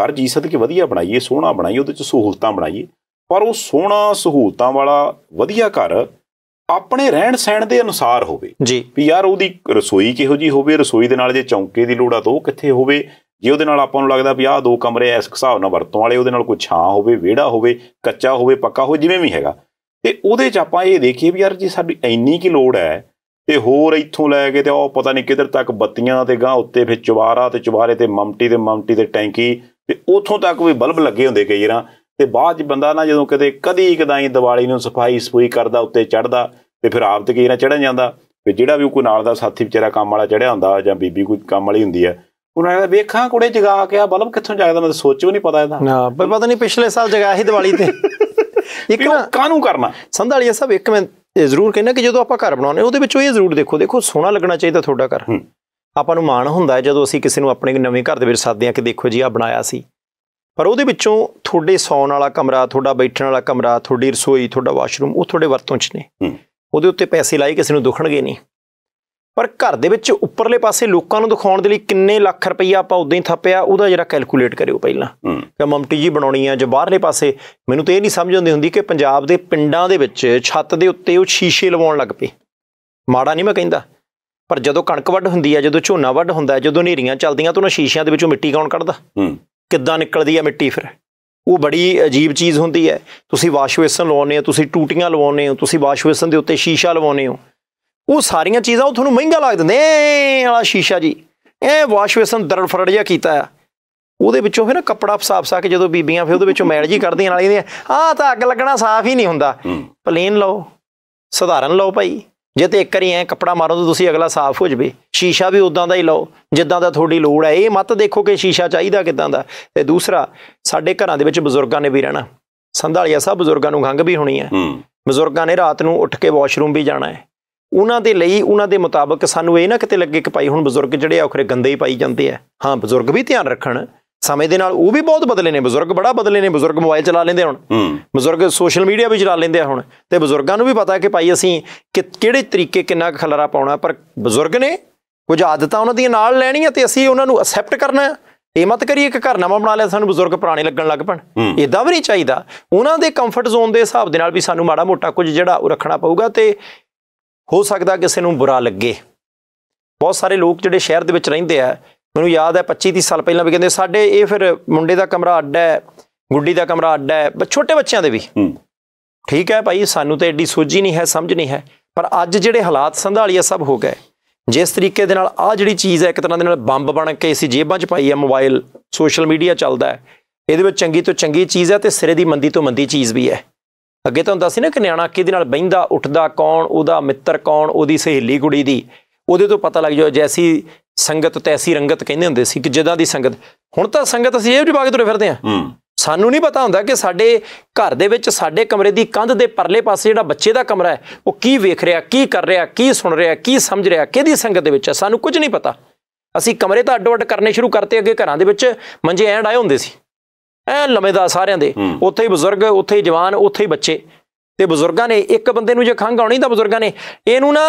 ਘਰ ਜੀ ਸਦਕੇ ਵਧੀਆ ਬਣਾਈਏ ਸੋਹਣਾ ਬਣਾਈਏ ਉਹਦੇ ਚ ਸਹੂਲਤਾਂ ਬਣਾਈਏ ਪਰ ਉਹ ਸੋਹਣਾ ਸਹੂਲਤਾਂ ਵਾਲਾ ਵਧੀਆ ਘਰ ਆਪਣੇ ਰਹਿਣ ਸਹਿਣ ਦੇ ਅਨੁਸਾਰ ਹੋਵੇ ਜੀ ਵੀ ਯਾਰ ਉਹਦੀ ਰਸੋਈ ਕਿਹੋ ਜੀ ਹੋਵੇ ਰਸੋਈ ਦੇ ਨਾਲ ਜੇ ਚੌਂਕੇ ਦੀ ਲੋੜਾ ਤੋ ਤਾਂ ਉਹ ਕਿੱਥੇ ਹੋਵੇ ਜੇ ਉਹਦੇ ਨਾਲ ਆਪਾਂ ਨੂੰ ਲੱਗਦਾ ਵੀ ਆਹ ਦੋ ਕਮਰੇ ਐਸ ਹਿਸਾਬ ਨਾਲ ਵਰਤੋਂ ਵਾਲੇ ਉਹਦੇ ਨਾਲ ਕੋਈ ਛਾਂ ਹੋਵੇ ਵਿਹੜਾ ਹੋਵੇ ਕੱਚਾ ਹੋਵੇ ਪੱਕਾ ਹੋਵੇ ਜਿਵੇਂ ਵੀ ਹੈਗਾ ਤੇ ਉਹਦੇ ਚ ਆਪਾਂ ਇਹ ਦੇਖੀਏ ਵੀ ਯਾਰ ਜੀ ਸਾਡੀ ਇੰਨੀ ਕੀ ਲੋੜ ਹੈ ਤੇ ਹੋਰ ਇੱਥੋਂ ਲੈ ਕੇ ਤੇ ਉਹ ਪਤਾ ਨਹੀਂ ਕਿੱਧਰ ਤੱਕ ਬੱਤੀਆਂ ਤੇ ਗਾਂ ਉੱਤੇ ਫਿਰ ਚਵਾਰਾ ਤੇ ਚਵਾਰੇ ਤੇ ਮਮਟੀ ਤੇ ਮਮਟੀ ਤੇ ਟੈਂਕੀ ਤੇ ਉਥੋਂ ਤੱਕ ਵੀ ਬਲਬ ਲੱਗੇ ਹੁੰਦੇ ਕਈ ਜਰਾ ਤੇ ਬਾਅਦ ਚ ਬੰਦਾ ਨਾ ਜਦੋਂ ਕਦੇ ਕਦੀ ਕਦਾਈ ਦੀਵਾਲੀ ਨੂੰ ਸਫਾਈ ਸਫੂਈ ਕਰਦਾ ਉੱਤੇ ਚੜਦਾ ਤੇ ਫਿਰ ਆਪ ਤੇ ਕਈ ਨਾ ਚੜਨ ਜਾਂਦਾ ਤੇ ਜਿਹੜਾ ਵੀ ਕੋਈ ਨਾਲ ਦਾ ਸਾਥੀ ਵਿਚਾਰਾ ਕੰਮ ਵਾਲਾ ਚੜਿਆ ਹੁੰਦਾ ਜਾਂ ਬੀਬੀ ਕੋਈ ਕੰਮ ਵਾਲੀ ਹੁੰਦੀ ਹੈ ਉਹਨਾਂ ਨੇ ਵੇਖਾਂ ਕੁੜੇ ਜਗਾ ਕੇ ਆ ਬਲਬ ਕਿੱਥੋਂ ਜਾਗਦਾ ਮੈਨੂੰ ਸੋਚ ਵੀ ਨਹੀਂ ਪਤਾ ਇਹਦਾ ਹਾਂ ਪਤਾ ਨਹੀਂ ਪਿਛਲੇ ਸਾਲ ਜਗਾਇਆ ਸੀ ਦੀਵਾਲੀ ਤੇ [laughs] ਇੱਕ ਕਾਨੂੰ ਕਰਨਾ ਸੰਧਾਲੀਆ ਸਾਹਿਬ ਇੱਕ ਮਿੰਟ ਇਹ ਜ਼ਰੂਰ ਕਹਿਣਾ ਕਿ ਜਦੋਂ ਆਪਾਂ ਘਰ ਬਣਾਉਨੇ ਉਹਦੇ ਵਿੱਚੋਂ ਇਹ ਜ਼ਰੂਰ ਦੇਖੋ ਦੇਖੋ ਸੋਹਣਾ ਲੱਗਣਾ ਚਾਹੀਦਾ ਤੁਹਾਡਾ ਘਰ ਆਪਾਂ ਨੂੰ ਮਾਣ ਹੁੰਦਾ ਹੈ ਜਦੋਂ ਅਸੀਂ ਕਿਸੇ ਨੂੰ ਆਪਣੇ ਨਵੇਂ ਘਰ ਦੇ ਵਿੱਚ ਸੱਦਦੇ ਹਾਂ ਕਿ ਦੇਖੋ ਜੀ ਆ ਬਣਾਇਆ ਸੀ ਪਰ ਉਹਦੇ ਵਿੱਚੋਂ ਤੁਹਾਡੇ ਸੌਣ ਵਾਲਾ ਕਮਰਾ ਤੁਹਾਡਾ ਬੈਠਣ ਵਾਲਾ ਕਮਰਾ ਤੁਹਾਡੀ ਰਸੋਈ ਤੁਹਾਡਾ ਵਾਸ਼ਰੂਮ ਉਹ ਤੁਹਾਡੇ ਵਰਤੋਂ 'ਚ ਨੇ ਉਹਦੇ ਉੱਤੇ ਪੈਸੇ ਲਾਏ ਕਿਸੇ ਨੂੰ ਦੁਖਣਗੇ ਨਹੀਂ ਪਰ ਘਰ ਦੇ ਵਿੱਚ ਉੱਪਰਲੇ ਪਾਸੇ ਲੋਕਾਂ ਨੂੰ ਦਿਖਾਉਣ ਦੇ ਲਈ ਕਿੰਨੇ ਲੱਖ ਰੁਪਈਆ ਆਪਾਂ ਉਦਾਂ ਹੀ ਥੱਪਿਆ ਉਹਦਾ ਜਿਹੜਾ ਕੈਲਕੂਲੇਟ ਕਰਿਓ ਪਹਿਲਾਂ ਕਿ ਮਮਟੀ ਜੀ ਬਣਾਉਣੀ ਆ ਜੇ ਬਾਹਰਲੇ ਪਾਸੇ ਮੈਨੂੰ ਤਾਂ ਇਹ ਨਹੀਂ ਸਮਝ ਆਉਂਦੀ ਹੁੰਦੀ ਕਿ ਪੰਜਾਬ ਦੇ ਪਿੰਡਾਂ ਦੇ ਵਿੱਚ ਛੱਤ ਦੇ ਉੱਤੇ ਉਹ ਸ਼ੀਸ਼ੇ ਲਵਾਉਣ ਲੱਗ ਪਏ ਮਾੜਾ ਨਹੀਂ ਮੈਂ ਕਹਿੰਦਾ ਪਰ ਜਦੋਂ ਕਣਕ ਵੱਢ ਹੁੰਦੀ ਆ ਜਦੋਂ ਝੋਨਾ ਵੱਢ ਹੁੰਦਾ ਜਦੋਂ ਨੇਰੀਆਂ ਚੱਲਦੀਆਂ ਤਾਂ ਉਹਨਾਂ ਸ਼ੀਸ਼ਿਆਂ ਦੇ ਵਿੱਚੋਂ ਮਿੱਟੀ ਕੌਣ ਕੱਢਦਾ ਕਿੱਦਾਂ ਨਿਕਲਦੀ ਆ ਮਿੱਟੀ ਫਿਰ ਉਹ ਬੜੀ ਅਜੀਬ ਚੀਜ਼ ਹੁੰਦੀ ਹੈ ਤੁਸੀਂ ਵਾਸ਼ਵੇਸਨ ਲਵਾਉਨੇ ਆ ਤੁਸੀਂ ਟੂਟੀਆਂ ਲਵਾਉਨੇ ਹੋ ਤੁਸੀਂ ਵਾਸ਼ਵੇਸਨ ਦੇ ਉੱਤੇ ਸ਼ੀਸ਼ਾ ਲਵਾਉਨੇ ਹੋ ਉਹ ਸਾਰੀਆਂ ਚੀਜ਼ਾਂ ਉਹ ਤੁਹਾਨੂੰ ਮਹਿੰਗਾ ਲੱਗ ਦਿੰਦੇ ਐ ਵਾਲਾ ਸ਼ੀਸ਼ਾ ਜੀ ਐ ਵਾਸ਼ ਵੇਸਨ ਦਰੜ ਫਰੜ ਜਿਹਾ ਕੀਤਾ ਆ ਉਹਦੇ ਵਿੱਚੋਂ ਫਿਰ ਨਾ ਕੱਪੜਾ ਫਸਾਫਸਾ ਕੇ ਜਦੋਂ ਬੀਬੀਆਂ ਫਿਰ ਉਹਦੇ ਵਿੱਚੋਂ ਮੈਲ ਜੀ ਕੱਢਦੀਆਂ ਨਾਲ ਇਹਦੇ ਆਹ ਤਾਂ ਅੱਗ ਲੱਗਣਾ ਸਾਫ਼ ਹੀ ਨਹੀਂ ਹੁੰਦਾ ਪਲੇਨ ਲਓ ਸਧਾਰਨ ਲਓ ਭਾਈ ਜੇ ਤੇ ਇੱਕ ਵਾਰੀ ਐ ਕੱਪੜਾ ਮਾਰੋ ਤਾਂ ਤੁਸੀਂ ਅਗਲਾ ਸਾਫ਼ ਹੋ ਜਵੇ ਸ਼ੀਸ਼ਾ ਵੀ ਉਦਾਂ ਦਾ ਹੀ ਲਓ ਜਿੱਦਾਂ ਦਾ ਤੁਹਾਡੀ ਲੋੜ ਹੈ ਇਹ ਮਤ ਦੇਖੋ ਕਿ ਸ਼ੀਸ਼ਾ ਚਾਹੀਦਾ ਕਿਦਾਂ ਦਾ ਤੇ ਦੂਸਰਾ ਸਾਡੇ ਘਰਾਂ ਦੇ ਵਿੱਚ ਬਜ਼ੁਰਗਾਂ ਨੇ ਵੀ ਰਹਿਣਾ ਸੰਧਾਲੀਆ ਸਾਹਿਬ ਬਜ਼ੁਰਗਾਂ ਨੂੰ ਖੰਗ ਵੀ ਹੋਣੀ ਹੈ ਬਜ਼ੁਰਗਾਂ ਨੇ ਰਾਤ ਨੂੰ ਉੱਠ ਕੇ ਵਾਸ਼ਰੂਮ ਵੀ ਜਾਣਾ ਹੈ ਉਹਨਾਂ ਦੇ ਲਈ ਉਹਨਾਂ ਦੇ ਮੁਤਾਬਕ ਸਾਨੂੰ ਇਹ ਨਾ ਕਿਤੇ ਲੱਗੇ ਕਿ ਭਾਈ ਹੁਣ ਬਜ਼ੁਰਗ ਜਿਹੜੇ ਆ ਉਹ ਗੰਦੇ ਹੀ ਪਾਈ ਜਾਂਦੇ ਆ ਹਾਂ ਬਜ਼ੁਰਗ ਵੀ ਧਿਆਨ ਰੱਖਣ ਸਮੇਂ ਦੇ ਨਾਲ ਉਹ ਵੀ ਬਹੁਤ ਬਦਲੇ ਨੇ ਬਜ਼ੁਰਗ ਬੜਾ ਬਦਲੇ ਨੇ ਬਜ਼ੁਰਗ ਮੋਬਾਈਲ ਚਲਾ ਲੈਂਦੇ ਹੁਣ ਬਜ਼ੁਰਗ ਸੋਸ਼ਲ ਮੀਡੀਆ ਵੀ ਚਲਾ ਲੈਂਦੇ ਆ ਹੁਣ ਤੇ ਬਜ਼ੁਰਗਾਂ ਨੂੰ ਵੀ ਪਤਾ ਕਿ ਭਾਈ ਅਸੀਂ ਕਿ ਕਿਹੜੇ ਤਰੀਕੇ ਕਿੰਨਾ ਖਲਰਾ ਪਾਉਣਾ ਪਰ ਬਜ਼ੁਰਗ ਨੇ ਕੁਝ ਆਦਤਾਂ ਉਹਨਾਂ ਦੀਆਂ ਨਾਲ ਲੈਣੀਆਂ ਤੇ ਅਸੀਂ ਉਹਨਾਂ ਨੂੰ ਅਸੈਪਟ ਕਰਨਾ ਇਹ ਮਤ ਕਰੀਏ ਕਿ ਘਰ ਨਵਾਂ ਬਣਾ ਲਿਆ ਸਾਨੂੰ ਬਜ਼ੁਰਗ ਪੁਰਾਣੇ ਲੱਗਣ ਲੱਗ ਪਣ ਇਦਾਂ ਵੀ ਨਹੀਂ ਚਾਹੀਦਾ ਉਹਨਾਂ ਦੇ ਕੰਫਰਟ ਜ਼ੋਨ ਦੇ ਹਿਸਾਬ ਦੇ ਨਾਲ ਵੀ ਸਾਨੂੰ ਮਾੜਾ ਮੋਟਾ ਕੁਝ ਜਿਹੜਾ ਉਹ ਰੱਖਣਾ ਪਊਗਾ ਤੇ ਹੋ ਸਕਦਾ ਕਿਸੇ ਨੂੰ ਬੁਰਾ ਲੱਗੇ ਬਹੁਤ ਸਾਰੇ ਲੋਕ ਜਿਹੜੇ ਸ਼ਹਿਰ ਦੇ ਵਿੱਚ ਰਹਿੰਦੇ ਆ ਮੈਨੂੰ ਯਾਦ ਹੈ 25 30 ਸਾਲ ਪਹਿਲਾਂ ਵੀ ਕਹਿੰਦੇ ਸਾਡੇ ਇਹ ਫਿਰ ਮੁੰਡੇ ਦਾ ਕਮਰਾ ਅੱਡਾ ਹੈ ਗੁੱਡੀ ਦਾ ਕਮਰਾ ਅੱਡਾ ਹੈ ਛੋਟੇ ਬੱਚਿਆਂ ਦੇ ਵੀ ਠੀਕ ਹੈ ਭਾਈ ਸਾਨੂੰ ਤੇ ਐਡੀ ਸੋਝੀ ਨਹੀਂ ਹੈ ਸਮਝ ਨਹੀਂ ਹੈ ਪਰ ਅੱਜ ਜਿਹੜੇ ਹਾਲਾਤ ਸੰਧਾਲੀਆ ਸਭ ਹੋ ਗਏ ਜਿਸ ਤਰੀਕੇ ਦੇ ਨਾਲ ਆ ਜਿਹੜੀ ਚੀਜ਼ ਹੈ ਇੱਕ ਤਰ੍ਹਾਂ ਦੇ ਨਾਲ ਬੰਬ ਬਣ ਕੇ ਅਸੀਂ ਜੇਬਾਂ 'ਚ ਪਾਈ ਹੈ ਮੋਬਾਈਲ ਸੋਸ਼ਲ ਮੀਡੀਆ ਚੱਲਦਾ ਹੈ ਇਹਦੇ ਵਿੱਚ ਚੰਗੀ ਤੋਂ ਚੰਗੀ ਚੀਜ਼ ਹੈ ਤੇ ਸਿਰੇ ਦੀ ਮੰਦੀ ਤੋਂ ਮੰਦੀ ਚੀਜ਼ ਵੀ ਹੈ ਅੱਗੇ ਤਾਂ ਹੁੰਦਾ ਸੀ ਨਾ ਕਿ ਨਿਆਣਾ ਕਿਹਦੇ ਨਾਲ ਬੈਂਦਾ ਉੱਠਦਾ ਕੌਣ ਉਹਦਾ ਮਿੱਤਰ ਕੌਣ ਉਹਦੀ ਸਹੇਲੀ ਕੁੜੀ ਦੀ ਉਹਦੇ ਤੋਂ ਪਤਾ ਲੱਗ ਜਾਓ ਜੈਸੀ ਸੰਗਤ ਤੈਸੀ ਰੰਗਤ ਕਹਿੰਦੇ ਹੁੰਦੇ ਸੀ ਕਿ ਜਿਦਾਂ ਦੀ ਸੰਗਤ ਹੁਣ ਤਾਂ ਸੰਗਤ ਅਸੀਂ ਇਹ ਵੀ ਬਾਗ ਤੁਰੇ ਫਿਰਦੇ ਆ ਸਾਨੂੰ ਨਹੀਂ ਪਤਾ ਹੁੰਦਾ ਕਿ ਸਾਡੇ ਘਰ ਦੇ ਵਿੱਚ ਸਾਡੇ ਕਮਰੇ ਦੀ ਕੰਧ ਦੇ ਪਰਲੇ ਪਾਸੇ ਜਿਹੜਾ ਬੱਚੇ ਦਾ ਕਮਰਾ ਹੈ ਉਹ ਕੀ ਵੇਖ ਰਿਹਾ ਕੀ ਕਰ ਰਿਹਾ ਕੀ ਸੁਣ ਰਿਹਾ ਕੀ ਸਮਝ ਰਿਹਾ ਕਿਹਦੀ ਸੰਗਤ ਦੇ ਵਿੱਚ ਹੈ ਸਾਨੂੰ ਕੁਝ ਨਹੀਂ ਪਤਾ ਅਸੀਂ ਕਮਰੇ ਤਾਂ ਅੱਡੋ ਅੱਡ ਕਰਨੇ ਸ਼ੁਰੂ ਕਰਤੇ ਅੱਗੇ ਘਰਾਂ ਦੇ ਵਿੱਚ ਮੰਜੇ ਐਂਡ ਆਏ ਹੁੰਦੇ ਸੀ ਐ ਦਾ ਸਾਰਿਆਂ ਦੇ ਉੱਥੇ ਹੀ ਬਜ਼ੁਰਗ ਉੱਥੇ ਹੀ ਜਵਾਨ ਉੱਥੇ ਹੀ ਬੱਚੇ ਤੇ ਬਜ਼ੁਰਗਾਂ ਨੇ ਇੱਕ ਬੰਦੇ ਨੂੰ ਜੇ ਖੰਘ ਆਉਣੀ ਤਾਂ ਬਜ਼ੁਰਗਾਂ ਨੇ ਇਹਨੂੰ ਨਾ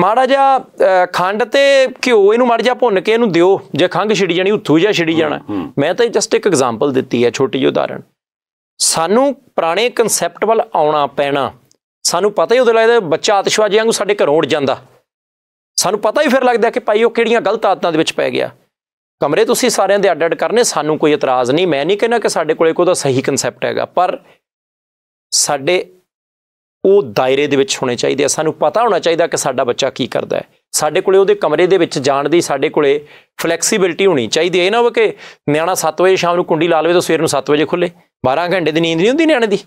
ਮਾੜਾ ਜਿਹਾ ਖੰਡ ਤੇ ਘਿਓ ਇਹਨੂੰ ਮੜ ਜਾ ਭੁੰਨ ਕੇ ਇਹਨੂੰ ਦਿਓ ਜੇ ਖੰਘ ਛਿੜੀ ਜਾਣੀ ਉੱਥੋਂ ਜਾਂ ਛਿੜੀ ਜਾਣਾ ਮੈਂ ਤਾਂ ਜਸਟ ਇੱਕ ਐਗਜ਼ਾਮਪਲ ਦਿੱਤੀ ਹੈ ਛੋਟੀ ਜਿਹੀ ਉਦਾਹਰਣ ਸਾਨੂੰ ਪੁਰਾਣੇ ਕਨਸੈਪਟ ਵੱਲ ਆਉਣਾ ਪੈਣਾ ਸਾਨੂੰ ਪਤਾ ਹੀ ਉਹਦੇ ਲਈ ਬੱਚਾ ਆਤਿਸ਼ਬਾਜ਼ੀ ਵਾਂਗੂ ਸਾਡੇ ਘਰੋਂ ਉੱਡ ਜਾਂਦਾ ਸਾਨੂੰ ਪਤਾ ਹੀ ਫਿਰ ਲੱਗਦਾ ਕਿ ਭਾਈ ਉਹ ਕਿਹੜੀਆਂ ਗਲਤ ਆਦਤਾਂ ਦੇ ਵਿੱਚ ਪੈ ਗਿਆ ਕਮਰੇ ਤੁਸੀਂ ਸਾਰਿਆਂ ਦੇ ਅੱਡ-ਅੱਡ ਕਰਨੇ ਸਾਨੂੰ ਕੋਈ ਇਤਰਾਜ਼ ਨਹੀਂ ਮੈਂ ਨਹੀਂ ਕਹਿੰਦਾ ਕਿ ਸਾਡੇ ਕੋਲੇ ਕੋਈ ਤਾਂ ਸਹੀ ਕਨਸੈਪਟ ਹੈਗਾ ਪਰ ਸਾਡੇ ਉਹ ਦਾਇਰੇ ਦੇ ਵਿੱਚ ਹੋਣੇ ਚਾਹੀਦੇ ਆ ਸਾਨੂੰ ਪਤਾ ਹੋਣਾ ਚਾਹੀਦਾ ਕਿ ਸਾਡਾ ਬੱਚਾ ਕੀ ਕਰਦਾ ਹੈ ਸਾਡੇ ਕੋਲੇ ਉਹਦੇ ਕਮਰੇ ਦੇ ਵਿੱਚ ਜਾਣ ਦੀ ਸਾਡੇ ਕੋਲੇ ਫਲੈਕਸੀਬਿਲਟੀ ਹੋਣੀ ਚਾਹੀਦੀ ਹੈ ਇਹ ਨਾ ਹੋਵੇ ਕਿ ਨਿਆਣਾ 7 ਵਜੇ ਸ਼ਾਮ ਨੂੰ ਕੁੰਡੀ ਲਾ ਲਵੇ ਤਾਂ ਸਵੇਰ ਨੂੰ 7 ਵਜੇ ਖੁੱਲੇ 12 ਘੰਟੇ ਦੀ ਨੀਂਦ ਨਹੀਂ ਹੁੰਦੀ ਨਿਆਣੇ ਦੀ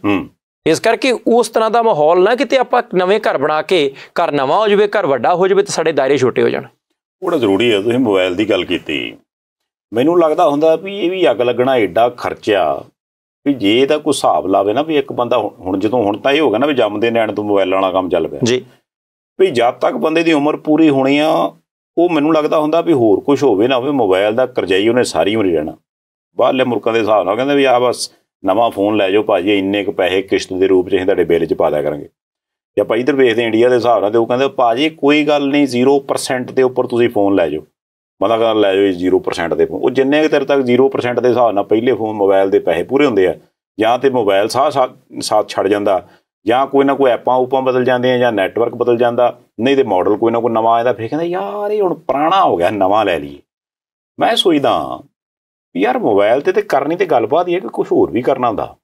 ਇਸ ਕਰਕੇ ਉਸ ਤਰ੍ਹਾਂ ਦਾ ਮਾਹੌਲ ਨਾ ਕਿਤੇ ਆਪਾਂ ਨਵੇਂ ਘਰ ਬਣਾ ਕੇ ਘਰ ਨਵਾਂ ਹੋ ਜਾਵੇ ਘਰ ਵੱਡਾ ਹੋ ਜਾਵੇ ਤੇ ਸਾਡੇ ਦਾਇਰੇ ਛੋਟੇ ਹੋ ਜਾਣ ਬੜਾ ਜ਼ਰੂਰੀ ਹੈ ਤੁਸੀਂ ਮੋਬਾਈਲ ਦੀ ਗੱਲ ਕੀਤੀ ਮੈਨੂੰ ਲੱਗਦਾ ਹੁੰਦਾ ਵੀ ਇਹ ਵੀ ਅੱਗ ਲੱਗਣਾ ਐਡਾ ਖਰਚਿਆ ਵੀ ਜੇ ਇਹਦਾ ਕੋਈ ਹਿਸਾਬ ਲਾਵੇ ਨਾ ਵੀ ਇੱਕ ਬੰਦਾ ਹੁਣ ਜਦੋਂ ਹੁਣ ਤਾਂ ਇਹ ਹੋ ਗਿਆ ਨਾ ਵੀ ਜੰਮਦੇ ਨੈਣ ਤੋਂ ਮੋਬਾਈਲਾਂ ਵਾਲਾ ਕੰਮ ਚੱਲ ਪਿਆ ਜੀ ਵੀ ਜਦ ਤੱਕ ਬੰਦੇ ਦੀ ਉਮਰ ਪੂਰੀ ਹੋਣੀ ਆ ਉਹ ਮੈਨੂੰ ਲੱਗਦਾ ਹੁੰਦਾ ਵੀ ਹੋਰ ਕੁਝ ਹੋਵੇ ਨਾ ਹੋਵੇ ਮੋਬਾਈਲ ਦਾ ਕਰਜਾਈ ਉਹਨੇ ਸਾਰੀ ਉਮਰ ਰਹਿਣਾ ਬਾਹਰਲੇ ਮੁਲਕਾਂ ਦੇ ਹਿਸਾਬ ਨਾਲ ਕਹਿੰਦੇ ਵੀ ਆ ਬਸ ਨਵਾਂ ਫੋਨ ਲੈ ਜਾਓ ਭਾਜੀ ਇੰਨੇ ਕੁ ਪੈਸੇ ਕਿਸ਼ਤ ਦੇ ਰੂਪ 'ਚ ਅਸੀਂ ਤੁਹਾਡੇ ਬਿੱਲ 'ਚ ਪਾ ਦਿਆ ਕਰਾਂਗੇ ਜੇ ਆਪਾਂ ਇਧਰ ਵੇਖਦੇ ਇੰਡੀਆ ਦੇ ਹਿਸਾਬ ਨਾਲ ਤੇ ਉਹ ਕਹਿੰਦੇ ਭਾਜੀ ਕੋਈ ਗੱਲ ਨਹੀਂ 0% ਦੇ ਉੱਪਰ ਤੁਸੀਂ ਫੋਨ ਲੈ ਜਾਓ ਮਤਲਬ ਕਰ ਲੈ ਜੋ 0% ਦੇ ਉਹ ਜਿੰਨੇ ਕਿ ਤੇਰੇ ਤੱਕ 0% ਦੇ ਹਿਸਾਬ ਨਾਲ ਪਹਿਲੇ ਫੋਨ ਮੋਬਾਈਲ ਦੇ ਪੈਸੇ ਪੂਰੇ ਹੁੰਦੇ ਆ ਜਾਂ ਤੇ ਮੋਬਾਈਲ ਸਾਹ ਸਾਥ ਛੱਡ ਜਾਂਦਾ ਜਾਂ ਕੋਈ ਨਾ ਕੋਈ ਐਪਾਂ ਉਪਾਂ ਬਦਲ ਜਾਂਦੇ ਆ ਜਾਂ ਨੈਟਵਰਕ ਬਦਲ ਜਾਂਦਾ ਨਹੀਂ ਤੇ ਮਾਡਲ ਕੋਈ ਨਾ ਕੋਈ ਨਵਾਂ ਆਇਆ ਫਿਰ ਕਹਿੰਦਾ ਯਾਰ ਇਹ ਹੁਣ ਪੁਰਾਣਾ ਹੋ ਗਿਆ ਨਵਾਂ ਲੈ ਲਈਏ ਮੈਂ ਸੋਚਦਾ ਯਾਰ ਮੋਬਾਈਲ ਤੇ ਤੇ ਕਰਨੀ ਤੇ ਗੱਲਬਾਤ ਹੀ ਹੈ ਕਿ ਕੁਝ ਹੋਰ ਵੀ ਕਰਨਾ ਹੁੰਦਾ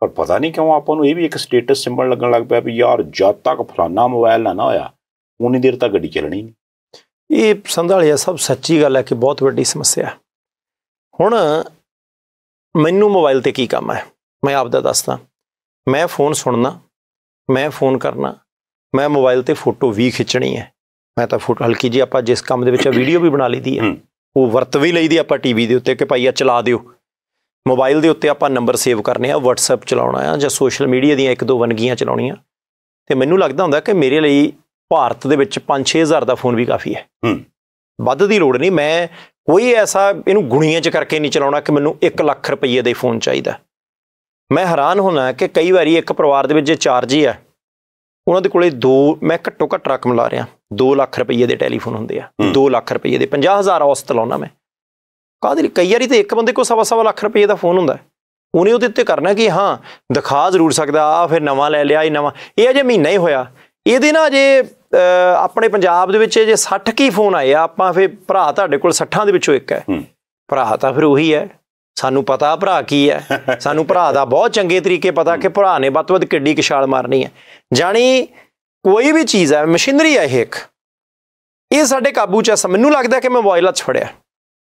ਪਰ ਪਤਾ ਨਹੀਂ ਕਿਉਂ ਆਪਾਂ ਨੂੰ ਇਹ ਵੀ ਇੱਕ ਸਟੇਟਸ ਸਿੰਬਲ ਲੱਗਣ ਲੱਗ ਪਿਆ ਵੀ ਯਾਰ ਜਦ ਤੱਕ ਫਲਾਣਾ ਮੋਬਾਈਲ ਨਾ ਨਾ ਹੋਇਆ ਉਨੀ ਦੇਰ ਤੱਕ ਗੱਡੀ ਚੱਲਣੀ ਨਹੀਂ ਇਹ ਸੰਧਾਲਿਆ ਸਭ ਸੱਚੀ ਗੱਲ ਹੈ ਕਿ ਬਹੁਤ ਵੱਡੀ ਸਮੱਸਿਆ ਹੈ ਹੁਣ ਮੈਨੂੰ ਮੋਬਾਈਲ ਤੇ ਕੀ ਕੰਮ ਹੈ ਮੈਂ ਆਪ ਦਾ ਦੱਸਦਾ ਮੈਂ ਫੋਨ ਸੁਣਨਾ ਮੈਂ ਫੋਨ ਕਰਨਾ ਮੈਂ ਮੋਬਾਈਲ ਤੇ ਫੋਟੋ ਵੀ ਖਿੱਚਣੀ ਹੈ ਮੈਂ ਤਾਂ ਫੋਟੋ ਹਲਕੀ ਜੀ ਆਪਾਂ ਜਿਸ ਕੰਮ ਦੇ ਵਿੱਚ ਆ ਵੀਡੀਓ ਵੀ ਬਣਾ ਲਈਦੀ ਹੈ ਉਹ ਵਰਤ ਵੀ ਲਈਦੀ ਆਪਾਂ ਟੀਵੀ ਦੇ ਉੱਤੇ ਕਿ ਭਾਈ ਆ ਚਲਾ ਦਿਓ ਮੋਬਾਈਲ ਦੇ ਉੱਤੇ ਆਪਾਂ ਨੰਬਰ ਸੇਵ ਕਰਨੇ ਆ WhatsApp ਚਲਾਉਣਾ ਆ ਜਾਂ ਸੋਸ਼ਲ ਮੀਡੀਆ ਦੀਆਂ ਇੱਕ ਦੋ ਵਨਗੀਆਂ ਚਲਾਉਣੀਆਂ ਤੇ ਮੈਨੂੰ ਲੱਗਦਾ ਹੁੰਦਾ ਕਿ ਮੇਰੇ ਲਈ ਭਾਰਤ ਦੇ ਵਿੱਚ 5-6000 ਦਾ ਫੋਨ ਵੀ ਕਾਫੀ ਹੈ ਹੂੰ ਵੱਧ ਦੀ ਲੋੜ ਨਹੀਂ ਮੈਂ ਕੋਈ ਐਸਾ ਇਹਨੂੰ ਗੁਣੀਆਂ ਚ ਕਰਕੇ ਨਹੀਂ ਚਲਾਉਣਾ ਕਿ ਮੈਨੂੰ 1 ਲੱਖ ਰੁਪਏ ਦੇ ਫੋਨ ਚਾਹੀਦਾ ਮੈਂ ਹੈਰਾਨ ਹੋਣਾ ਕਿ ਕਈ ਵਾਰੀ ਇੱਕ ਪਰਿਵਾਰ ਦੇ ਵਿੱਚ ਜੇ ਚਾਰ ਜੀ ਆ ਉਹਨਾਂ ਦੇ ਕੋਲੇ ਦੋ ਮੈਂ ਘੱਟੋ ਘੱਟ ਰਕਮ ਲਾ ਰਿਹਾ 2 ਲੱਖ ਰੁਪਏ ਦੇ ਟੈਲੀਫੋਨ ਹੁੰਦੇ ਆ 2 ਲੱਖ ਰੁਪਏ ਦੇ 50000 ਔਸਤ ਲਾਉਣਾ ਮੈਂ ਕਾਹਦੇ ਕਈ ਵਾਰੀ ਤੇ ਇੱਕ ਬੰਦੇ ਕੋਲ ਸਵਾ ਸਵਾ ਲੱਖ ਰੁਪਏ ਦਾ ਫੋਨ ਹੁੰਦਾ ਉਹਨੇ ਉਹਦੇ ਉੱਤੇ ਕਰਨਾ ਕਿ ਹਾਂ ਦਿਖਾ ਜ਼ਰੂਰ ਸਕਦਾ ਆ ਫਿਰ ਨਵਾਂ ਲੈ ਲਿਆ ਇਹ ਨਵਾਂ ਇਹ ਅਜੇ ਮਹੀਨਾ ਹੀ ਹੋਇਆ ਇਹਦੇ ਨਾਲ ਜੇ ਆਪਣੇ ਪੰਜਾਬ ਦੇ ਵਿੱਚ ਜੇ 60 ਕੀ ਫੋਨ ਆਏ ਆ ਆਪਾਂ ਫੇ ਭਰਾ ਤੁਹਾਡੇ ਕੋਲ 60ਾਂ ਦੇ ਵਿੱਚੋਂ ਇੱਕ ਹੈ ਭਰਾ ਤਾਂ ਫਿਰ ਉਹੀ ਹੈ ਸਾਨੂੰ ਪਤਾ ਭਰਾ ਕੀ ਹੈ [laughs] ਸਾਨੂੰ ਭਰਾ ਦਾ ਬਹੁਤ ਚੰਗੇ ਤਰੀਕੇ ਪਤਾ ਕਿ ਭਰਾ ਨੇ ਵੱਧ ਕਿੱਡੀ ਕਿਸ਼ਾਲ ਮਾਰਨੀ ਹੈ ਜਾਨੀ ਕੋਈ ਵੀ ਚੀਜ਼ ਹੈ ਮਸ਼ੀਨਰੀ ਹੈ ਇਹ ਇੱਕ ਇਹ ਸਾਡੇ ਕਾਬੂ ਚ ਐ ਮੈਨੂੰ ਲੱਗਦਾ ਕਿ ਮੈਂ ਮੋਬਾਈਲ ਅੱਛ ਫੜਿਆ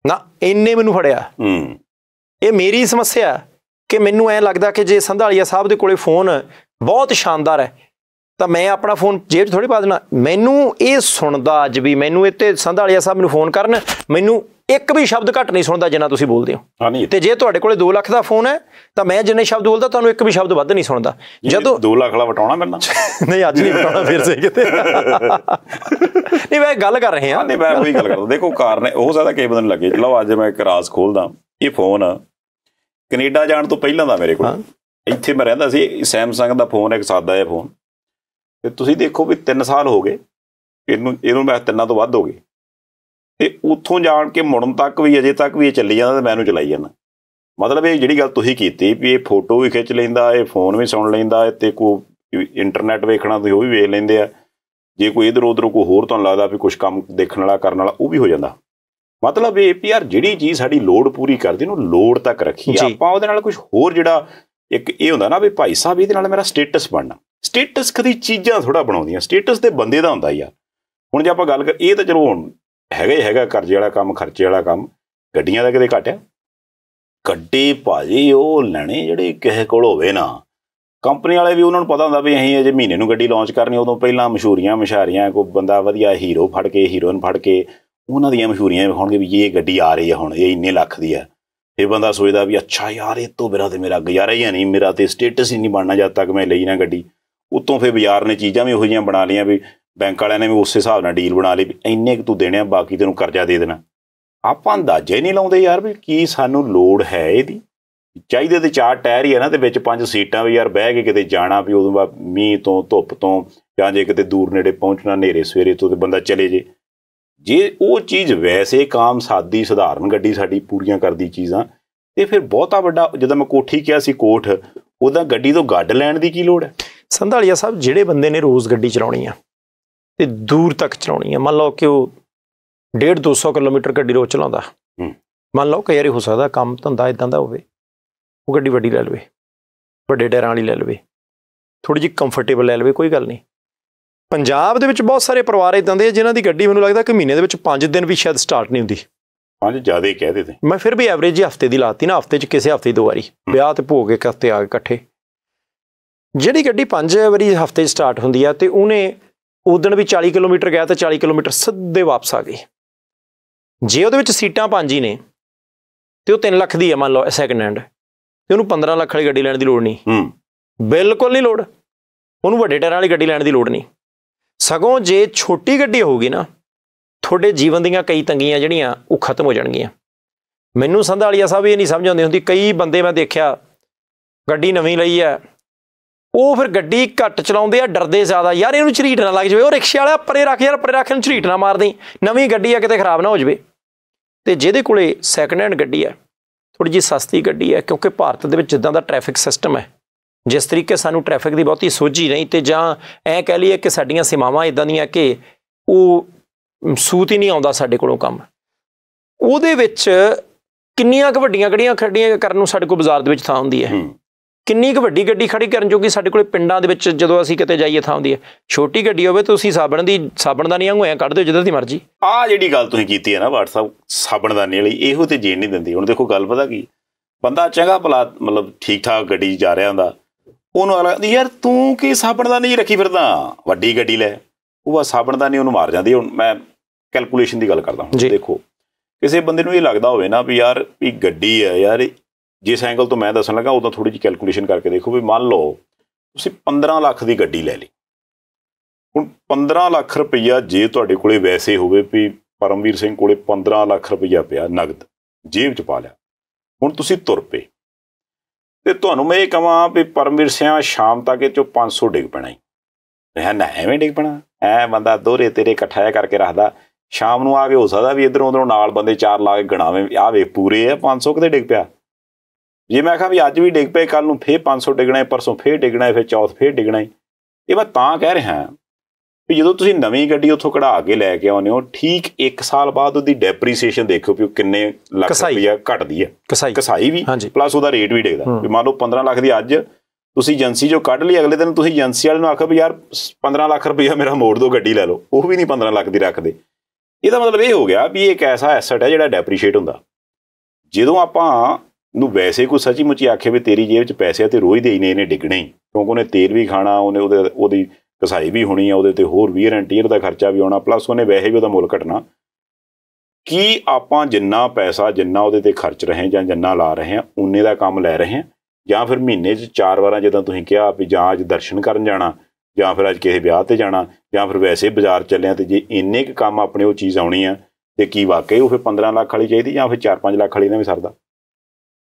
ਨਾ ਇੰਨੇ ਮੈਨੂੰ ਫੜਿਆ ਇਹ ਮੇਰੀ ਸਮੱਸਿਆ ਕਿ ਮੈਨੂੰ ਐ ਲੱਗਦਾ ਕਿ ਜੇ ਸੰਧਾਲੀਆ ਸਾਹਿਬ ਦੇ ਕੋਲੇ ਫੋਨ ਬਹੁਤ ਸ਼ਾਨਦਾਰ ਹੈ ਤਾਂ ਮੈਂ ਆਪਣਾ ਫੋਨ ਜੇਬ 'ਚ ਥੋੜੀ ਪਾ ਦੇਣਾ ਮੈਨੂੰ ਇਹ ਸੁਣਦਾ ਅੱਜ ਵੀ ਮੈਨੂੰ ਇੱਥੇ ਸੰਧਾਲਿਆ ਸਾਹਿਬ ਮੈਨੂੰ ਫੋਨ ਕਰਨ ਮੈਨੂੰ ਇੱਕ ਵੀ ਸ਼ਬਦ ਘੱਟ ਨਹੀਂ ਸੁਣਦਾ ਜਿੰਨਾ ਤੁਸੀਂ ਬੋਲਦੇ ਹੋ ਤੇ ਜੇ ਤੁਹਾਡੇ ਕੋਲੇ 2 ਲੱਖ ਦਾ ਫੋਨ ਹੈ ਤਾਂ ਮੈਂ ਜਿੰਨੇ ਸ਼ਬਦ ਬੋਲਦਾ ਤੁਹਾਨੂੰ ਇੱਕ ਵੀ ਸ਼ਬਦ ਵੱਧ ਨਹੀਂ ਸੁਣਦਾ ਜਦੋਂ 2 ਲੱਖ ਵਾਲਾ ਵਟਾਉਣਾ ਮੇਰੇ ਨਾਲ [laughs] ਨਹੀਂ ਅੱਜ ਨਹੀਂ ਵਟਾਉਣਾ ਫਿਰ ਸੇ ਕਿਤੇ [laughs] ਨਹੀਂ ਮੈਂ ਗੱਲ ਕਰ ਰਹੇ ਹਾਂ ਨਹੀਂ ਮੈਂ ਕੋਈ ਗੱਲ ਕਰਦਾ ਦੇਖੋ ਕਾਰਨ ਉਹ ਜ਼ਿਆਦਾ ਕੇ ਬਦਨ ਲੱਗੇ ਚਲੋ ਅੱਜ ਮੈਂ ਇੱਕ ਰਾਜ਼ ਖੋਲਦਾ ਇਹ ਫੋਨ ਕੈਨੇਡਾ ਜਾਣ ਤੋਂ ਪਹਿਲਾਂ ਦਾ ਮੇਰੇ ਕੋਲ ਇੱਥੇ ਮੈਂ ਰਹਿੰਦਾ ਸੀ ਸੈਮਸੰਗ ਦਾ ਫੋਨ ਇੱਕ ਸਾਦਾ ਜਿਹਾ ਫੋਨ ਤੇ ਤੁਸੀਂ ਦੇਖੋ ਵੀ 3 ਸਾਲ ਹੋ ਗਏ ਇਹਨੂੰ ਇਹਨੂੰ ਮੈਂ ਤਿੰਨਾਂ ਤੋਂ ਵੱਧ ਹੋ ਗਏ ਤੇ ਉੱਥੋਂ ਜਾਣ ਕੇ ਮੁੜਨ ਤੱਕ ਵੀ ਅਜੇ ਤੱਕ ਵੀ ਇਹ ਚੱਲੀ ਜਾਂਦਾ ਤੇ ਮੈਂ ਇਹਨੂੰ ਚਲਾਈ ਜਾਂਦਾ ਮਤਲਬ ਇਹ ਜਿਹੜੀ ਗੱਲ ਤੁਸੀਂ ਕੀਤੀ ਵੀ ਇਹ ਫੋਟੋ ਵੀ ਖਿੱਚ ਲੈਂਦਾ ਇਹ ਫੋਨ ਵੀ ਸੁਣ ਲੈਂਦਾ ਤੇ ਕੋ ਇੰਟਰਨੈਟ ਵੇਖਣਾ ਤੁਸੀਂ ਉਹ ਵੀ ਵੇਖ ਲੈਂਦੇ ਆ ਜੇ ਕੋਈ ਇਧਰ ਉਧਰ ਕੋਈ ਹੋਰ ਤੁਹਾਨੂੰ ਲੱਗਦਾ ਵੀ ਕੁਝ ਕੰਮ ਦੇਖਣ ਵਾਲਾ ਕਰਨ ਵਾਲਾ ਉਹ ਵੀ ਹੋ ਜਾਂਦਾ ਮਤਲਬ ਇਹ ਪੀਆਰ ਜਿਹੜੀ ਚੀਜ਼ ਸਾਡੀ ਲੋੜ ਪੂਰੀ ਕਰਦੀ ਉਹਨੂੰ ਲੋੜ ਤੱਕ ਰੱਖੀ ਆਪਾਂ ਉਹਦੇ ਨਾਲ ਕੁਝ ਹੋਰ ਜਿਹੜਾ ਇੱਕ ਇਹ ਹੁੰਦਾ ਨਾ ਵੀ ਭਾਈ ਸਾਹਿਬ ਇਹਦੇ ਨਾਲ ਮੇਰਾ ਸਟੇਟਸ ਬਣਨਾ ਸਟੇਟਸ ਕਦੀ ਚੀਜ਼ਾਂ ਥੋੜਾ ਬਣਾਉਂਦੀਆਂ ਸਟੇਟਸ ਤੇ ਬੰਦੇ ਦਾ ਹੁੰਦਾ ਯਾਰ ਹੁਣ ਜੇ ਆਪਾਂ ਗੱਲ ਕਰ ਇਹ ਤਾਂ ਚਲੋ ਹੁਣ ਹੈਗਾ ਹੀ ਹੈਗਾ ਕਰਜ਼ੇ ਵਾਲਾ ਕੰਮ ਖਰਚੇ ਵਾਲਾ ਕੰਮ ਗੱਡੀਆਂ ਦਾ ਕਿਤੇ ਘਟਿਆ ਗੱਡੀ ਭਾਜੀ ਉਹ ਲੈਣੇ ਜਿਹੜੇ ਕਿਸੇ ਕੋਲ ਹੋਵੇ ਨਾ ਕੰਪਨੀ ਵਾਲੇ ਵੀ ਉਹਨਾਂ ਨੂੰ ਪਤਾ ਹੁੰਦਾ ਵੀ ਅਸੀਂ ਅਜੇ ਮਹੀਨੇ ਨੂੰ ਗੱਡੀ ਲਾਂਚ ਕਰਨੀ ਉਦੋਂ ਪਹਿਲਾਂ ਮਸ਼ਹੂਰੀਆਂ ਮਸ਼ਾਰੀਆਂ ਕੋਈ ਬੰਦਾ ਵਧੀਆ ਹੀਰੋ ਫੜ ਕੇ ਹੀਰੋਇਨ ਫੜ ਕੇ ਉਹਨਾਂ ਦੀਆਂ ਮਸ਼ਹੂਰੀਆਂ ਵਿਖਾਉਣਗੇ ਵੀ ਇਹ ਗੱਡੀ ਆ ਰਹੀ ਹੈ ਹੁਣ ਇਹ ਇੰਨੇ ਲੱਖ ਦੀ ਹੈ ਇਹ ਬੰਦਾ ਸੋਚਦਾ ਵੀ ਅੱਛਾ ਯਾਰ ਇਹ ਤੋਂ ਬਿਨਾਂ ਤੇ ਮੇਰਾ ਗੁਜ਼ਾਰਾ ਹੀ ਨਹੀਂ ਮੇਰਾ ਤੇ ਸਟੇਟਸ ਹੀ ਨਹੀਂ ਬਣਨਾ ਜਦ ਤੱਕ ਮੈਂ ਲਈ ਨਾ ਗੱਡੀ ਉਤੋਂ ਫੇ ਬਾਜ਼ਾਰ ਨੇ ਚੀਜ਼ਾਂ ਵੀ ਉਹ ਜਿਹੀਆਂ ਬਣਾ ਲਈਆਂ ਵੀ ਬੈਂਕ ਵਾਲਿਆਂ ਨੇ ਵੀ ਉਸੇ ਹਿਸਾਬ ਨਾਲ ਡੀਲ ਬਣਾ ਲਈ ਵੀ ਇੰਨੇ ਕਿ ਤੂੰ ਆ ਬਾਕੀ ਤੈਨੂੰ ਕਰਜ਼ਾ ਦੇ ਦੇਣਾ ਆਪਾਂ ਅੰਦਾਜ਼ੇ ਨਹੀਂ ਲਾਉਂਦੇ ਯਾਰ ਵੀ ਕੀ ਸਾਨੂੰ ਲੋੜ ਹੈ ਇਹਦੀ ਚਾਹੀਦੇ ਤੇ ਚਾਰ ਟਾਇਰ ਹੀ ਆ ਨਾ ਤੇ ਵਿੱਚ ਪੰਜ ਸੀਟਾਂ ਵੀ ਯਾਰ ਬਹਿ ਕੇ ਕਿਤੇ ਜਾਣਾ ਵੀ ਉਦੋਂ ਬਾਅਦ ਮੀਂਹ ਤੋਂ ਧੁੱਪ ਤੋਂ ਜਾਂ ਜੇ ਕਿਤੇ ਦੂਰ ਨੇੜੇ ਪਹੁੰਚਣਾ ਨੇਰੇ ਸਵੇਰੇ ਤੋਂ ਤੇ ਬੰਦਾ ਚਲੇ ਜੇ ਜੇ ਉਹ ਚੀਜ਼ ਵੈਸੇ ਕਾਮ ਸਾਦੀ ਸਧਾਰਨ ਗੱਡੀ ਸਾਡੀ ਪੂਰੀਆਂ ਕਰਦੀ ਚੀਜ਼ਾਂ ਤੇ ਫਿਰ ਬਹੁਤਾ ਵੱਡਾ ਜਦੋਂ ਮੈਂ ਕੋਠੀ ਕਿਹਾ ਸੀ ਕੋਠ ਉਹਦਾ ਗੱਡੀ ਤੋਂ ਗੱਡ ਲੈਣ ਦੀ ਕੀ ਲੋੜ ਹੈ ਸੰਧਾਲੀਆ ਸਾਹਿਬ ਜਿਹੜੇ ਬੰਦੇ ਨੇ ਰੋਜ਼ ਗੱਡੀ ਚਲਾਉਣੀ ਆ ਤੇ ਦੂਰ ਤੱਕ ਚਲਾਉਣੀ ਆ ਮੰਨ ਲਓ ਕਿ ਉਹ 1.5 200 ਕਿਲੋਮੀਟਰ ਗੱਡੀ ਰੋਜ਼ ਚਲਾਉਂਦਾ ਮੰਨ ਲਓ ਕਿ ਯਾਰੀ ਹੋ ਸਕਦਾ ਕੰਮ ਧੰਦਾ ਇਦਾਂ ਦਾ ਹੋਵੇ ਉਹ ਗੱਡੀ ਵੱਡੀ ਲੈ ਲਵੇ ਵੱਡੇ ਟਾਇਰਾਂ ਵਾਲੀ ਲੈ ਲਵੇ ਥੋੜੀ ਜਿਹੀ ਕੰਫਰਟੇਬਲ ਲੈ ਲਵੇ ਕੋਈ ਗੱਲ ਨਹੀਂ ਪੰਜਾਬ ਦੇ ਵਿੱਚ ਬਹੁਤ ਸਾਰੇ ਪਰਿਵਾਰ ਇਦਾਂ ਦੇ ਜਿਨ੍ਹਾਂ ਦੀ ਗੱਡੀ ਮੈਨੂੰ ਲੱਗਦਾ ਕਿ ਮਹੀਨੇ ਦੇ ਵਿੱਚ 5 ਦਿਨ ਵੀ ਸ਼ਾਇਦ ਸਟਾਰਟ ਨਹੀਂ ਹੁੰਦੀ ਪੰਜ ਜ਼ਿਆਦਾ ਹੀ ਕਹਿ ਦਿੰਦੇ ਮੈਂ ਫਿਰ ਵੀ ਐਵਰੇਜ ਹੀ ਹਫਤੇ ਦੀ ਲਾਤੀ ਨਾ ਹਫਤੇ 'ਚ ਕਿਸੇ ਹਫਤੇ ਦੋ ਵਾਰੀ ਵਿਆਹ ਤੇ ਭੋਗ ਇੱਕ ਹਫਤੇ ਆ ਕੇ ਇਕੱਠੇ ਜਿਹੜੀ ਗੱਡੀ 5 ਵਾਰੀ ਹਫਤੇ 'ਚ ਸਟਾਰਟ ਹੁੰਦੀ ਆ ਤੇ ਉਹਨੇ ਉਦੋਂ ਵੀ 40 ਕਿਲੋਮੀਟਰ ਗਿਆ ਤੇ 40 ਕਿਲੋਮੀਟਰ ਸਿੱਧੇ ਵਾਪਸ ਆ ਗਈ ਜੇ ਉਹਦੇ ਵਿੱਚ ਸੀਟਾਂ ਪੰਜ ਹੀ ਨੇ ਤੇ ਉਹ 3 ਲੱਖ ਦੀ ਆ ਮੰਨ ਲਓ ਸੈਕੰਡ ਹੈਂਡ ਤੇ ਉਹਨੂੰ 15 ਲੱਖ ਵਾਲੀ ਗੱਡੀ ਲੈਣ ਦੀ ਲੋੜ ਨਹੀਂ ਹੂੰ ਬਿਲਕੁਲ ਨਹੀਂ ਲੋੜ ਉਹਨੂੰ ਵੱਡੇ ਟਾਇਰਾਂ ਵਾਲੀ ਗੱਡੀ ਲੈਣ ਦੀ ਲੋੜ ਨਹੀਂ ਸਗੋਂ ਜੇ ਛੋਟੀ ਗੱਡੀ ਹੋਊਗੀ ਨਾ ਤੁਹਾਡੇ ਜੀਵਨ ਦੀਆਂ ਕਈ ਤੰਗੀਆਂ ਜਿਹੜੀਆਂ ਉਹ ਖਤਮ ਹੋ ਜਾਣਗੀਆਂ ਮੈਨੂੰ ਸੰਧਾਲੀਆ ਸਾਹਿਬ ਇਹ ਨਹੀਂ ਸਮਝ ਆਉਂਦੀ ਹੁੰਦੀ ਕਈ ਬੰਦੇ ਮੈਂ ਦੇਖਿਆ ਗੱਡੀ ਨਵੀਂ ਲਈ ਹੈ ਉਹ ਫਿਰ ਗੱਡੀ ਘੱਟ ਚਲਾਉਂਦੇ ਆ ਡਰਦੇ ਜ਼ਿਆਦਾ ਯਾਰ ਇਹਨੂੰ ਝਰੀਟ ਨਾ ਲੱਗ ਜਾਵੇ ਉਹ ਰਿਕਸ਼ੇ ਵਾਲਾ ਪਰੇ ਰੱਖ ਯਾਰ ਪਰੇ ਰੱਖ ਇਹਨੂੰ ਝਰੀਟ ਨਾ ਮਾਰ ਦੇ ਨਵੀਂ ਗੱਡੀ ਆ ਕਿਤੇ ਖਰਾਬ ਨਾ ਹੋ ਜਾਵੇ ਤੇ ਜਿਹਦੇ ਕੋਲੇ ਸੈਕੰਡ ਹੈਂਡ ਗੱਡੀ ਆ ਥੋੜੀ ਜੀ ਸਸਤੀ ਗੱਡੀ ਆ ਕਿਉਂਕਿ ਭਾਰਤ ਦੇ ਵਿੱਚ ਜਿੱਦਾਂ ਦਾ ਟ੍ਰੈਫਿਕ ਸਿਸਟਮ ਹੈ ਜਿਸ ਤਰੀਕੇ ਸਾਨੂੰ ਟ੍ਰੈਫਿਕ ਦੀ ਬਹੁਤੀ ਸੋਝੀ ਨਹੀਂ ਤੇ ਜਾਂ ਐ ਕਹਿ ਲਈਏ ਕਿ ਸਾਡੀਆਂ ਸੀਮਾਵਾਂ ਇਦਾਂ ਦੀਆਂ ਕਿ ਉਹ ਸੂਤ ਹੀ ਨਹੀਂ ਆਉਂਦਾ ਸਾਡੇ ਕੋਲੋਂ ਕੰਮ ਉਹਦੇ ਵਿੱਚ ਕਿੰਨੀਆਂ ਕੁ ਵੱਡੀਆਂ ਗੱਡੀਆਂ ਖੜੀਆਂ ਕਰਨ ਨੂੰ ਸਾਡੇ ਕੋਲ ਬਾਜ਼ਾਰ ਦੇ ਵਿੱਚ ਥਾਂ ਹੁੰਦੀ ਹੈ ਕਿੰਨੀ ਕੁ ਵੱਡੀ ਗੱਡੀ ਖੜੀ ਕਰਨ ਜੋਗੀ ਸਾਡੇ ਕੋਲੇ ਪਿੰਡਾਂ ਦੇ ਵਿੱਚ ਜਦੋਂ ਅਸੀਂ ਕਿਤੇ ਜਾਈਏ ਥਾਂ ਹੁੰਦੀ ਹੈ ਛੋਟੀ ਗੱਡੀ ਹੋਵੇ ਤੁਸੀਂ ਸਾਬਣ ਦੀ ਸਾਬਣ ਦਾ ਨਹੀਂ ਆਂਗੂ ਐ ਕੱਢ ਦਿਓ ਜਿੱਦਾਂ ਦੀ ਮਰਜ਼ੀ ਆ ਜਿਹੜੀ ਗੱਲ ਤੁਸੀਂ ਕੀਤੀ ਹੈ ਨਾ WhatsApp ਸਾਬਣਦਾਨੀ ਵਾਲੀ ਇਹੋ ਤੇ ਜੀਣ ਨਹੀਂ ਦਿੰਦੀ ਹੁਣ ਦੇਖੋ ਗੱਲ ਪਤਾ ਕੀ ਬੰਦਾ ਚੰਗਾ ਭਲਾ ਮਤਲਬ ਠੀਕ ਠਾਕ ਗੱਡੀ ਜਾ ਰਿਹਾ ਹੁੰਦਾ ਉਹਨੂੰ ਵਾਲਾ ਯਾਰ ਤੂੰ ਕੀ ਸਾਬਣਦਾਨੀ ਰੱਖੀ ਫਿਰਦਾ ਵੱਡੀ ਗੱਡੀ ਲੈ ਉਹ ਆ ਸਾਬਣਦਾਨੀ ਉਹਨੂੰ ਮਾਰ ਜਾਂਦੀ ਹੁਣ ਮੈਂ ਕੈਲਕੂਲੇਸ਼ਨ ਦੀ ਗੱਲ ਕਰਦਾ ਹੁਣ ਦੇਖੋ ਕਿਸੇ ਬੰਦੇ ਨੂੰ ਇਹ ਲੱਗਦਾ ਹੋਵੇ ਨਾ ਵੀ ਯਾਰ ਇਹ ਗੱਡੀ ਹੈ ਯਾਰ ਜਿਸ ਐਂਗਲ ਤੋਂ ਮੈਂ ਦੱਸਣ ਲੱਗਾ ਉਦੋਂ ਥੋੜੀ ਜਿਹੀ ਕੈਲਕੂਲੇਸ਼ਨ ਕਰਕੇ ਦੇਖੋ ਵੀ ਮੰਨ ਲਓ ਤੁਸੀਂ 15 ਲੱਖ ਦੀ ਗੱਡੀ ਲੈ ਲਈ ਹੁਣ 15 ਲੱਖ ਰੁਪਈਆ ਜੇ ਤੁਹਾਡੇ ਕੋਲੇ ਵੈਸੇ ਹੋਵੇ ਵੀ ਪਰਮਵੀਰ ਸਿੰਘ ਕੋਲੇ 15 ਲੱਖ ਰੁਪਈਆ ਪਿਆ ਨਗਦ ਜੇਬ 'ਚ ਪਾ ਲਿਆ ਹੁਣ ਤੁਸੀਂ ਤੁਰ ਪਏ ਤੇ ਤੁਹਾਨੂੰ ਮੈਂ ਇਹ ਕਹਾਂ ਵੀ ਪਰਮਵੀਰ ਸਿੰਘ ਸ਼ਾਮ ਤੱਕ ਇਹ ਚੋਂ 500 ਡਿੱਗ ਪੈਣਾ ਹੈ ਨਾ ਐਵੇਂ ਡਿੱਗ ਪਣਾ ਐ ਬੰਦਾ ਦੋਰੇ ਤੇਰੇ ਇਕੱਠਾ ਕਰਕੇ ਰੱਖਦਾ ਸ਼ਾਮ ਨੂੰ ਆ ਕੇ ਹੋ ਸਕਦਾ ਵੀ ਇਧਰੋਂ ਉਧਰੋਂ ਨਾਲ ਬੰਦੇ ਚਾਰ ਲਾ ਕੇ ਗਣਾਵੇਂ ਆ ਵੇ ਪੂਰੇ ਆ 500 ਕਿਤੇ ਡਿੱਗ ਪਿਆ ਜੇ ਮੈਂ ਕਹਾਂ ਵੀ ਅੱਜ ਵੀ ਡਿੱਗ ਪਏ ਕੱਲ ਨੂੰ ਫੇਰ 500 ਡਿੱਗਣਾ ਹੈ ਪਰਸੋਂ ਫੇਰ ਡਿੱਗਣਾ ਹੈ ਫੇਰ ਚੌਥ ਫੇਰ ਡਿੱਗਣਾ ਹੈ ਇਹ ਮੈਂ ਤਾਂ ਕਹਿ ਰਿਹਾ ਵੀ ਜਦੋਂ ਤੁਸੀਂ ਨਵੀਂ ਗੱਡੀ ਉੱਥੋਂ ਕਢਾ ਕੇ ਲੈ ਕੇ ਆਉਂਦੇ ਹੋ ਠੀਕ 1 ਸਾਲ ਬਾਅਦ ਉਹਦੀ ਡੈਪਰੀਸੀਏਸ਼ਨ ਦੇਖੋ ਵੀ ਉਹ ਕਿੰਨੇ ਲੱਖ ਰੁਪਈਆ ਘਟਦੀ ਹੈ ਕਸਾਈ ਕਸਾਈ ਵੀ ਪਲੱਸ ਉਹਦਾ ਰੇਟ ਵੀ ਡਿੱਗਦਾ ਵੀ ਮੰਨ ਲਓ 15 ਲੱਖ ਦੀ ਅੱਜ ਤੁਸੀਂ ਏਜੰਸੀ ਜੋ ਕੱਢ ਲਈ ਅਗਲੇ ਦਿਨ ਤੁਸੀਂ ਏਜੰਸੀ ਵਾਲੇ ਨੂੰ ਆਖੋ ਵੀ ਯਾਰ 15 ਲੱਖ ਰੁਪਈਆ ਮੇਰਾ ਮੋੜ ਦਿਓ ਗੱਡੀ ਲੈ ਲਓ ਉਹ ਵੀ ਨਹੀਂ 15 ਲੱਖ ਦੀ ਰੱਖਦੇ ਇਹਦਾ ਮਤਲਬ ਇਹ ਹੋ ਗਿਆ ਵੀ ਇੱਕ ਐਸਾ ਐਸੈਟ ਹੈ ਜਿਹੜਾ ਡੈਪਰੀਸ਼ੀਏਟ ਹੁੰਦਾ ਜਦੋਂ ਆਪਾਂ ਨੂੰ ਵੈਸੇ ਕੋਈ ਸੱਚੀ ਮੁੱਚੀ ਆਖੇ ਵੀ ਤੇਰੀ ਜੇਬ 'ਚ ਪੈਸੇ ਆ ਤੇ ਰੋਜ਼ ਦੇ ਹੀ ਨੇ ਇਹਨੇ ਡਿੱਗਣੇ ਕਿਉਂਕਿ ਉਹਨੇ ਤੇਲ ਵੀ ਖਾਣਾ ਉਹਨੇ ਉਹਦੇ ਉਹਦੀ ਕਸਾਈ ਵੀ ਹੋਣੀ ਆ ਉਹਦੇ ਤੇ ਹੋਰ ਵੀਅਰ ਐਂਡ ਟੀਅਰ ਦਾ ਖਰਚਾ ਵੀ ਆਉਣਾ ਪਲੱਸ ਉਹਨੇ ਵੈਸੇ ਵੀ ਉਹਦਾ ਮੁੱਲ ਘਟਣਾ ਕੀ ਆਪਾਂ ਜਿੰਨਾ ਪੈਸਾ ਜਿੰਨਾ ਉਹਦੇ ਤੇ ਖਰਚ ਰਹੇ ਜਾਂ ਜਿੰਨਾ ਲਾ ਰਹੇ ਆ ਉਨੇ ਦਾ ਕੰਮ ਲੈ ਰਹੇ ਆ ਜਾਂ ਫਿਰ ਮਹੀਨੇ 'ਚ ਚਾਰ ਵਾਰਾਂ ਜਦੋਂ ਤੁਸੀਂ ਕਿਹਾ ਵੀ ਜਾਂ ਅੱਜ ਦਰਸ਼ਨ ਕਰਨ ਜਾਣਾ ਜਾਂ ਫਿਰ ਅੱਜ ਕਿਸੇ ਵਿਆਹ ਤੇ ਜਾਣਾ ਜਾਂ ਫਿਰ ਵੈਸੇ ਬਾਜ਼ਾਰ ਚੱਲਿਆ ਤੇ ਜੇ ਇੰਨੇ ਕੁ ਕੰਮ ਆਪਣੇ ਉਹ ਚੀਜ਼ ਆਉਣੀ ਆ ਤੇ ਕੀ ਵਾਕਈ ਉਹ ਫਿਰ 15 ਲੱਖ ਵਾਲੀ ਚਾਹੀਦੀ ਜਾਂ ਫਿਰ 4-5 ਲੱਖ ਵਾਲੀ ਨਾ ਵੀ ਸਰਦਾ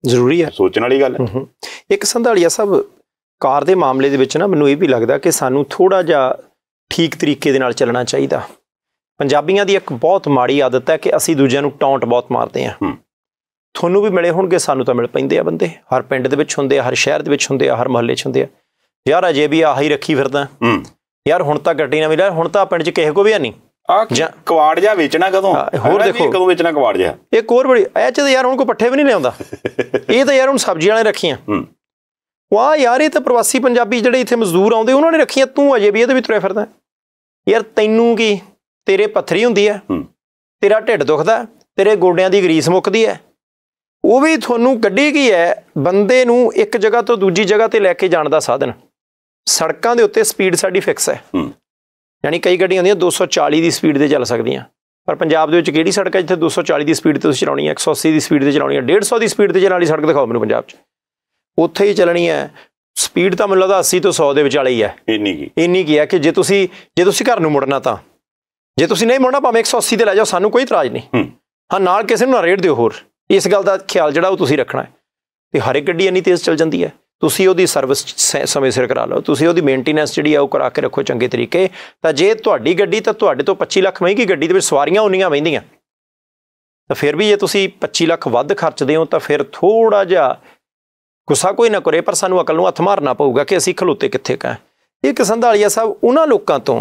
ਜ਼ਰੂਰੀ ਹੈ ਸੋਚਣ ਵਾਲੀ ਗੱਲ ਹੈ ਇੱਕ ਸੰਧਾਲੀਆ ਸਾਹਿਬ ਕਾਰ ਦੇ ਮਾਮਲੇ ਦੇ ਵਿੱਚ ਨਾ ਮੈਨੂੰ ਇਹ ਵੀ ਲੱਗਦਾ ਕਿ ਸਾਨੂੰ ਥੋੜਾ ਜਿਹਾ ਠੀਕ ਤਰੀਕੇ ਦੇ ਨਾਲ ਚੱਲਣਾ ਚਾਹੀਦਾ ਪੰਜਾਬੀਆਂ ਦੀ ਇੱਕ ਬਹੁਤ ਮਾੜੀ ਆਦਤ ਹੈ ਕਿ ਅਸੀਂ ਦੂਜਿਆਂ ਨੂੰ ਟੌਂਟ ਬਹੁਤ ਮਾਰਦੇ ਹਾਂ ਤੁਹਾਨੂੰ ਵੀ ਮਿਲੇ ਹੋਣਗੇ ਸਾਨੂੰ ਤਾਂ ਮਿਲ ਪੈਂਦੇ ਆ ਬੰਦੇ ਹਰ ਪਿੰਡ ਦੇ ਵਿੱਚ ਹੁੰਦੇ ਆ ਹਰ ਸ਼ਹਿਰ ਦੇ ਵਿੱਚ ਹੁੰਦੇ ਆ ਹਰ ਮਹੱਲੇ 'ਚ ਹੁੰਦੇ ਆ ਯਾਰ ਅਜੇ ਵੀ ਆਹੀ ਰੱਖੀ ਫਿਰਦਾ ਯਾਰ ਹੁਣ ਤਾਂ ਗੱਡੀ ਨਾ ਮਿਲਿਆ ਹੁਣ ਤਾਂ ਪਿੰਡ 'ਚ ਕਿਸੇ ਕੋ ਵੀ ਨਹੀਂ ਆ ਕਵਾੜ ਜਾ ਵੇਚਣਾ ਕਦੋਂ ਹੋਰ ਦੇਖੋ ਕਦੋਂ ਵੇਚਣਾ ਕਵਾੜ ਜਾ ਇੱਕ ਹੋਰ ਬੜੀ ਐ ਚ ਯਾਰ ਹੁਣ ਕੋ ਪੱਠੇ ਵੀ ਨਹੀਂ ਲਿਆਉਂਦਾ ਇਹ ਤਾਂ ਯਾਰ ਹੁਣ ਸਬਜ਼ੀ ਵਾਲੇ ਰੱਖੀਆਂ ਵਾਹ ਯਾਰ ਇਹ ਤਾਂ ਪ੍ਰਵਾਸੀ ਪੰਜਾਬੀ ਜਿਹੜੇ ਇੱਥੇ ਮਜ਼ਦੂਰ ਆਉਂਦੇ ਉਹਨਾਂ ਨੇ ਰੱਖੀਆਂ ਤੂੰ ਅਜੇ ਵੀ ਇਹਦੇ ਵੀ ਤੁਰੇ ਫਿਰਦਾ ਯਾਰ ਤੈਨੂੰ ਕੀ ਤੇਰੇ ਪੱਥਰੀ ਹੁੰਦੀ ਹੂੰ ਤੇਰਾ ਢਿੱਡ ਦੁਖਦਾ ਤੇਰੇ ਗੋਡਿਆਂ ਦੀ ਗਰੀਸ ਮੁੱਕਦੀ ਐ ਉਹ ਵੀ ਤੁਹਾਨੂੰ ਗੱਡੀ ਕੀ ਐ ਬੰਦੇ ਨੂੰ ਇੱਕ ਜਗ੍ਹਾ ਤੋਂ ਦੂਜੀ ਜਗ੍ਹਾ ਤੇ ਲੈ ਕੇ ਜਾਣ ਦਾ ਸਾਧਨ ਸੜਕਾਂ ਦੇ ਉੱਤੇ ਸਪੀਡ ਸਾਡੀ ਫਿਕਸ ਹੈ ਯਾਨੀ ਕਈ ਗੱਡੀਆਂ ਹੁੰਦੀਆਂ 240 ਦੀ ਸਪੀਡ ਤੇ ਚੱਲ ਸਕਦੀਆਂ ਪਰ ਪੰਜਾਬ ਦੇ ਵਿੱਚ ਕਿਹੜੀ ਸੜਕ ਹੈ ਜਿੱਥੇ 240 ਦੀ ਸਪੀਡ ਤੇ ਤੁਸੀਂ ਚਲਾਉਣੀ ਹੈ 180 ਦੀ ਸਪੀਡ ਤੇ ਚਲਾਉਣੀ ਹੈ 150 ਦੀ ਸਪੀਡ ਤੇ ਚੱਲਣ ਵਾਲੀ ਸੜਕ ਦਿਖਾਓ ਮੈਨੂੰ ਪੰਜਾਬ 'ਚ ਉੱਥੇ ਹੀ ਚੱਲਣੀ ਹੈ ਸਪੀਡ ਤਾਂ ਮੈਨੂੰ ਲੱਗਦਾ 80 ਤੋਂ 100 ਦੇ ਵਿਚਾਲੇ ਹੀ ਹੈ ਇੰਨੀ ਕੀ ਇੰਨੀ ਕੀ ਹੈ ਕਿ ਜੇ ਤੁਸੀਂ ਜੇ ਤੁਸੀਂ ਘਰ ਨੂੰ ਮੁੜਨਾ ਤਾਂ ਜੇ ਤੁਸੀਂ ਨਹੀਂ ਮੁੜਨਾ ਭਾਵੇਂ 180 ਤੇ ਲੈ ਜਾਓ ਸਾਨੂੰ ਕੋਈ ਇਤਰਾਜ਼ ਨਹੀਂ ਹਾਂ ਨਾਲ ਕਿਸੇ ਨੂੰ ਨਾ ਰੇਟ ਦਿਓ ਹੋਰ ਇਸ ਗੱਲ ਦਾ ਖਿਆਲ ਜਿਹੜਾ ਉਹ ਤੁਸੀਂ ਰੱਖਣਾ ਹੈ ਤੇ ਹਰ ਇੱਕ ਗੱਡੀ ਇੰਨੀ ਤੇਜ਼ ਚੱਲ ਜਾਂਦੀ ਹੈ ਤੁਸੀਂ ਉਹਦੀ ਸਰਵਿਸ ਸਮੇਂ ਸਿਰ ਕਰਾ ਲਓ ਤੁਸੀਂ ਉਹਦੀ ਮੇਨਟੇਨੈਂਸ ਜਿਹੜੀ ਆ ਉਹ ਕਰਾ ਕੇ ਰੱਖੋ ਚੰਗੇ ਤਰੀਕੇ ਤਾਂ ਜੇ ਤੁਹਾਡੀ ਗੱਡੀ ਤਾਂ ਤੁਹਾਡੇ ਤੋਂ 25 ਲੱਖ ਮਹਿੰਗੀ ਗੱਡੀ ਦੇ ਵਿੱਚ ਸਵਾਰੀਆਂ ਉਨੀਆਂ ਵਹਿੰਦੀਆਂ ਤਾਂ ਫਿਰ ਵੀ ਜੇ ਤੁਸੀਂ 25 ਲੱਖ ਵੱਧ ਖਰਚਦੇ ਹੋ ਤਾਂ ਫਿਰ ਥੋੜਾ ਜਿਹਾ ਗੁੱਸਾ ਕੋਈ ਨਾ ਕਰੇ ਪਰ ਸਾਨੂੰ ਅਕਲ ਨੂੰ ਹੱਥ ਮਾਰਨਾ ਪਊਗਾ ਕਿ ਅਸੀਂ ਖਲੋਤੇ ਕਿੱਥੇ ਕਾ ਇਹ ਕਿਸੰਦਾਲੀਆ ਸਾਹਿਬ ਉਹਨਾਂ ਲੋਕਾਂ ਤੋਂ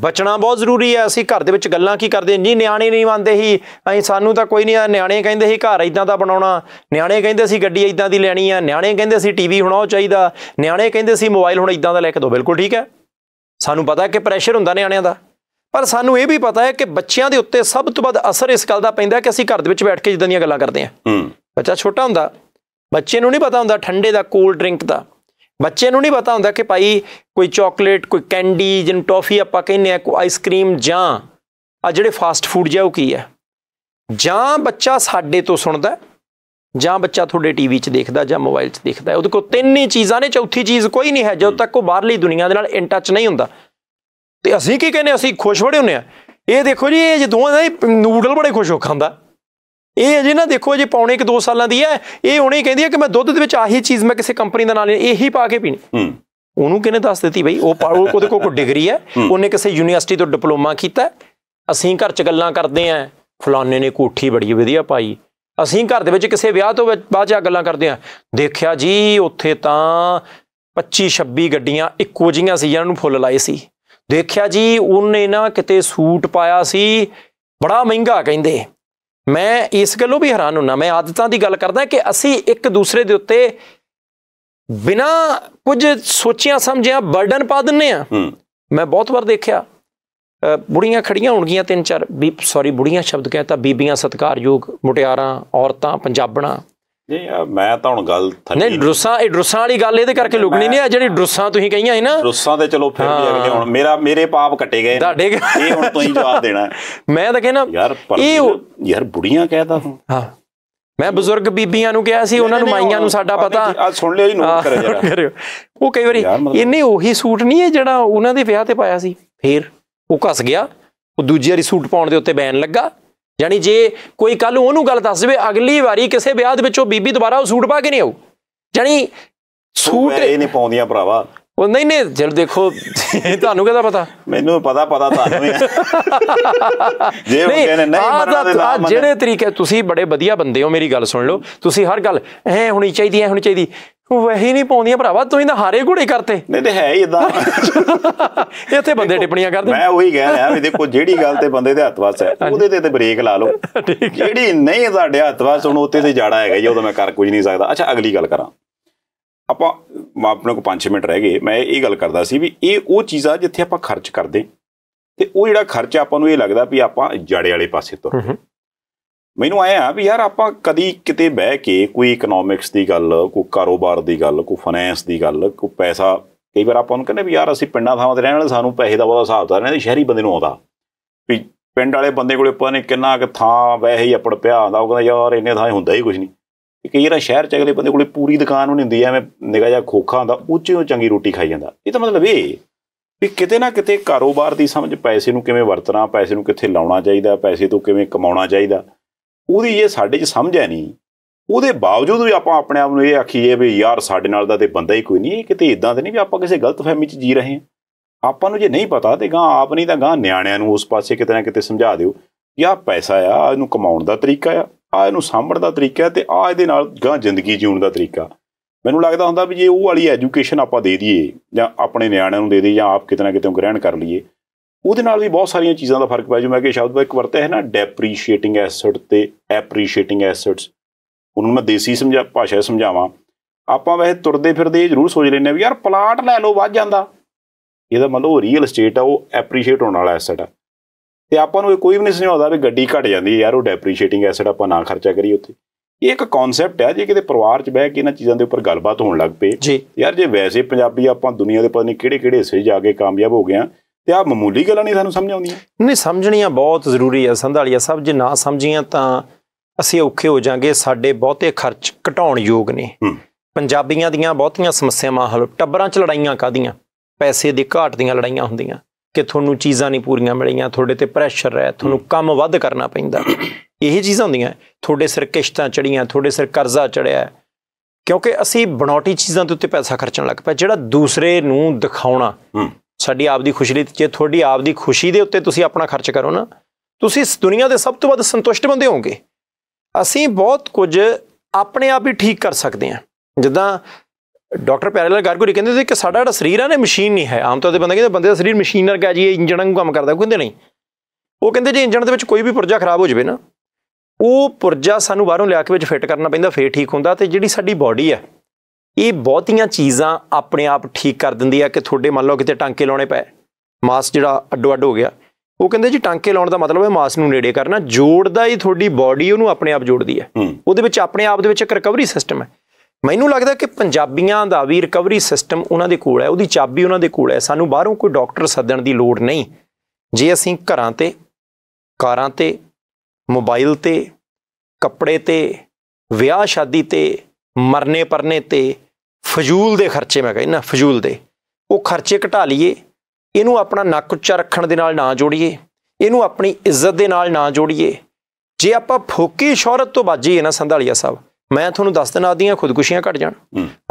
ਬਚਣਾ ਬਹੁਤ ਜ਼ਰੂਰੀ ਹੈ ਅਸੀਂ ਘਰ ਦੇ ਵਿੱਚ ਗੱਲਾਂ ਕੀ ਕਰਦੇ ਜੀ ਨਿਆਣੇ ਨਹੀਂ ਮੰਨਦੇ ਹੀ ਅਸੀਂ ਸਾਨੂੰ ਤਾਂ ਕੋਈ ਨਹੀਂ ਨਿਆਣੇ ਕਹਿੰਦੇ ਸੀ ਘਰ ਇਦਾਂ ਦਾ ਬਣਾਉਣਾ ਨਿਆਣੇ ਕਹਿੰਦੇ ਸੀ ਗੱਡੀ ਇਦਾਂ ਦੀ ਲੈਣੀ ਆ ਨਿਆਣੇ ਕਹਿੰਦੇ ਸੀ ਟੀਵੀ ਹੁਣ ਉਹ ਚਾਹੀਦਾ ਨਿਆਣੇ ਕਹਿੰਦੇ ਸੀ ਮੋਬਾਈਲ ਹੁਣ ਇਦਾਂ ਦਾ ਲੈ ਕੇ ਦਿਓ ਬਿਲਕੁਲ ਠੀਕ ਹੈ ਸਾਨੂੰ ਪਤਾ ਕਿ ਪ੍ਰੈਸ਼ਰ ਹੁੰਦਾ ਨਿਆਣਿਆਂ ਦਾ ਪਰ ਸਾਨੂੰ ਇਹ ਵੀ ਪਤਾ ਹੈ ਕਿ ਬੱਚਿਆਂ ਦੇ ਉੱਤੇ ਸਭ ਤੋਂ ਵੱਧ ਅਸਰ ਇਸ ਗੱਲ ਦਾ ਪੈਂਦਾ ਕਿ ਅਸੀਂ ਘਰ ਦੇ ਵਿੱਚ ਬੈਠ ਕੇ ਜਿੱਦਾਂ ਦੀਆਂ ਗੱਲਾਂ ਕਰਦੇ ਹਾਂ ਬੱਚਾ ਛੋਟਾ ਹੁੰਦਾ ਬੱਚੇ ਨੂੰ ਨਹੀਂ ਪਤਾ ਹੁੰਦਾ ਠੰਡੇ ਦਾ ਕੋਲ ਡਰਿੰਕ ਦਾ ਬੱਚੇ ਨੂੰ ਨਹੀਂ ਪਤਾ ਹੁੰਦਾ ਕਿ ਭਾਈ ਕੋਈ ਚਾਕਲੇਟ ਕੋਈ ਕੈਂਡੀ ਜਾਂ ਟੌਫੀ ਆਪਾਂ ਕਹਿੰਨੇ ਆ ਕੋਈ ਆਈਸਕ੍ਰੀਮ ਜਾਂ ਆ ਜਿਹੜੇ ਫਾਸਟ ਫੂਡ ਜਿਹਾ ਉਹ ਕੀ ਹੈ ਜਾਂ ਬੱਚਾ ਸਾਡੇ ਤੋਂ ਸੁਣਦਾ ਜਾਂ ਬੱਚਾ ਤੁਹਾਡੇ ਟੀਵੀ 'ਚ ਦੇਖਦਾ ਜਾਂ ਮੋਬਾਈਲ 'ਚ ਦੇਖਦਾ ਉਹਦੇ ਕੋਲ ਤਿੰਨ ਹੀ ਚੀਜ਼ਾਂ ਨੇ ਚੌਥੀ ਚੀਜ਼ ਕੋਈ ਨਹੀਂ ਹੈ ਜਦੋਂ ਤੱਕ ਉਹ ਬਾਹਰਲੀ ਦੁਨੀਆ ਦੇ ਨਾਲ ਇਨ ਟੱਚ ਨਹੀਂ ਹੁੰਦਾ ਤੇ ਅਸੀਂ ਕੀ ਕਹਿੰਨੇ ਅਸੀਂ ਖੁਸ਼ ਬੜੇ ਹੁੰਨੇ ਆ ਇਹ ਦੇਖੋ ਜੀ ਇਹ ਜਦੋਂ ਦਾ ਨੂਡਲ ਬੜੇ ਖੁਸ਼ ਹੋ ਖਾਂਦਾ ਇਹ ਅਜੇ ਨਾ ਦੇਖੋ ਜੀ ਪੌਣੇ 1-2 ਸਾਲਾਂ ਦੀ ਹੈ ਇਹ ਹੁਣੇ ਕਹਿੰਦੀ ਹੈ ਕਿ ਮੈਂ ਦੁੱਧ ਦੇ ਵਿੱਚ ਆਹੀ ਚੀਜ਼ ਮੈਂ ਕਿਸੇ ਕੰਪਨੀ ਦਾ ਨਾਲ ਇਹੀ ਪਾ ਕੇ ਪੀਣੀ ਹੂੰ ਉਹਨੂੰ ਕਿਹਨੇ ਦੱਸ ਦਿੱਤੀ ਬਈ ਉਹ ਉਹਦੇ ਕੋਲ ਕੋ ਡਿਗਰੀ ਹੈ ਉਹਨੇ ਕਿਸੇ ਯੂਨੀਵਰਸਿਟੀ ਤੋਂ ਡਿਪਲੋਮਾ ਕੀਤਾ ਅਸੀਂ ਘਰ 'ਚ ਗੱਲਾਂ ਕਰਦੇ ਆਂ ਫਲਾਣੇ ਨੇ ਕੋਠੀ ਬੜੀ ਵਧੀਆ ਪਾਈ ਅਸੀਂ ਘਰ ਦੇ ਵਿੱਚ ਕਿਸੇ ਵਿਆਹ ਤੋਂ ਬਾਅਦ ਆ ਗੱਲਾਂ ਕਰਦੇ ਆਂ ਦੇਖਿਆ ਜੀ ਉੱਥੇ ਤਾਂ 25 26 ਗੱਡੀਆਂ ਇੱਕੋ ਜੀਆਂ ਸੀ ਜਿਹਨਾਂ ਨੂੰ ਫੁੱਲ ਲਾਏ ਸੀ ਦੇਖਿਆ ਜੀ ਉਹਨੇ ਨਾ ਕਿਤੇ ਸੂਟ ਪਾਇਆ ਸੀ ਬੜਾ ਮਹਿੰਗਾ ਕਹਿੰਦੇ ਮੈਂ ਇਸ ਗੱਲੋਂ ਵੀ ਹੈਰਾਨ ਹੁੰਨਾ ਮੈਂ ਆਦਤਾਂ ਦੀ ਗੱਲ ਕਰਦਾ ਕਿ ਅਸੀਂ ਇੱਕ ਦੂਸਰੇ ਦੇ ਉੱਤੇ ਬਿਨਾ ਕੁਝ ਸੋਚਿਆ ਸਮਝਿਆ ਬਰਡਨ ਪਾ ਦਿੰਨੇ ਆ ਮੈਂ ਬਹੁਤ ਵਾਰ ਦੇਖਿਆ ਬੁੜੀਆਂ ਖੜੀਆਂ ਹੋਣਗੀਆਂ ਤਿੰਨ ਚਾਰ ਵੀ ਸੌਰੀ ਬੁੜੀਆਂ ਸ਼ਬਦ ਕਹਿੰਦਾ ਬੀਬੀਆਂ ਸਤਕਾਰਯੋਗ ਮੁਟਿਆਰਾਂ ਔਰਤਾਂ ਪੰਜਾਬਣਾ ਨਹੀਂ ਆ ਮੈਂ ਤਾਂ ਹੁਣ ਗੱਲ ਥੱਲੇ ਨਹੀਂ ਡਰਸਾ ਇਹ ਡਰੁੱਸਾਂ ਵਾਲੀ ਗੱਲ ਇਹਦੇ ਕਰਕੇ ਲੁਕਣੀ ਨਹੀਂ ਆ ਜਿਹੜੀ ਡਰਸਾ ਤੁਸੀਂ ਕਹੀਆਂ ਸੀ ਨਾ ਡਰਸਾ ਤੇ ਚਲੋ ਫਿਰ ਵੀ ਅਗਲੇ ਹੁਣ ਮੇਰਾ ਮੇਰੇ ਪਾਪ ਕੱਟੇ ਗਏ ਤੁਹਾਡੇ ਇਹ ਹੁਣ ਤੁਸੀਂ ਜਵਾਬ ਦੇਣਾ ਮੈਂ ਤਾਂ ਕਹਿੰਦਾ ਯਾਰ ਇਹ ਯਾਰ ਬੁੜੀਆਂ ਕਹਿਦਾ ਹਾਂ ਹਾਂ ਮੈਂ ਬਜ਼ੁਰਗ ਬੀਬੀਆਂ ਨੂੰ ਕਿਹਾ ਸੀ ਉਹਨਾਂ ਨੂੰ ਮਾਈਆਂ ਨੂੰ ਸਾਡਾ ਪਤਾ ਆ ਸੁਣ ਲਿਓ ਜੀ ਨੋਟ [laughs] ਕਰਿਓ ਜਰਾ ਉਹ ਕਈ ਵਾਰੀ ਇੰਨੇ ਉਹੀ ਸੂਟ ਨਹੀਂ ਹੈ ਜਿਹੜਾ ਉਹਨਾਂ ਦੇ ਵਿਆਹ ਤੇ ਪਾਇਆ ਸੀ ਫੇਰ ਉਹ ਘਸ ਗਿਆ ਉਹ ਦੂਜੀ ਵਾਰੀ ਸੂਟ ਪਾਉਣ ਦੇ ਉੱਤੇ ਬੈਨ ਲੱਗਾ ਯਾਨੀ ਜੇ ਕੋਈ ਕੱਲ ਨੂੰ ਉਹਨੂੰ ਗੱਲ ਦੱਸ ਦੇਵੇ ਅਗਲੀ ਵਾਰੀ ਕਿਸੇ ਵਿਆਹ ਦੇ ਵਿੱਚ ਉਹ ਬੀਬੀ ਦੁਬਾਰਾ ਉਹ ਸੂਟ ਪਾ ਕੇ ਨਹੀਂ ਆਉ ਯਾਨੀ ਸੂਟ ਇਹ ਨਹੀਂ ਪਾਉਂਦੀਆਂ ਭਰਾਵਾ ਉਹ ਨਹੀਂ ਨਹੀਂ ਜਦ ਦੇਖੋ ਤੁਹਾਨੂੰ ਕਿਹਦਾ ਪਤਾ ਮੈਨੂੰ ਪਤਾ ਪਤਾ ਤੁਹਾਨੂੰ ਹੀ [laughs] ਜੇ ਉਹ ਕਹਿੰਦੇ ਨਹੀਂ ਮਨਾ ਦੇ ਨਾਮ ਜਿਹੜੇ ਤਰੀਕੇ ਤੁਸੀਂ ਬੜੇ ਵਧੀਆ ਬੰਦੇ ਹੋ ਮੇਰੀ ਗੱਲ ਸੁਣ ਲਓ ਤੁਸੀਂ ਹਰ ਗੱਲ ਐ ਹੋਣੀ ਚਾਹੀਦੀ ਐ ਹੋਣੀ ਚਾਹੀਦੀ ਵਹੀ ਨਹੀਂ ਪਾਉਂਦੀਆਂ ਭਰਾਵਾ ਤੁਸੀਂ ਤਾਂ ਹਾਰੇ ਘੋੜੇ ਕਰਤੇ ਨਹੀਂ ਤੇ ਹੈ ਹੀ ਇਦਾਂ [laughs] ਇੱਥੇ ਬੰਦੇ ਟਿੱਪਣੀਆਂ ਕਰਦੇ ਮੈਂ ਉਹੀ ਕਹਿ ਰਿਹਾ ਵੀ ਦੇਖੋ ਜਿਹੜੀ ਗੱਲ ਤੇ ਬੰਦੇ ਦੇ ਹੱਥ ਵਾਸ ਹੈ ਉਹਦੇ ਤੇ ਤੇ ਬ੍ਰੇਕ ਲਾ ਲਓ [laughs] ਜਿਹੜੀ ਨਹੀਂ ਤੁਹਾਡੇ ਹੱਥ ਵਾਸ ਹੁਣ ਉੱਤੇ ਤੇ ਜਾੜਾ ਹੈਗਾ ਜੀ ਉਹਦਾ ਮੈਂ ਕਰ ਕੁਝ ਨਹੀਂ ਸਕਦਾ ਅੱਛਾ ਅਗਲੀ ਗੱਲ ਕਰਾਂ ਆਪਾਂ ਆਪਣੇ ਕੋ 5 ਮਿੰਟ ਰਹਿ ਗਏ ਮੈਂ ਇਹ ਗੱਲ ਕਰਦਾ ਸੀ ਵੀ ਇਹ ਉਹ ਆ ਜਿੱਥੇ ਆਪਾਂ ਖਰਚ ਕਰਦੇ ਤੇ ਉਹ ਜਿਹੜਾ ਖਰਚ ਆਪਾਂ ਨੂੰ ਇਹ ਲੱਗਦਾ ਵੀ ਆਪਾਂ ਜੜੇ ਵਾਲੇ ਪਾਸੇ ਤੁਰ ਮੈਨੂੰ ਆਇਆ ਆ ਵੀ ਯਾਰ ਆਪਾਂ ਕਦੀ ਕਿਤੇ ਬਹਿ ਕੇ ਕੋਈ ਇਕਨੋਮਿਕਸ ਦੀ ਗੱਲ ਕੋਈ ਕਾਰੋਬਾਰ ਦੀ ਗੱਲ ਕੋਈ ਫਾਈਨੈਂਸ ਦੀ ਗੱਲ ਕੋਈ ਪੈਸਾ ਕਈ ਵਾਰ ਆਪਾਂ ਨੂੰ ਕਹਿੰਦੇ ਵੀ ਯਾਰ ਅਸੀਂ ਪਿੰਡਾਂ ਥਾਵਾਂ ਤੇ ਰਹਿਣ ਵਾਲੇ ਸਾਨੂੰ ਪੈਸੇ ਦਾ ਬਹੁਤਾ ਹਿਸਾਬ ਤਾਂ ਨਹੀਂ ਸ਼ਹਿਰੀ ਬੰਦੇ ਨੂੰ ਆਉਂਦਾ ਵੀ ਪਿੰਡ ਵਾਲੇ ਬੰਦੇ ਕੋਲੇ ਪਤਾ ਨਹੀਂ ਕਿੰਨਾ ਕਿ ਥਾਂ ਵੈਸੇ ਹੀ ਅਪੜ ਪਿਆ ਆਉਂਦਾ ਉਹ ਕਹਿੰਦਾ ਯਾਰ ਇੰਨੇ ਥਾਂ ਹੁੰਦਾ ਹੀ ਕੁਝ ਨਹੀਂ ਕਿ ਕਈ ਵਾਰ ਸ਼ਹਿਰ ਚ ਅਗਲੇ ਬੰਦੇ ਕੋਲੇ ਪੂਰੀ ਦੁਕਾਨ ਨਹੀਂ ਹੁੰਦੀ ਐਵੇਂ ਨਿਗਾ ਜਾ ਖੋਖਾ ਹੁੰਦਾ ਉੱਚੇ ਉਹ ਚੰਗੀ ਰੋਟੀ ਖਾਈ ਜਾਂਦਾ ਇਹ ਤਾਂ ਮਤਲਬ ਇਹ ਵੀ ਕਿਤੇ ਨਾ ਕਿਤੇ ਕਾਰੋਬਾਰ ਦੀ ਸਮਝ ਪੈਸੇ ਨੂੰ ਕਿਵੇਂ ਵਰਤਣਾ ਪੈਸੇ ਨੂੰ ਕਿੱਥੇ ਲਾਉਣਾ ਚਾਹੀਦਾ ਪੈਸੇ ਤੋਂ ਕਿਵੇਂ ਕਮਾਉਣਾ ਚਾਹੀਦਾ ਉਹਦੀ ਇਹ ਸਾਡੇ 'ਚ ਸਮਝ ਹੈ ਨਹੀਂ ਉਹਦੇ ਬਾਵਜੂਦ ਵੀ ਆਪਾਂ ਆਪਣੇ ਆਪ ਨੂੰ ਇਹ ਆਖੀਏ ਵੀ ਯਾਰ ਸਾਡੇ ਨਾਲ ਦਾ ਤੇ ਬੰਦਾ ਹੀ ਕੋਈ ਨਹੀਂ ਇਹ ਕਿਤੇ ਇਦਾਂ ਤੇ ਨਹੀਂ ਵੀ ਆਪਾਂ ਕਿਸੇ ਗਲਤਫਹਿਮੀ 'ਚ ਜੀ ਰਹੇ ਹਾਂ ਆਪਾਂ ਨੂੰ ਜੇ ਨਹੀਂ ਪਤਾ ਤੇ ਗਾਂ ਆਪ ਨਹੀਂ ਤਾਂ ਗਾਂ ਨਿਆਣਿਆਂ ਨੂੰ ਉਸ ਪਾਸੇ ਕਿਤੇ ਨਾ ਕਿਤੇ ਸਮਝਾ ਦਿਓ ਕਿ ਆ ਪੈਸਾ ਆ ਇਹਨੂੰ ਕਮਾਉਣ ਦਾ ਤਰੀਕਾ ਆ ਆ ਇਹਨੂੰ ਸਾਂਭਣ ਦਾ ਤਰੀਕਾ ਤੇ ਆ ਇਹਦੇ ਨਾਲ ਗਾਂ ਜ਼ਿੰਦਗੀ ਜੀਉਣ ਦਾ ਤਰੀਕਾ ਮੈਨੂੰ ਲੱਗਦਾ ਹੁੰਦਾ ਵੀ ਜੇ ਉਹ ਵਾਲੀ ਐਜੂਕੇਸ਼ਨ ਆਪਾਂ ਦੇ ਦਈਏ ਜਾਂ ਆਪਣੇ ਨਿਆਣਿਆਂ ਨੂੰ ਦੇ ਦਈਏ ਜਾਂ ਆਪ ਕਿਤੇ ਨਾ ਕਿਤੇ ਗ੍ਰਹਿਣ ਕਰ ਲਈਏ ਉਹਦੇ ਨਾਲ ਵੀ ਬਹੁਤ ਸਾਰੀਆਂ ਚੀਜ਼ਾਂ ਦਾ ਫਰਕ ਪਿਆ ਮੈਂ ਕਿ ਸ਼ਬਦ ਇੱਕ ਵਰਤਿਆ ਹੈ ਨਾ ਡੈਪਰੀਸ਼ੀਏਟਿੰਗ ਐਸੈਟ ਤੇ ਐਪਰੀਸ਼ੀਏਟਿੰਗ ਐਸੈਟਸ ਉਹਨੂੰ ਮੈਂ ਦੇਸੀ ਸਮਝਾ ਭਾਸ਼ਾ ਸਮਝਾਵਾਂ ਆਪਾਂ ਵੈਸੇ ਤੁਰਦੇ ਫਿਰਦੇ ਇਹ ਜ਼ਰੂਰ ਸੋਚ ਲੈਂਦੇ ਆ ਵੀ ਯਾਰ ਪਲਾਟ ਲੈ ਲਓ ਵੱਧ ਜਾਂਦਾ ਇਹਦਾ ਮਤਲਬ ਰੀਅਲ ਏਸਟੇਟ ਆ ਉਹ ਐਪਰੀਸ਼ੀਏਟ ਹੋਣ ਵਾਲਾ ਐਸੈਟ ਆ ਤੇ ਆਪਾਂ ਨੂੰ ਇਹ ਕੋਈ ਵੀ ਨਹੀਂ ਸਮਝਾਉਂਦਾ ਵੀ ਗੱਡੀ ਘਟ ਜਾਂਦੀ ਹੈ ਯਾਰ ਉਹ ਡੈਪਰੀਸ਼ੀਏਟਿੰਗ ਐਸੈਟ ਆਪਾਂ ਨਾ ਖਰਚਾ ਕਰੀਏ ਉੱਥੇ ਇਹ ਇੱਕ ਕਨਸੈਪਟ ਹੈ ਜੇ ਕਿਤੇ ਪਰਿਵਾਰ 'ਚ ਬਹਿ ਕੇ ਇਹਨਾਂ ਚੀਜ਼ਾਂ ਦੇ ਉੱਪਰ ਗੱਲਬਾਤ ਹੋਣ ਲੱਗ ਪਏ ਯਾਰ ਜੇ ਵੈਸੇ ਪੰਜਾਬੀ ਆਪਾਂ ਦੁਨੀਆ ਦੇ ਪਤਾ ਨਹੀਂ ਕਿਹੜੇ-ਕਿਹੜੇ ਹਿੱਸੇ ਜਾ ਕੇ ਕਾਮਯਾਬ ਹੋ ਗਏ ਆ ਤੇ ਆ ਮਾਮੂਲੀ ਗੱਲਾਂ ਨਹੀਂ ਸਾਨੂੰ ਸਮਝ ਆਉਂਦੀਆਂ ਨਹੀਂ ਸਮਝਣੀਆਂ ਬਹੁਤ ਜ਼ਰੂਰੀ ਆ ਸੰਧਾਲੀਆ ਸਭ ਜੇ ਨਾ ਸਮਝੀਆਂ ਤਾਂ ਅਸੀਂ ਔਖੇ ਹੋ ਜਾਾਂਗੇ ਸਾਡੇ ਬਹੁਤੇ ਖਰਚ ਘਟਾਉਣ ਯੋਗ ਨੇ ਪੰਜਾਬੀਆਂ ਦੀਆਂ ਬਹੁਤੀਆਂ ਸਮੱਸਿਆਵਾਂ ਹਲ ਟੱਬਰਾਂ 'ਚ ਲੜਾਈਆਂ ਕਾਦੀਆਂ ਪੈਸੇ ਦੀ ਘਾਟ ਦੀਆਂ ਲੜਾਈਆਂ ਹੁੰਦੀਆਂ ਕਿ ਤੁਹਾਨੂੰ ਚੀਜ਼ਾਂ ਨਹੀਂ ਪੂਰੀਆਂ ਮਿਲੀਆਂ ਤੁਹਾਡੇ ਤੇ ਪ੍ਰੈਸ਼ਰ ਹੈ ਤੁਹਾਨੂੰ ਕੰਮ ਵੱਧ ਕਰਨਾ ਪੈਂਦਾ ਇਹ ਚੀਜ਼ਾਂ ਹੁੰਦੀਆਂ ਤੁਹਾਡੇ ਸਿਰ ਕਿਸ਼ਤਾਂ ਚੜੀਆਂ ਤੁਹਾਡੇ ਸਿਰ ਕਰਜ਼ਾ ਚੜਿਆ ਕਿਉਂਕਿ ਅਸੀਂ ਬਣਾਉਟੀ ਚੀਜ਼ਾਂ ਦੇ ਉੱਤੇ ਪੈਸਾ ਖਰਚਣ ਲੱਗ ਪਏ ਜਿਹੜਾ ਦੂਸਰੇ ਨੂੰ ਦਿਖਾਉਣਾ ਸਾਡੀ ਆਪਦੀ ਖੁਸ਼ੀ ਲਈ ਜੇ ਤੁਹਾਡੀ ਆਪਦੀ ਖੁਸ਼ੀ ਦੇ ਉੱਤੇ ਤੁਸੀਂ ਆਪਣਾ ਖਰਚ ਕਰੋ ਨਾ ਤੁਸੀਂ ਇਸ ਦੁਨੀਆ ਦੇ ਸਭ ਤੋਂ ਵੱਧ ਸੰਤੁਸ਼ਟ ਬੰਦੇ ਹੋਵੋਗੇ ਅਸੀਂ ਬਹੁਤ ਕੁਝ ਆਪਣੇ ਆਪ ਹੀ ਠੀਕ ਕਰ ਸਕਦੇ ਹਾਂ ਜਿੱਦਾਂ ਡਾਕਟਰ ਪੈਰਲਲ ਗਾਰਗੁਰੀ ਕਹਿੰਦੇ ਸੀ ਕਿ ਸਾਡਾ ਜਿਹੜਾ ਸਰੀਰ ਆ ਨਾ ਮਸ਼ੀਨ ਨਹੀਂ ਹੈ ਆਮ ਤੌਰ ਤੇ ਬੰਦੇ ਕਹਿੰਦੇ ਬੰਦੇ ਦਾ ਸਰੀਰ ਮਸ਼ੀਨ ਵਰਗਾ ਜੀ ਇੰਜਣ ਵਾਂਗੂ ਕੰਮ ਕਰਦਾ ਕਹਿੰਦੇ ਨਹੀਂ ਉਹ ਕਹਿੰਦੇ ਜੇ ਇੰਜਣ ਦੇ ਵਿੱਚ ਕੋਈ ਵੀ ਪੁਰਜਾ ਖਰਾਬ ਹੋ ਜਵੇ ਨਾ ਉਹ ਪੁਰਜਾ ਸਾਨੂੰ ਬਾਹਰੋਂ ਲਿਆ ਕੇ ਵਿੱਚ ਫਿੱਟ ਕਰਨਾ ਪੈਂਦਾ ਫੇਰ ਠੀਕ ਹੁੰਦਾ ਤੇ ਜਿਹੜੀ ਸਾਡੀ ਬਾਡੀ ਆ ਇਹ ਬਹੁਤੀਆਂ ਚੀਜ਼ਾਂ ਆਪਣੇ ਆਪ ਠੀਕ ਕਰ ਦਿੰਦੀ ਆ ਕਿ ਤੁਹਾਡੇ ਮੰਨ ਲਓ ਕਿਤੇ ਟਾਂਕੇ ਲਾਉਣੇ ਪਏ ਮਾਸ ਜਿਹੜਾ ਅੱਡੋ ਅੱਡ ਹੋ ਗਿਆ ਉਹ ਕਹਿੰਦੇ ਜੀ ਟਾਂਕੇ ਲਾਉਣ ਦਾ ਮਤਲਬ ਹੈ ਮਾਸ ਨੂੰ ਨੇੜੇ ਕਰਨਾ ਜੋੜਦਾ ਹੀ ਤੁਹਾਡੀ ਬਾਡੀ ਉਹਨੂੰ ਆਪਣੇ ਆਪ ਜੋੜਦੀ ਹੈ ਉਹਦੇ ਵਿੱਚ ਆਪਣੇ ਆਪ ਦੇ ਵਿੱਚ ਇੱਕ ਰਿਕਵਰੀ ਸਿਸਟਮ ਹੈ ਮੈਨੂੰ ਲੱਗਦਾ ਕਿ ਪੰਜਾਬੀਆਂ ਦਾ ਵੀ ਰਿਕਵਰੀ ਸਿਸਟਮ ਉਹਨਾਂ ਦੇ ਕੋਲ ਹੈ ਉਹਦੀ ਚਾਬੀ ਉਹਨਾਂ ਦੇ ਕੋਲ ਹੈ ਸਾਨੂੰ ਬਾਹਰੋਂ ਕੋਈ ਡਾਕਟਰ ਸੱਦਣ ਦੀ ਲੋੜ ਨਹੀਂ ਜੇ ਅਸੀਂ ਘਰਾਂ ਤੇ ਕਾਰਾਂ ਤੇ ਮੋਬਾਈਲ ਤੇ ਕੱਪੜੇ ਤੇ ਵਿਆਹ ਸ਼ਾਦੀ ਤੇ ਮਰਨੇ ਪਰਨੇ ਤੇ ਫਜ਼ੂਲ ਦੇ ਖਰਚੇ ਮੈਂ ਕਹਿੰਨਾ ਫਜ਼ੂਲ ਦੇ ਉਹ ਖਰਚੇ ਘਟਾ ਲਈਏ ਇਹਨੂੰ ਆਪਣਾ ਨੱਕ ਉੱਚਾ ਰੱਖਣ ਦੇ ਨਾਲ ਨਾ ਜੋੜੀਏ ਇਹਨੂੰ ਆਪਣੀ ਇੱਜ਼ਤ ਦੇ ਨਾਲ ਨਾ ਜੋੜੀਏ ਜੇ ਆਪਾਂ ਫੋਕੀ ਸ਼ੌਹਰਤ ਤੋਂ ਬਾਜੀਏ ਨਾ ਸੰਧਾਲੀਆ ਸਾਹਿਬ ਮੈਂ ਤੁਹਾਨੂੰ ਦੱਸ ਦਿੰਦਾ ਆਦੀਆਂ ਖੁਦਕੁਸ਼ੀਆਂ ਘਟ ਜਾਣ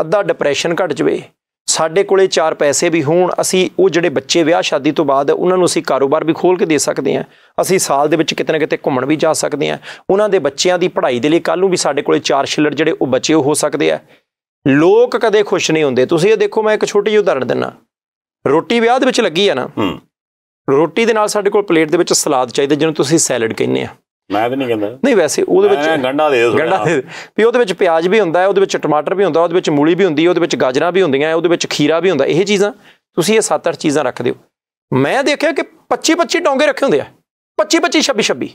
ਅੱਧਾ ਡਿਪਰੈਸ਼ਨ ਘਟ ਜਵੇ ਸਾਡੇ ਕੋਲੇ ਚਾਰ ਪੈਸੇ ਵੀ ਹੋਣ ਅਸੀਂ ਉਹ ਜਿਹੜੇ ਬੱਚੇ ਵਿਆਹ ਸ਼ਾਦੀ ਤੋਂ ਬਾਅਦ ਉਹਨਾਂ ਨੂੰ ਅਸੀਂ ਕਾਰੋਬਾਰ ਵੀ ਖੋਲ ਕੇ ਦੇ ਸਕਦੇ ਹਾਂ ਅਸੀਂ ਸਾਲ ਦੇ ਵਿੱਚ ਕਿਤੇ ਨਾ ਕਿਤੇ ਘੁੰਮਣ ਵੀ ਜਾ ਸਕਦੇ ਹਾਂ ਉਹਨਾਂ ਦੇ ਬੱਚਿਆਂ ਦੀ ਪੜ੍ਹਾਈ ਦੇ ਲਈ ਕੱਲ ਨੂੰ ਵੀ ਸਾਡੇ ਕੋਲੇ ਚਾਰ ਛਿਲੜ ਜਿਹੜੇ ਉਹ ਬਚੇ ਹੋ ਸਕਦੇ ਆ ਲੋਕ ਕਦੇ ਖੁਸ਼ ਨਹੀਂ ਹੁੰਦੇ ਤੁਸੀਂ ਇਹ ਦੇਖੋ ਮੈਂ ਇੱਕ ਛੋਟੀ ਜਿਹੀ ਉਦਾਹਰਣ ਦਿੰਨਾ ਰੋਟੀ ਵਿਆਹ ਦੇ ਵਿੱਚ ਲੱਗੀ ਆ ਨਾ ਰੋਟੀ ਦੇ ਨਾਲ ਸਾਡੇ ਕੋਲ ਪਲੇਟ ਦੇ ਵਿੱਚ ਸਲਾਦ ਚਾਹੀਦਾ ਜਿਹਨੂੰ ਤੁਸੀਂ ਸੈਲਡ ਕਹਿੰਦੇ ਆ ਮੈਂ ਤਾਂ ਨਹੀਂ ਕਹਿੰਦਾ ਨਹੀਂ ਵੈਸੇ ਉਹਦੇ ਵਿੱਚ ਗੰਡਾ ਦੇ ਦੋ ਗੰਡਾ ਦੇ ਵੀ ਉਹਦੇ ਵਿੱਚ ਪਿਆਜ਼ ਵੀ ਹੁੰਦਾ ਹੈ ਉਹਦੇ ਵਿੱਚ ਟਮਾਟਰ ਵੀ ਹੁੰਦਾ ਉਹਦੇ ਵਿੱਚ ਮੂਲੀ ਵੀ ਹੁੰਦੀ ਹੈ ਉਹਦੇ ਵਿੱਚ ਗਾਜਰਾਂ ਵੀ ਹੁੰਦੀਆਂ ਉਹਦੇ ਵਿੱਚ ਖੀਰਾ ਵੀ ਹੁੰਦਾ ਇਹ ਚੀਜ਼ਾਂ ਤੁਸੀਂ ਇਹ 7-8 ਚੀਜ਼ਾਂ ਰੱਖ ਦਿਓ ਮੈਂ ਦੇਖਿਆ ਕਿ 25-25 ਡੋਂਗੇ ਰੱਖੇ ਹੁੰਦੇ ਆ 25-25 26 26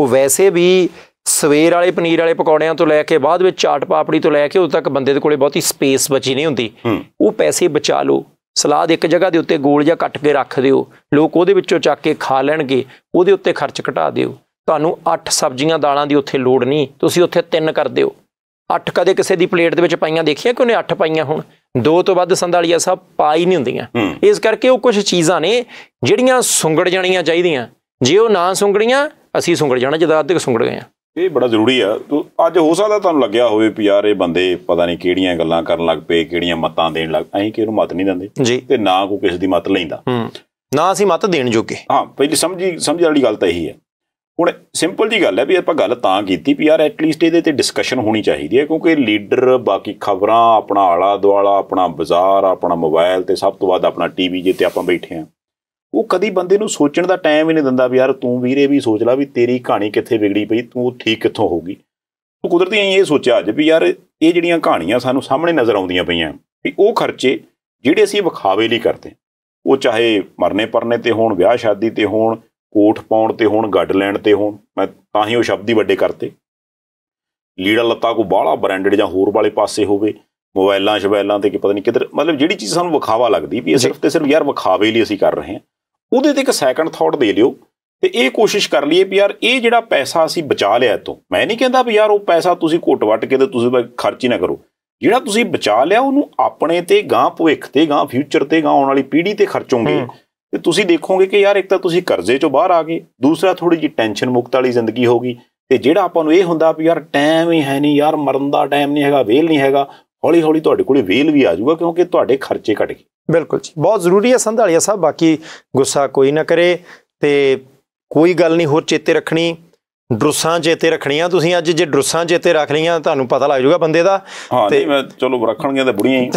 ਉਹ ਵੈਸੇ ਵੀ ਸਵੇਰ ਵਾਲੇ ਪਨੀਰ ਵਾਲੇ ਪਕੌੜਿਆਂ ਤੋਂ ਲੈ ਕੇ ਬਾਅਦ ਵਿੱਚ ਚਾਟ ਪਾਪੜੀ ਤੋਂ ਲੈ ਕੇ ਉਦੋਂ ਤੱਕ ਬੰਦੇ ਦੇ ਕੋਲੇ ਬਹੁਤੀ ਸਪੇਸ ਬਚੀ ਨਹੀਂ ਹੁੰਦੀ ਉਹ ਪੈਸੇ ਬਚਾ ਲਓ ਸਲਾਦ ਇੱਕ ਜਗ੍ਹਾ ਦੇ ਉੱਤੇ ਗੋਲ ਜਾਂ ਕੱਟ ਕੇ ਰੱਖ ਦਿਓ ਲੋਕ ਉਹਦੇ ਵਿੱਚੋਂ ਚੱਕ ਕੇ ਖਾ ਲੈਣਗੇ ਉਹਦੇ ਉੱਤੇ ਖਰਚ ਘਟਾ ਦਿਓ ਤੁਹਾਨੂੰ 8 ਸਬਜ਼ੀਆਂ ਦਾਲਾਂ ਦੀ ਉੱਥੇ ਲੋੜ ਨਹੀਂ ਤੁਸੀਂ ਉੱਥੇ 3 ਕਰ ਦਿਓ 8 ਕਦੇ ਕਿਸੇ ਦੀ ਪਲੇਟ ਦੇ ਵਿੱਚ ਪਾਈਆਂ ਦੇਖਿਆ ਕਿ ਉਹਨੇ 8 ਪਾਈਆਂ ਹੁਣ ਦੋ ਤੋਂ ਵੱਧ ਸੰਧਾਲੀਆ ਸਾਹਿਬ ਪਾਈ ਨਹੀਂ ਹੁੰਦੀਆਂ ਇਸ ਕਰਕੇ ਉਹ ਕੁਝ ਚੀਜ਼ਾਂ ਨੇ ਜਿਹੜੀਆਂ ਸੁੰਗੜ ਜਾਣੀਆਂ ਚਾਹੀਦੀਆਂ ਜੇ ਉਹ ਨਾ ਸੁੰਗੜੀਆਂ ਅਸੀਂ ਸੁੰਗੜ ਜਾਣਾ ਜਦੋਂ ਤੱਕ ਸੁੰਗੜ ਗਏ ਆ ਇਹ ਬੜਾ ਜ਼ਰੂਰੀ ਆ ਤੋ ਅੱਜ ਹੋ ਸਕਦਾ ਤੁਹਾਨੂੰ ਲੱਗਿਆ ਹੋਵੇ ਵੀ ਯਾਰ ਇਹ ਬੰਦੇ ਪਤਾ ਨਹੀਂ ਕਿਹੜੀਆਂ ਗੱਲਾਂ ਕਰਨ ਲੱਗ ਪਏ ਕਿਹੜੀਆਂ ਮਤਾਂ ਦੇਣ ਲੱਗ ਅਸੀਂ ਕਿਹਨੂੰ ਮਤ ਨਹੀਂ ਦਿੰਦੇ ਤੇ ਨਾ ਕੋ ਕਿਸੇ ਦੀ ਮਤ ਲੈਂਦਾ ਨਾ ਅਸੀਂ ਮਤ ਦੇਣ ਜੋਗੇ ਹਾਂ ਪਹਿਲੀ ਸਮਝੀ ਸਮਝਣ ਵਾਲੀ ਗੱਲ ਤਾਂ ਇਹੀ ਹੈ ਹੁਣ ਸਿੰਪਲ ਜੀ ਗੱਲ ਹੈ ਵੀ ਆਪਾਂ ਗੱਲ ਤਾਂ ਕੀਤੀ ਵੀ ਯਾਰ ਐਟਲੀਸਟ ਇਹਦੇ ਤੇ ਡਿਸਕਸ਼ਨ ਹੋਣੀ ਚਾਹੀਦੀ ਹੈ ਕਿਉਂਕਿ ਲੀਡਰ ਬਾਕੀ ਖਬਰਾਂ ਆਪਣਾ ਆਲਾ ਦੁਆਲਾ ਆਪਣਾ ਬਾਜ਼ਾਰ ਆਪਣਾ ਮੋਬਾਈਲ ਤੇ ਸਭ ਤੋਂ ਵੱਧ ਆਪਣਾ ਟੀਵੀ ਜੇ ਤੇ ਆਪਾਂ ਬੈਠੇ ਆ ਉਹ ਕਦੀ ਬੰਦੇ ਨੂੰ ਸੋਚਣ ਦਾ ਟਾਈਮ ਹੀ ਨਹੀਂ ਦਿੰਦਾ ਵੀ ਯਾਰ ਤੂੰ ਵੀਰੇ ਵੀ ਸੋਚ ਲੈ ਵੀ ਤੇਰੀ ਕਹਾਣੀ ਕਿੱਥੇ ਵਿਗੜੀ ਪਈ ਤੂੰ ਠੀਕ ਕਿੱਥੋਂ ਹੋਗੀ ਤੂੰ ਕੁਦਰਤੀ ਇਹ ਸੋਚਿਆ ਅੱਜ ਵੀ ਯਾਰ ਇਹ ਜਿਹੜੀਆਂ ਕਹਾਣੀਆਂ ਸਾਨੂੰ ਸਾਹਮਣੇ ਨਜ਼ਰ ਆਉਂਦੀਆਂ ਪਈਆਂ ਵੀ ਉਹ ਖਰਚੇ ਜਿਹੜੇ ਅਸੀਂ ਵਿਖਾਵੇ ਲਈ ਕਰਦੇ ਉਹ ਚਾਹੇ ਮਰਨੇ ਪਰਨੇ ਤੇ ਹੋਣ ਵਿਆਹ ਸ਼ਾਦੀ ਤੇ ਹੋਣ ਕੋਠ ਪਾਉਣ ਤੇ ਹੋਣ ਗੱਡ ਲੈਣ ਤੇ ਹੋਣ ਮੈਂ ਤਾਂ ਹੀ ਉਹ ਸ਼ਬਦ ਹੀ ਵੱਡੇ ਕਰਤੇ ਲੀੜਾ ਲੱਤਾ ਕੋ ਬਾਹਲਾ ਬ੍ਰਾਂਡਡ ਜਾਂ ਹੋਰ ਵਾਲੇ ਪਾਸੇ ਹੋਵੇ ਮੋਬਾਈਲਾਂ ਸ਼ਬੈਲਾਂ ਤੇ ਕਿ ਪਤਾ ਨਹੀਂ ਕਿਧਰ ਮਤਲਬ ਜਿਹੜੀ ਚੀਜ਼ ਸਾਨੂੰ ਵਿਖਾਵਾ ਲੱਗਦੀ ਵੀ ਇਹ ਸਿਰਫ ਤੇ ਸਿਰਫ ਯਾਰ ਵਿਖਾਵੇ ਲਈ ਅਸੀਂ ਕਰ ਰਹੇ ਹਾਂ ਉਹਦੇ ਤੇ ਇੱਕ ਸੈਕੰਡ ਥਾਟ ਦੇ ਲਿਓ ਤੇ ਇਹ ਕੋਸ਼ਿਸ਼ ਕਰ ਲਈਏ ਵੀ ਯਾਰ ਇਹ ਜਿਹੜਾ ਪੈਸਾ ਅਸੀਂ ਬਚਾ ਲਿਆ ਇਤੋਂ ਮੈਂ ਨਹੀਂ ਕਹਿੰਦਾ ਵੀ ਯਾਰ ਉਹ ਪੈਸਾ ਤੁਸੀਂ ਘੁੱਟ ਵਟ ਕੇ ਤੇ ਤੁਸੀਂ ਖਰਚ ਹੀ ਨਾ ਕਰੋ ਜਿਹੜਾ ਤੁਸੀਂ ਬਚਾ ਲਿਆ ਉਹਨੂੰ ਆਪਣੇ ਤੇ ਗਾਂ ਭਵਿੱਖ ਤੇ ਗਾਂ ਫਿਊਚਰ ਤੇ ਗਾਂ ਆਉਣ ਵਾਲੀ ਪੀੜ੍ਹੀ ਤੇ ਖਰਚੋਗੇ ਤੇ ਤੁਸੀਂ ਦੇਖੋਗੇ ਕਿ ਯਾਰ ਇੱਕ ਤਾਂ ਤੁਸੀਂ ਕਰਜ਼ੇ ਚੋਂ ਬਾਹਰ ਆ ਗਏ ਦੂਸਰਾ ਥੋੜੀ ਜੀ ਟੈਨਸ਼ਨ ਮੁਕਤ ਵਾਲੀ ਜ਼ਿੰਦਗੀ ਹੋਗੀ ਤੇ ਜਿਹੜਾ ਆਪਾਂ ਨੂੰ ਇਹ ਹੁੰਦਾ ਵੀ ਯਾਰ ਟਾਈਮ ਹੀ ਹੈ ਨਹੀਂ ਯਾਰ ਮਰਨ ਦਾ ਟਾਈਮ ਨਹੀਂ ਹੈਗਾ ਵੇਲ ਨਹੀਂ ਹੈਗਾ ਹੌਲੀ ਹੌਲੀ ਤੁਹਾਡੇ ਕੋਲੇ ਵੇਲ ਵੀ ਆ ਜਾਊਗਾ ਕਿਉਂਕਿ ਤੁਹਾਡੇ ਖਰਚੇ ਘਟ ਗਏ ਬਿਲਕੁਲ ਜੀ ਬਹੁਤ ਜ਼ਰੂਰੀ ਹੈ ਸੰਧਾਲੀਆ ਸਾਹਿਬ ਬਾਕੀ ਗੁੱਸਾ ਕੋਈ ਨਾ ਕਰੇ ਤੇ ਕੋਈ ਗੱਲ ਨਹੀਂ ਹੋਰ ਚੇਤੇ ਰੱਖਣੀ ਡਰੁੱਸਾਂ ਚੇਤੇ ਰੱਖਣੀਆਂ ਤੁਸੀਂ ਅੱਜ ਜੇ ਡਰੁੱਸਾਂ ਚੇਤੇ ਰੱਖ ਲਈਆਂ ਤੁਹਾਨੂੰ ਪਤਾ ਲੱਗ ਜਾਊਗਾ ਬੰਦੇ ਦਾ ਤੇ ਮੈਂ ਚਲੋ ਰੱਖਣਗੇ ਤਾਂ ਬੁੜੀਆਂ ਹੀ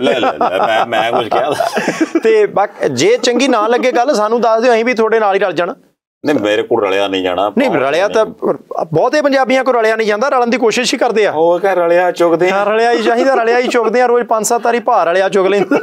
[laughs] ਲੈ ਲੈ ਮੈਂ ਮੈਂ ਕੁਝ ਕਿਹਾ ਤੇ ਜੇ ਚੰਗੀ ਨਾ ਲੱਗੇ ਗੱਲ ਸਾਨੂੰ ਦੱਸ ਦਿਓ ਅਸੀਂ ਵੀ ਤੁਹਾਡੇ ਨਾਲ ਹੀ ਰਲ ਜਾਣਾ ਨੇ ਮੇਰੇ ਕੋਲ ਰਲਿਆ ਨਹੀਂ ਜਾਣਾ ਨਹੀਂ ਰਲਿਆ ਤਾਂ ਬਹੁਤੇ ਪੰਜਾਬੀਆਂ ਕੋਲ ਰਲਿਆ ਨਹੀਂ ਜਾਂਦਾ ਰਲਣ ਦੀ ਕੋਸ਼ਿਸ਼ ਹੀ ਕਰਦੇ ਆ ਉਹ ਕਹ ਰਲਿਆ ਚੁਗਦੇ ਆ ਰਲਿਆ ਹੀ ਚਾਹੀਦਾ ਰਲਿਆ ਹੀ ਚੁਗਦੇ ਆ ਰੋਜ ਪੰਜ ਸੱਤ ਤਾਰੀ ਭਾਰ ਰਲਿਆ ਚੁਗ ਲੈਂਦਾ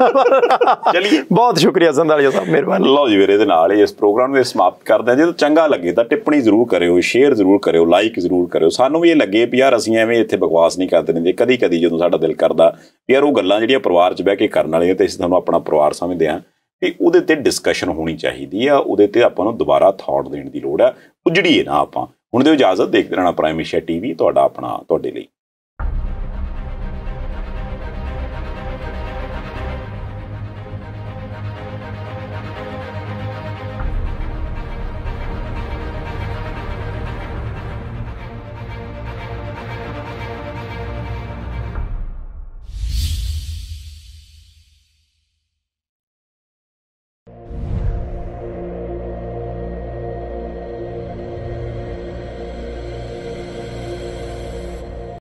ਚਲਿਏ ਬਹੁਤ ਸ਼ੁਕਰੀਆ ਸੰਧਾਲੀਆ ਸਾਹਿਬ ਮਿਹਰਬਾਨੀ ਲਓ ਜੀ ਵੀਰੇ ਇਹਦੇ ਨਾਲ ਇਸ ਪ੍ਰੋਗਰਾਮ ਨੂੰ ਸਮਾਪਤ ਕਰਦੇ ਆ ਜੇ ਚੰਗਾ ਲੱਗੇ ਤਾਂ ਟਿੱਪਣੀ ਜ਼ਰੂਰ ਕਰਿਓ ਸ਼ੇਅਰ ਜ਼ਰੂਰ ਕਰਿਓ ਲਾਈਕ ਜ਼ਰੂਰ ਕਰਿਓ ਸਾਨੂੰ ਵੀ ਇਹ ਲੱਗੇ ਵੀ ਯਾਰ ਅਸੀਂ ਐਵੇਂ ਇੱਥੇ ਬਕਵਾਸ ਨਹੀਂ ਕਰਦੇ ਨੇ ਕਦੀ ਕਦੀ ਜਦੋਂ ਸਾਡਾ ਦਿਲ ਕਰਦਾ ਯਾਰ ਉਹ ਗੱਲਾਂ ਜਿਹੜੀਆਂ ਪਰਿਵਾਰ 'ਚ ਬਹਿ ਕੇ ਕਰਨ ਵਾਲੀਆਂ ਤੇ ਅਸੀਂ ਤੁਹਾਨੂੰ ਆਪਣਾ ਪਰਿਵਾਰ ਸਮਝਦੇ ਆ ਵੀ ਉਹਦੇ ਤੇ ਡਿਸਕਸ਼ਨ ਹੋਣੀ ਚਾਹੀਦੀ ਆ ਉਹਦੇ ਤੇ ਆਪਾਂ ਨੂੰ ਦੁਬਾਰਾ ਥਾਟ ਦੇਣ ਦੀ ਲੋੜ ਆ ਉਜੜੀਏ ਨਾ ਆਪਾਂ ਹੁਣ ਦੇ ਇਜਾਜ਼ਤ ਦੇਖਦੇ ਰਹਿਣਾ ਪ੍ਰਾਈਮ ਸ਼ਾ ਟੀਵੀ ਤੁਹਾਡਾ ਆਪਣਾ ਤੁਹਾਡੇ ਲਈ